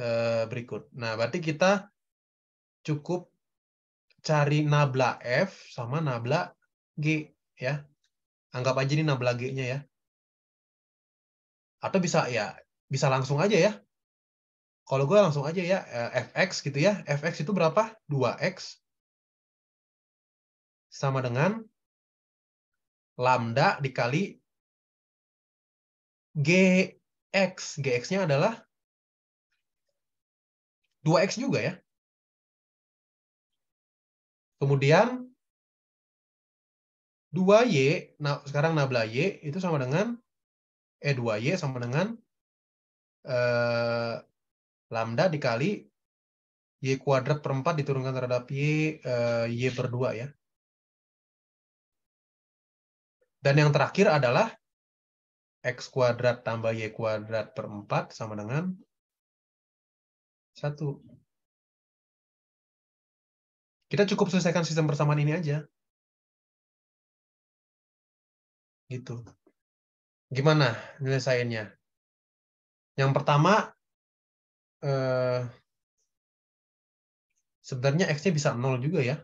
eh, berikut. Nah, berarti kita cukup cari nabla F sama nabla G. ya Anggap aja ini nabla G-nya ya. Atau bisa ya bisa langsung aja ya. Kalau gue langsung aja ya, eh, fx gitu ya. fx itu berapa? 2x sama dengan lambda dikali gx. gx-nya adalah 2x juga ya. Kemudian 2y, nah sekarang nabla y itu sama dengan eh 2y sama dengan eh, lambda dikali y kuadrat per 4 diturunkan terhadap y, eh, y per 2 ya. Dan yang terakhir adalah x kuadrat tambah y kuadrat per 4 sama dengan 1. Kita cukup selesaikan sistem persamaan ini aja. Gitu. Gimana nyelesainnya? Yang pertama, eh, sebenarnya X-nya bisa nol juga ya.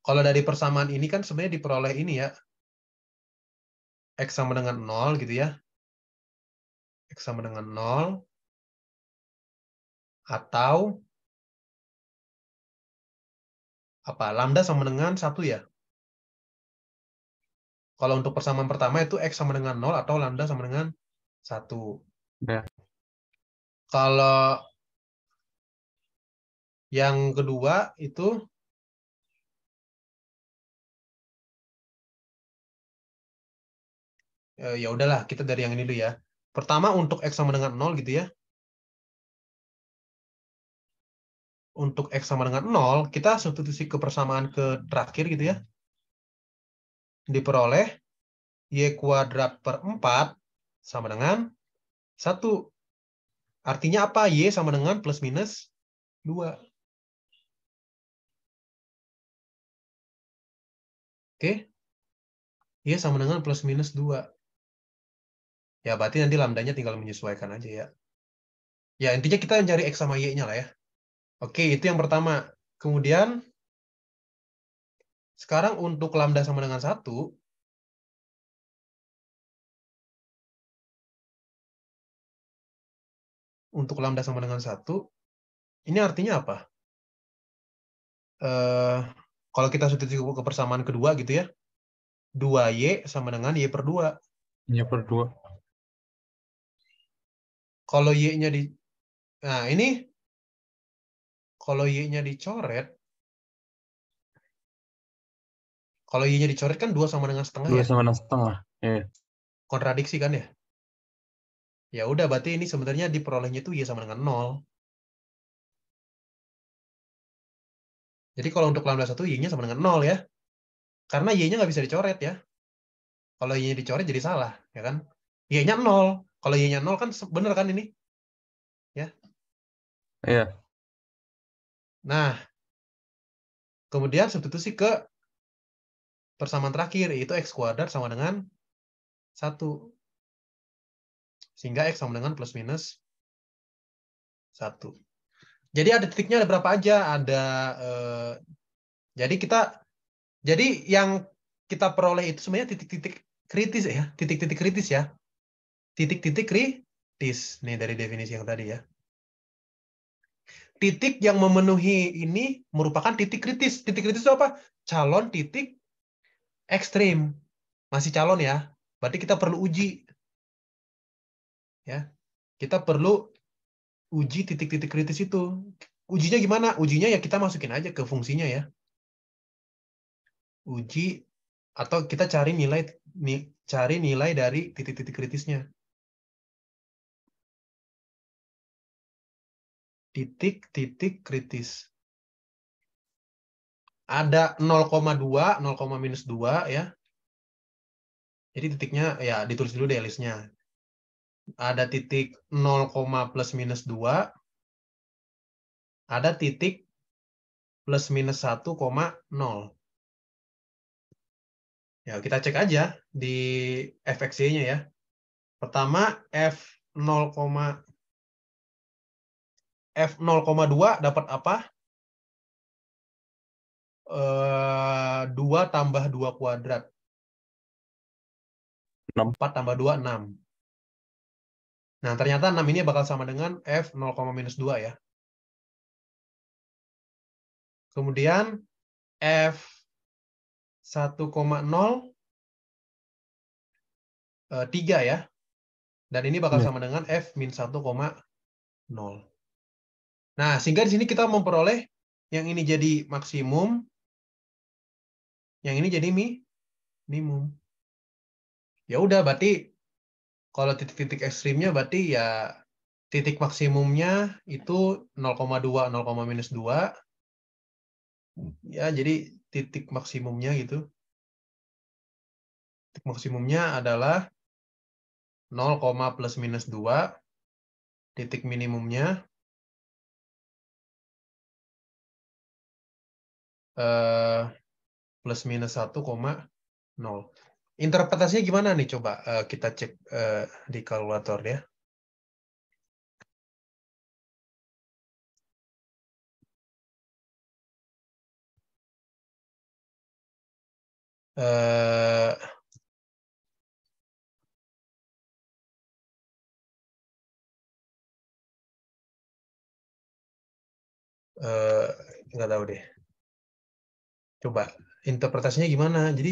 Kalau dari persamaan ini kan sebenarnya diperoleh ini ya. X sama dengan 0 gitu ya. X sama dengan 0. Atau apa lambda sama dengan satu ya. Kalau untuk persamaan pertama itu x sama dengan 0 atau lambda sama dengan satu. Ya. Kalau yang kedua itu eh, ya udahlah kita dari yang ini dulu ya. Pertama untuk x sama dengan nol gitu ya. Untuk x sama dengan nol kita substitusi ke persamaan ke terakhir gitu ya. Diperoleh y kuadrat per 4 sama dengan 1. Artinya apa? Y sama dengan plus minus 2. Oke. Y sama dengan plus minus 2. Ya, berarti nanti lambdanya tinggal menyesuaikan aja ya. Ya, intinya kita mencari X sama Y-nya lah ya. Oke, itu yang pertama. Kemudian, sekarang untuk lambda sama dengan 1, untuk lambda sama dengan satu, ini artinya apa? Eh, kalau kita substitusi ke persamaan kedua gitu ya, 2Y sama dengan Y per dua. Y per dua. Kalau Y-nya di... Nah, ini kalau Y-nya dicoret, kalau Y-nya dicoret kan dua sama dengan setengah 2 ya? sama dengan setengah, iya. Yeah. Kontradiksi kan ya? Ya udah berarti ini sebenarnya diperolehnya itu Y sama dengan 0. Jadi kalau untuk lambda 1 Y-nya sama dengan 0 ya. Karena Y-nya nggak bisa dicoret ya. Kalau Y-nya dicoret jadi salah, ya kan? Y-nya 0. Kalau Y-nya 0 kan bener kan ini? Ya. Iya. Nah, kemudian substitusi ke persamaan terakhir yaitu x kuadrat sama dengan 1. Sehingga X sama dengan plus minus 1. Jadi ada titiknya ada berapa aja? Ada eh, jadi kita jadi yang kita peroleh itu sebenarnya titik-titik kritis ya, titik-titik kritis ya. Titik-titik kritis nih dari definisi yang tadi ya. Titik yang memenuhi ini merupakan titik kritis. Titik kritis itu apa? Calon titik ekstrim. Masih calon ya. Berarti kita perlu uji Ya, kita perlu uji titik-titik kritis itu. Ujinya gimana? Ujinya ya kita masukin aja ke fungsinya ya. Uji atau kita cari nilai ni, cari nilai dari titik-titik kritisnya. Titik-titik kritis. Ada 0,2, 0, minus 2 ya. Jadi titiknya ya ditulis dulu deh listnya ada titik 0, plus minus 2, ada titik plus minus 1,0. Ya, kita cek aja di fxy-nya ya. Pertama, F0, F0,2 dapat apa? E, eh, 2 tambah 2 kuadrat. 4 tambah 2, 6. Nah, ternyata 6 ini bakal sama dengan F 0,-2 ya. Kemudian F 1,0 3 eh, ya. Dan ini bakal ya. sama dengan F min 1,0. Nah, sehingga di sini kita memperoleh yang ini jadi maksimum, yang ini jadi mi minimum. Ya udah, berarti kalau titik-titik ekstrimnya berarti ya titik maksimumnya itu 0,2, 0, minus 2. Ya, jadi titik maksimumnya gitu. Titik maksimumnya adalah 0, plus minus 2. Titik minimumnya eh, plus minus 1,0 Interpretasinya gimana nih coba uh, kita cek uh, di kalkulator ya. Uh, eh, nggak tahu deh. Coba interpretasinya gimana? Jadi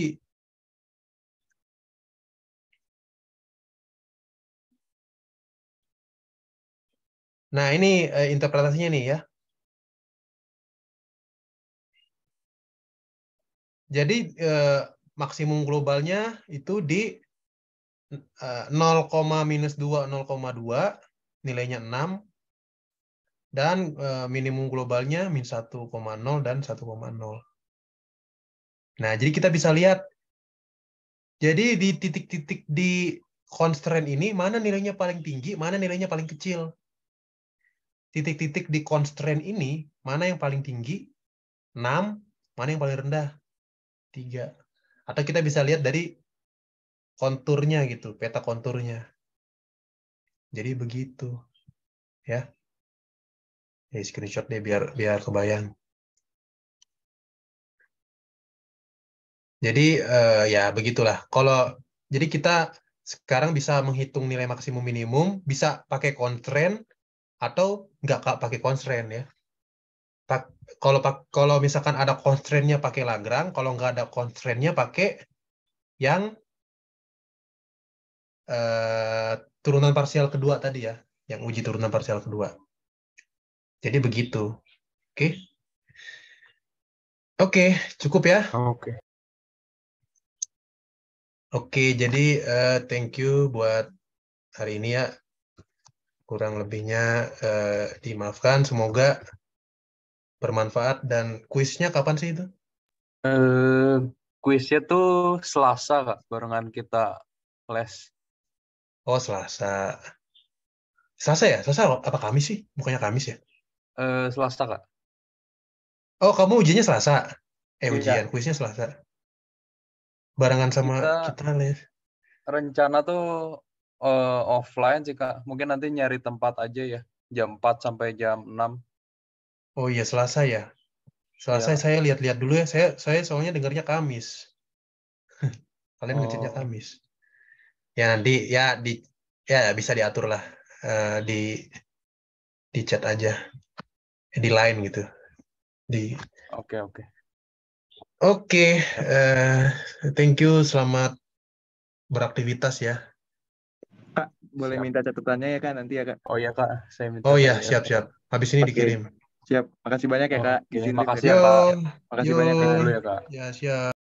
Nah, ini uh, interpretasinya nih ya. Jadi uh, maksimum globalnya itu di uh, eh, 0, minus 2, 0,2, nilainya 6. Dan uh, minimum globalnya minus 1,0 dan 1,0. Nah, jadi kita bisa lihat. Jadi di titik-titik di constraint ini, mana nilainya paling tinggi, mana nilainya paling kecil titik-titik di constraint ini mana yang paling tinggi? 6, mana yang paling rendah? 3. Atau kita bisa lihat dari konturnya gitu, peta konturnya. Jadi begitu. Ya. Ya, screenshot deh biar biar kebayang. Jadi eh, ya begitulah. Kalau jadi kita sekarang bisa menghitung nilai maksimum minimum, bisa pakai constraint atau nggak pakai constraint ya pak kalau pak kalau misalkan ada constraint-nya pakai Lagrang, kalau nggak ada constraint-nya pakai yang uh, turunan parsial kedua tadi ya yang uji turunan parsial kedua jadi begitu oke okay? oke okay, cukup ya oke okay. oke okay, jadi uh, thank you buat hari ini ya kurang lebihnya eh, dimaafkan. Semoga bermanfaat dan kuisnya kapan sih itu? Kuisnya eh, kuisnya tuh Selasa kak, barengan kita les. Oh Selasa. Selasa ya? Selasa apa Kamis sih? Bukannya Kamis ya? Uh, Selasa kak. Oh kamu ujiannya Selasa? Eh Tidak. ujian kuisnya Selasa. Barengan sama kita, kita les. Rencana tuh uh, offline sih Kak. Mungkin nanti nyari tempat aja ya. Jam 4 sampai jam 6. Oh iya, Selasa ya. Selasa ya. saya lihat-lihat dulu ya. Saya saya soalnya dengarnya Kamis. *laughs* Kalian oh. ngecatnya Kamis. Ya nanti ya di ya bisa diatur lah uh, di di chat aja. Eh, di lain gitu. Di Oke, okay, oke. Okay. Oke, okay, uh, thank you. Selamat beraktivitas ya boleh siap. minta catatannya ya kak nanti ya kak. Oh ya kak, saya minta. Oh ya siap siap. Habis ini dikirim. Siap. Makasih banyak ya oh, kak. Oh, kasih ya, makasih ya kak. Makasih banyak ya, ya kak. Ya siap.